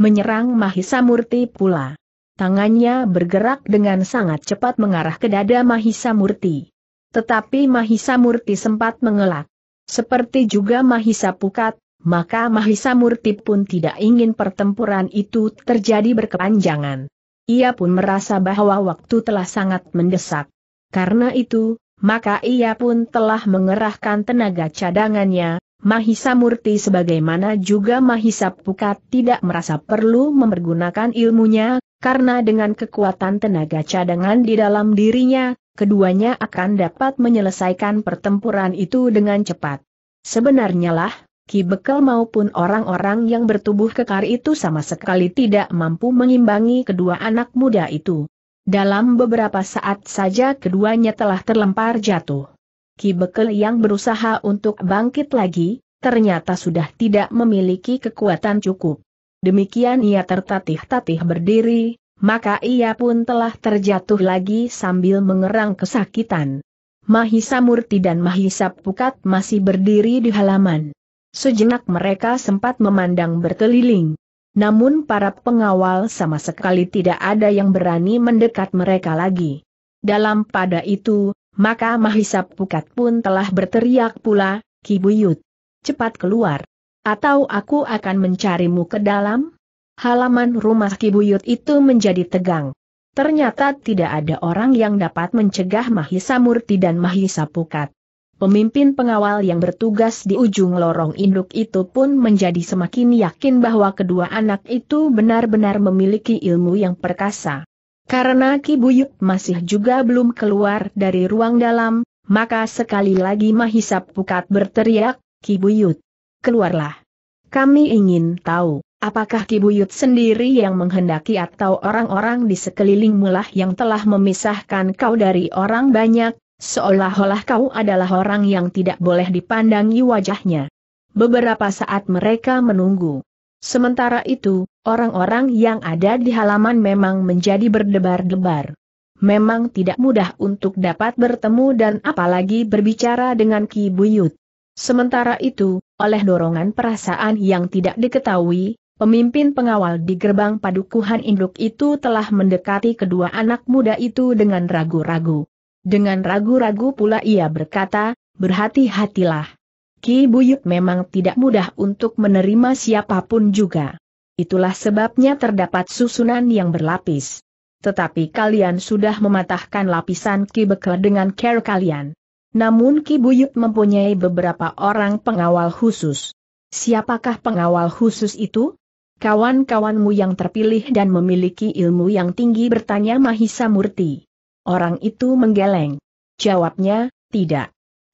menyerang Mahisa Murti pula. Tangannya bergerak dengan sangat cepat mengarah ke dada Mahisa Murti. Tetapi Mahisa Murti sempat mengelak. Seperti juga Mahisa Pukat, maka Mahisa Murti pun tidak ingin pertempuran itu terjadi berkepanjangan. Ia pun merasa bahwa waktu telah sangat mendesak. Karena itu, maka ia pun telah mengerahkan tenaga cadangannya, Mahisa Murti sebagaimana juga Mahisa Pukat tidak merasa perlu mempergunakan ilmunya, karena dengan kekuatan tenaga cadangan di dalam dirinya, keduanya akan dapat menyelesaikan pertempuran itu dengan cepat. Sebenarnya lah, Ki Bekel maupun orang-orang yang bertubuh kekar itu sama sekali tidak mampu mengimbangi kedua anak muda itu. Dalam beberapa saat saja keduanya telah terlempar jatuh. Ki Bekel yang berusaha untuk bangkit lagi, ternyata sudah tidak memiliki kekuatan cukup. Demikian ia tertatih-tatih berdiri, maka ia pun telah terjatuh lagi sambil mengerang kesakitan. Mahisa Murti dan Mahisa Pukat masih berdiri di halaman. Sejenak mereka sempat memandang berkeliling. Namun para pengawal sama sekali tidak ada yang berani mendekat mereka lagi. Dalam pada itu, maka Mahisa Pukat pun telah berteriak pula, Ki Buyut. Cepat keluar. Atau aku akan mencarimu ke dalam? Halaman rumah Ki Buyut itu menjadi tegang. Ternyata tidak ada orang yang dapat mencegah Mahisa Murti dan Mahisa Pukat. Pemimpin pengawal yang bertugas di ujung lorong induk itu pun menjadi semakin yakin bahwa kedua anak itu benar-benar memiliki ilmu yang perkasa. Karena Ki Buyut masih juga belum keluar dari ruang dalam, maka sekali lagi Mahisa Pukat berteriak, Ki Buyut, keluarlah. Kami ingin tahu, apakah Ki Buyut sendiri yang menghendaki atau orang-orang di sekeliling mulah yang telah memisahkan kau dari orang banyak, seolah-olah kau adalah orang yang tidak boleh dipandangi wajahnya. Beberapa saat mereka menunggu. Sementara itu, orang-orang yang ada di halaman memang menjadi berdebar-debar. Memang tidak mudah untuk dapat bertemu dan apalagi berbicara dengan Ki Buyut. Sementara itu, oleh dorongan perasaan yang tidak diketahui, pemimpin pengawal di gerbang padukuhan induk itu telah mendekati kedua anak muda itu dengan ragu-ragu. Dengan ragu-ragu pula ia berkata, berhati-hatilah. Ki Buyut memang tidak mudah untuk menerima siapapun juga. Itulah sebabnya terdapat susunan yang berlapis. Tetapi kalian sudah mematahkan lapisan Ki Bekle dengan care kalian. Namun Ki Buyut mempunyai beberapa orang pengawal khusus. Siapakah pengawal khusus itu? Kawan-kawanmu yang terpilih dan memiliki ilmu yang tinggi bertanya Mahisa Murti. Orang itu menggeleng. Jawabnya, tidak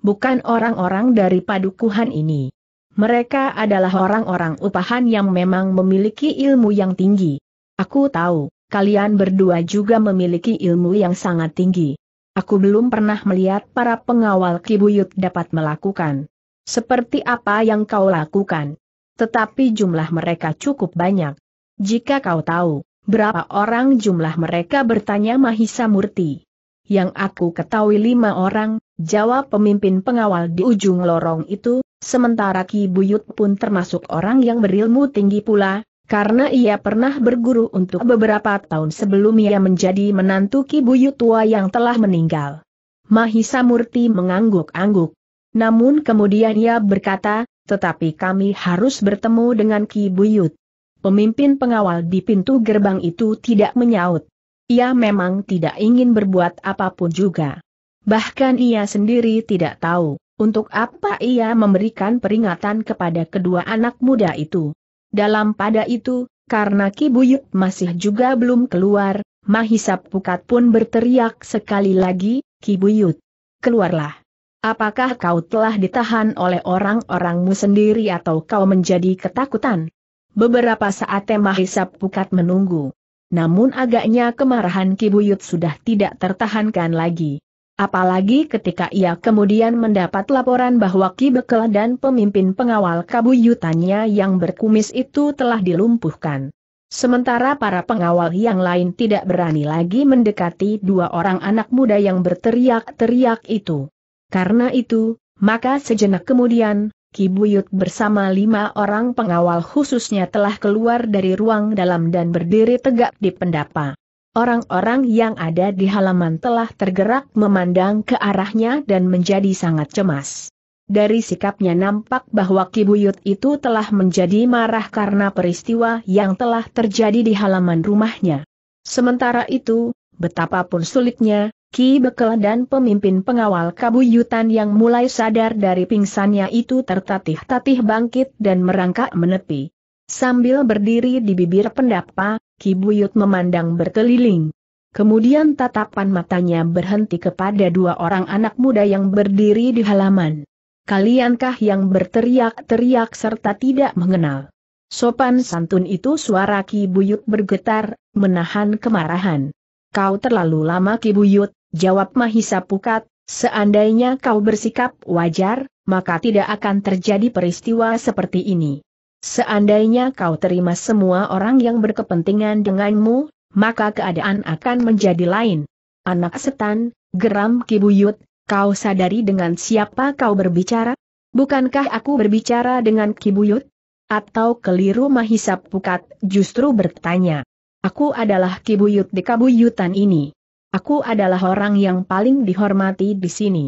bukan orang-orang dari padukuhan ini. Mereka adalah orang-orang upahan yang memang memiliki ilmu yang tinggi. Aku tahu, kalian berdua juga memiliki ilmu yang sangat tinggi. Aku belum pernah melihat para pengawal Kibuyut dapat melakukan seperti apa yang kau lakukan. Tetapi jumlah mereka cukup banyak. Jika kau tahu, berapa orang jumlah mereka bertanya Mahisa Murti. Yang aku ketahui lima orang, Jawab pemimpin pengawal di ujung lorong itu, sementara Ki Buyut pun termasuk orang yang berilmu tinggi pula, karena ia pernah berguru untuk beberapa tahun sebelum ia menjadi menantu Ki Buyut tua yang telah meninggal. Mahisa Murti mengangguk-angguk. Namun kemudian ia berkata, tetapi kami harus bertemu dengan Ki Buyut. Pemimpin pengawal di pintu gerbang itu tidak menyaut. Ia memang tidak ingin berbuat apapun juga. Bahkan ia sendiri tidak tahu, untuk apa ia memberikan peringatan kepada kedua anak muda itu. Dalam pada itu, karena Kibuyut masih juga belum keluar, Mahisap Pukat pun berteriak sekali lagi, Kibuyut, keluarlah. Apakah kau telah ditahan oleh orang-orangmu sendiri atau kau menjadi ketakutan? Beberapa saat Mahisap Pukat menunggu. Namun agaknya kemarahan Kibuyut sudah tidak tertahankan lagi. Apalagi ketika ia kemudian mendapat laporan bahwa Ki Bekel dan pemimpin pengawal kabuyutannya yang berkumis itu telah dilumpuhkan. Sementara para pengawal yang lain tidak berani lagi mendekati dua orang anak muda yang berteriak-teriak itu. Karena itu, maka sejenak kemudian, Ki Buyut bersama lima orang pengawal khususnya telah keluar dari ruang dalam dan berdiri tegak di pendapa. Orang-orang yang ada di halaman telah tergerak memandang ke arahnya dan menjadi sangat cemas. Dari sikapnya nampak bahwa Kibuyut itu telah menjadi marah karena peristiwa yang telah terjadi di halaman rumahnya. Sementara itu, betapapun sulitnya, Ki Bekel dan pemimpin pengawal Kabuyutan yang mulai sadar dari pingsannya itu tertatih-tatih bangkit dan merangkak menepi. Sambil berdiri di bibir pendapa, Kibuyut memandang berkeliling. Kemudian tatapan matanya berhenti kepada dua orang anak muda yang berdiri di halaman. Kaliankah yang berteriak-teriak serta tidak mengenal? Sopan santun itu suara Ki Buyut bergetar, menahan kemarahan. Kau terlalu lama Ki Buyut, jawab Mahisa Pukat, seandainya kau bersikap wajar, maka tidak akan terjadi peristiwa seperti ini. Seandainya kau terima semua orang yang berkepentingan denganmu, maka keadaan akan menjadi lain. Anak setan, geram kibuyut, kau sadari dengan siapa kau berbicara? Bukankah aku berbicara dengan kibuyut? Atau keliru mahisap pukat justru bertanya. Aku adalah kibuyut di kabuyutan ini. Aku adalah orang yang paling dihormati di sini.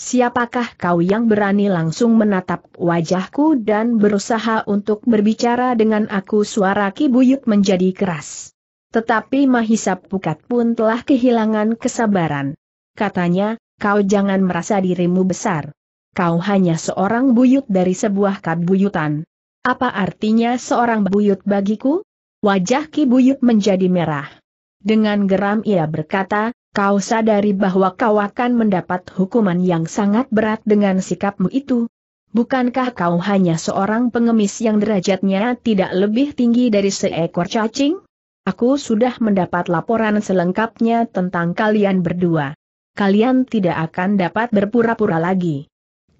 Siapakah kau yang berani langsung menatap wajahku dan berusaha untuk berbicara dengan aku suara Kibuyut menjadi keras. Tetapi Mahisa Pukat pun telah kehilangan kesabaran. Katanya, kau jangan merasa dirimu besar. Kau hanya seorang buyut dari sebuah kabuyutan. Apa artinya seorang buyut bagiku? Wajah Kibuyut menjadi merah. Dengan geram ia berkata, Kau sadari bahwa kau akan mendapat hukuman yang sangat berat dengan sikapmu itu. Bukankah kau hanya seorang pengemis yang derajatnya tidak lebih tinggi dari seekor cacing? Aku sudah mendapat laporan selengkapnya tentang kalian berdua. Kalian tidak akan dapat berpura-pura lagi.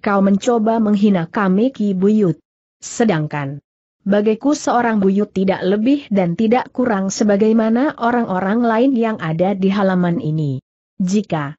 Kau mencoba menghina kami Ki Buyut. Sedangkan, Bagiku seorang buyut tidak lebih dan tidak kurang sebagaimana orang-orang lain yang ada di halaman ini. Jika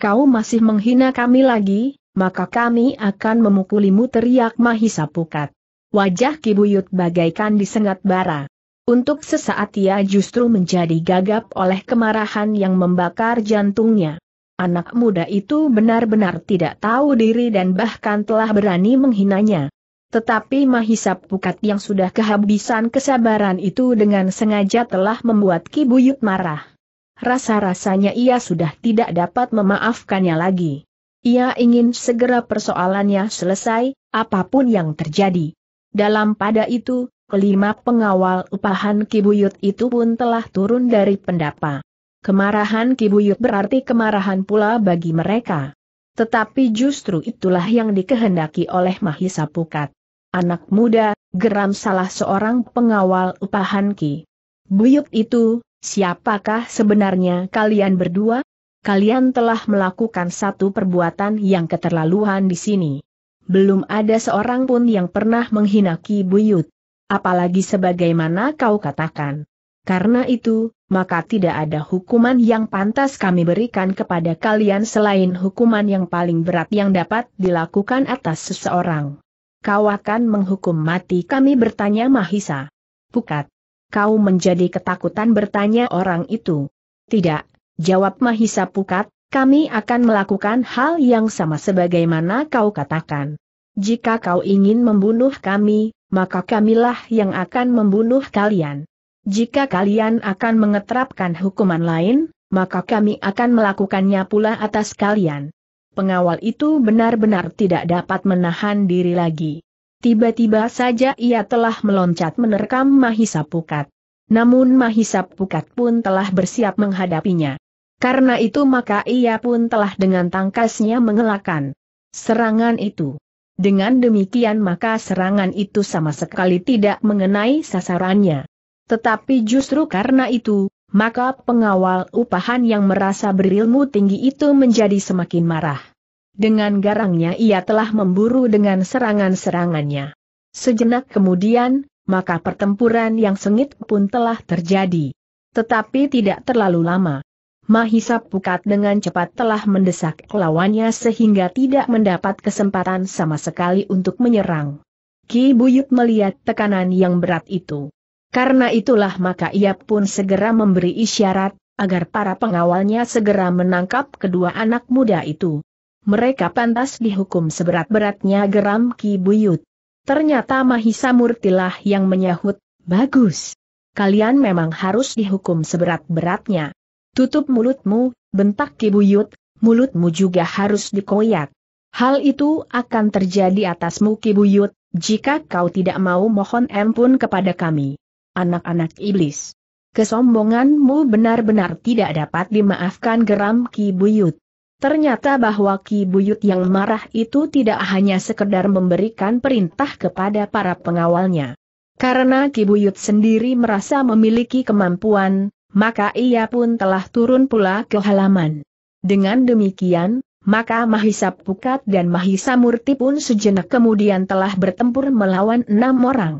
kau masih menghina kami lagi, maka kami akan memukulimu teriak Mahisa Pukat. Wajah Kibuyut bagaikan disengat bara. Untuk sesaat ia justru menjadi gagap oleh kemarahan yang membakar jantungnya. Anak muda itu benar-benar tidak tahu diri dan bahkan telah berani menghinanya. Tetapi Mahisa Pukat yang sudah kehabisan kesabaran itu dengan sengaja telah membuat Kibuyut marah. Rasa-rasanya ia sudah tidak dapat memaafkannya lagi. Ia ingin segera persoalannya selesai, apapun yang terjadi. Dalam pada itu, kelima pengawal upahan Kibuyut itu pun telah turun dari pendapa. Kemarahan Kibuyut berarti kemarahan pula bagi mereka. Tetapi justru itulah yang dikehendaki oleh Mahisa Pukat. Anak muda, geram salah seorang pengawal upahan Ki. Buyut itu, siapakah sebenarnya kalian berdua? Kalian telah melakukan satu perbuatan yang keterlaluan di sini. Belum ada seorang pun yang pernah menghina Ki Buyut. Apalagi sebagaimana kau katakan. Karena itu, maka tidak ada hukuman yang pantas kami berikan kepada kalian selain hukuman yang paling berat yang dapat dilakukan atas seseorang kau akan menghukum mati kami bertanya Mahisa. Pukat. Kau menjadi ketakutan bertanya orang itu. Tidak, jawab Mahisa Pukat, kami akan melakukan hal yang sama sebagaimana kau katakan. Jika kau ingin membunuh kami, maka kamilah yang akan membunuh kalian. Jika kalian akan mengeterapkan hukuman lain, maka kami akan melakukannya pula atas kalian pengawal itu benar-benar tidak dapat menahan diri lagi. Tiba-tiba saja ia telah meloncat menerkam Mahisa Pukat. Namun Mahisa Pukat pun telah bersiap menghadapinya. Karena itu maka ia pun telah dengan tangkasnya mengelakkan serangan itu. Dengan demikian maka serangan itu sama sekali tidak mengenai sasarannya. Tetapi justru karena itu, maka pengawal upahan yang merasa berilmu tinggi itu menjadi semakin marah. Dengan garangnya ia telah memburu dengan serangan-serangannya. Sejenak kemudian, maka pertempuran yang sengit pun telah terjadi. Tetapi tidak terlalu lama. Mahisa Pukat dengan cepat telah mendesak lawannya sehingga tidak mendapat kesempatan sama sekali untuk menyerang. Ki Buyut melihat tekanan yang berat itu. Karena itulah maka ia pun segera memberi isyarat, agar para pengawalnya segera menangkap kedua anak muda itu. Mereka pantas dihukum seberat-beratnya geram Ki Buyut. Ternyata Mahisa Murtilah yang menyahut, bagus. Kalian memang harus dihukum seberat-beratnya. Tutup mulutmu, bentak Ki Buyut, mulutmu juga harus dikoyak. Hal itu akan terjadi atasmu Ki Buyut, jika kau tidak mau mohon ampun kepada kami anak-anak iblis. Kesombonganmu benar-benar tidak dapat dimaafkan geram Ki Buyut. Ternyata bahwa Ki Buyut yang marah itu tidak hanya sekedar memberikan perintah kepada para pengawalnya. Karena Ki Buyut sendiri merasa memiliki kemampuan, maka ia pun telah turun pula ke halaman. Dengan demikian, maka Mahisa Pukat dan Mahisa Murti pun sejenak kemudian telah bertempur melawan enam orang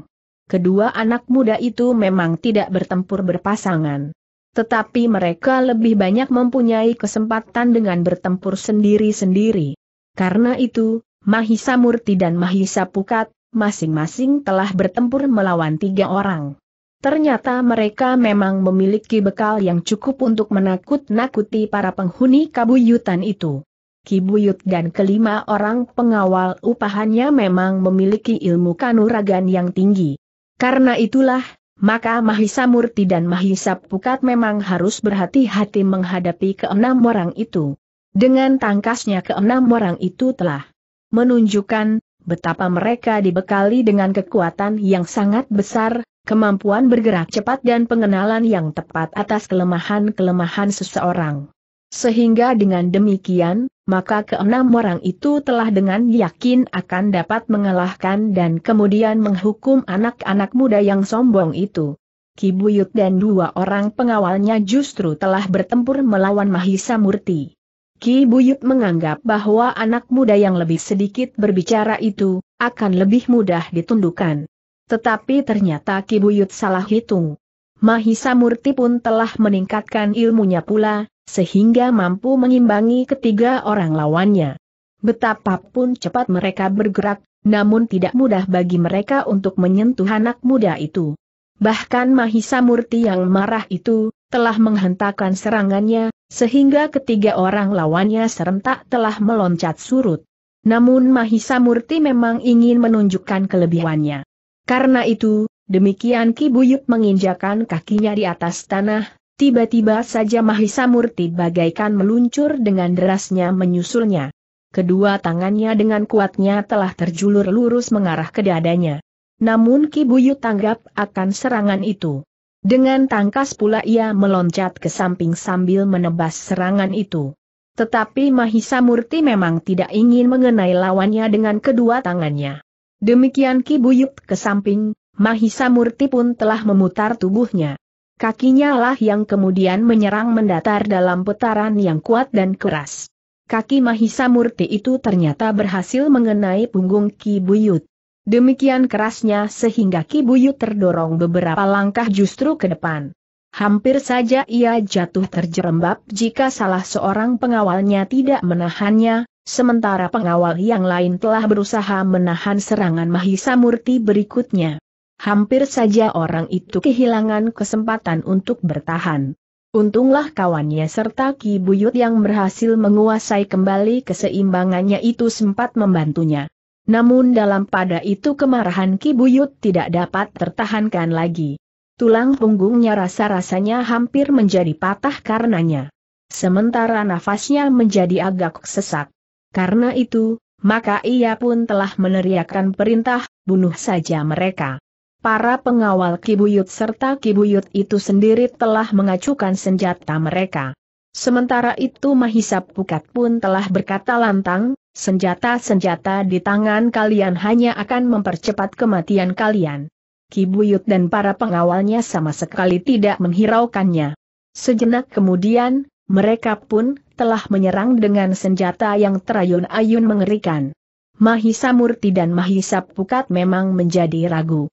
kedua anak muda itu memang tidak bertempur berpasangan. Tetapi mereka lebih banyak mempunyai kesempatan dengan bertempur sendiri-sendiri. Karena itu, Mahisa Murti dan Mahisa Pukat, masing-masing telah bertempur melawan tiga orang. Ternyata mereka memang memiliki bekal yang cukup untuk menakut-nakuti para penghuni kabuyutan itu. Kibuyut dan kelima orang pengawal upahannya memang memiliki ilmu kanuragan yang tinggi. Karena itulah, maka Mahisa Murti dan Mahisa Pukat memang harus berhati-hati menghadapi keenam orang itu. Dengan tangkasnya keenam orang itu telah menunjukkan betapa mereka dibekali dengan kekuatan yang sangat besar, kemampuan bergerak cepat dan pengenalan yang tepat atas kelemahan-kelemahan seseorang. Sehingga dengan demikian, maka keenam orang itu telah dengan yakin akan dapat mengalahkan dan kemudian menghukum anak-anak muda yang sombong itu. Kibuyut dan dua orang pengawalnya justru telah bertempur melawan Mahisa Murti. Ki Buyut menganggap bahwa anak muda yang lebih sedikit berbicara itu, akan lebih mudah ditundukkan. Tetapi ternyata Ki Buyut salah hitung. Mahisa Murti pun telah meningkatkan ilmunya pula, sehingga mampu mengimbangi ketiga orang lawannya. Betapapun cepat mereka bergerak, namun tidak mudah bagi mereka untuk menyentuh anak muda itu. Bahkan Mahisa Murti yang marah itu, telah menghentakkan serangannya, sehingga ketiga orang lawannya serentak telah meloncat surut. Namun Mahisa Murti memang ingin menunjukkan kelebihannya. Karena itu, demikian Ki Buyut menginjakan kakinya di atas tanah, Tiba-tiba saja Mahisa Murti bagaikan meluncur dengan derasnya menyusulnya. Kedua tangannya dengan kuatnya telah terjulur lurus mengarah ke dadanya. Namun Ki Buyut tanggap akan serangan itu. Dengan tangkas pula ia meloncat ke samping sambil menebas serangan itu. Tetapi Mahisa Murti memang tidak ingin mengenai lawannya dengan kedua tangannya. Demikian Ki Buyut ke samping, Mahisa Murti pun telah memutar tubuhnya. Kakinya lah yang kemudian menyerang mendatar dalam putaran yang kuat dan keras. Kaki Mahisa Murti itu ternyata berhasil mengenai punggung Ki Buyut. Demikian kerasnya sehingga Ki Buyut terdorong beberapa langkah justru ke depan. Hampir saja ia jatuh terjerembab jika salah seorang pengawalnya tidak menahannya, sementara pengawal yang lain telah berusaha menahan serangan Mahisa Murti berikutnya hampir saja orang itu kehilangan kesempatan untuk bertahan. Untunglah kawannya serta Ki Buyut yang berhasil menguasai kembali keseimbangannya itu sempat membantunya. Namun dalam pada itu kemarahan Ki Buyut tidak dapat tertahankan lagi. Tulang punggungnya rasa-rasanya hampir menjadi patah karenanya. Sementara nafasnya menjadi agak sesak. Karena itu, maka ia pun telah meneriakkan perintah, bunuh saja mereka para pengawal Kibuyut serta Kibuyut itu sendiri telah mengacukan senjata mereka. Sementara itu Mahisa Pukat pun telah berkata lantang, senjata-senjata di tangan kalian hanya akan mempercepat kematian kalian. Kibuyut dan para pengawalnya sama sekali tidak menghiraukannya. Sejenak kemudian, mereka pun telah menyerang dengan senjata yang terayun-ayun mengerikan. Mahisa Murti dan Mahisa Pukat memang menjadi ragu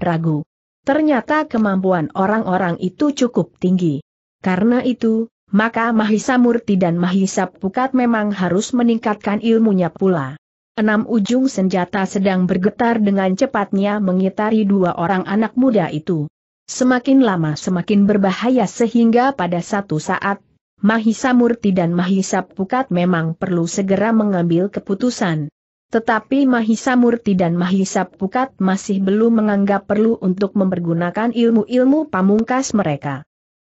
ragu. Ternyata kemampuan orang-orang itu cukup tinggi. Karena itu, maka Mahisa Murti dan Mahisa Pukat memang harus meningkatkan ilmunya pula. Enam ujung senjata sedang bergetar dengan cepatnya mengitari dua orang anak muda itu. Semakin lama semakin berbahaya sehingga pada satu saat, Mahisa Murti dan Mahisa Pukat memang perlu segera mengambil keputusan. Tetapi Mahisa Murti dan Mahisa Pukat masih belum menganggap perlu untuk mempergunakan ilmu-ilmu pamungkas mereka.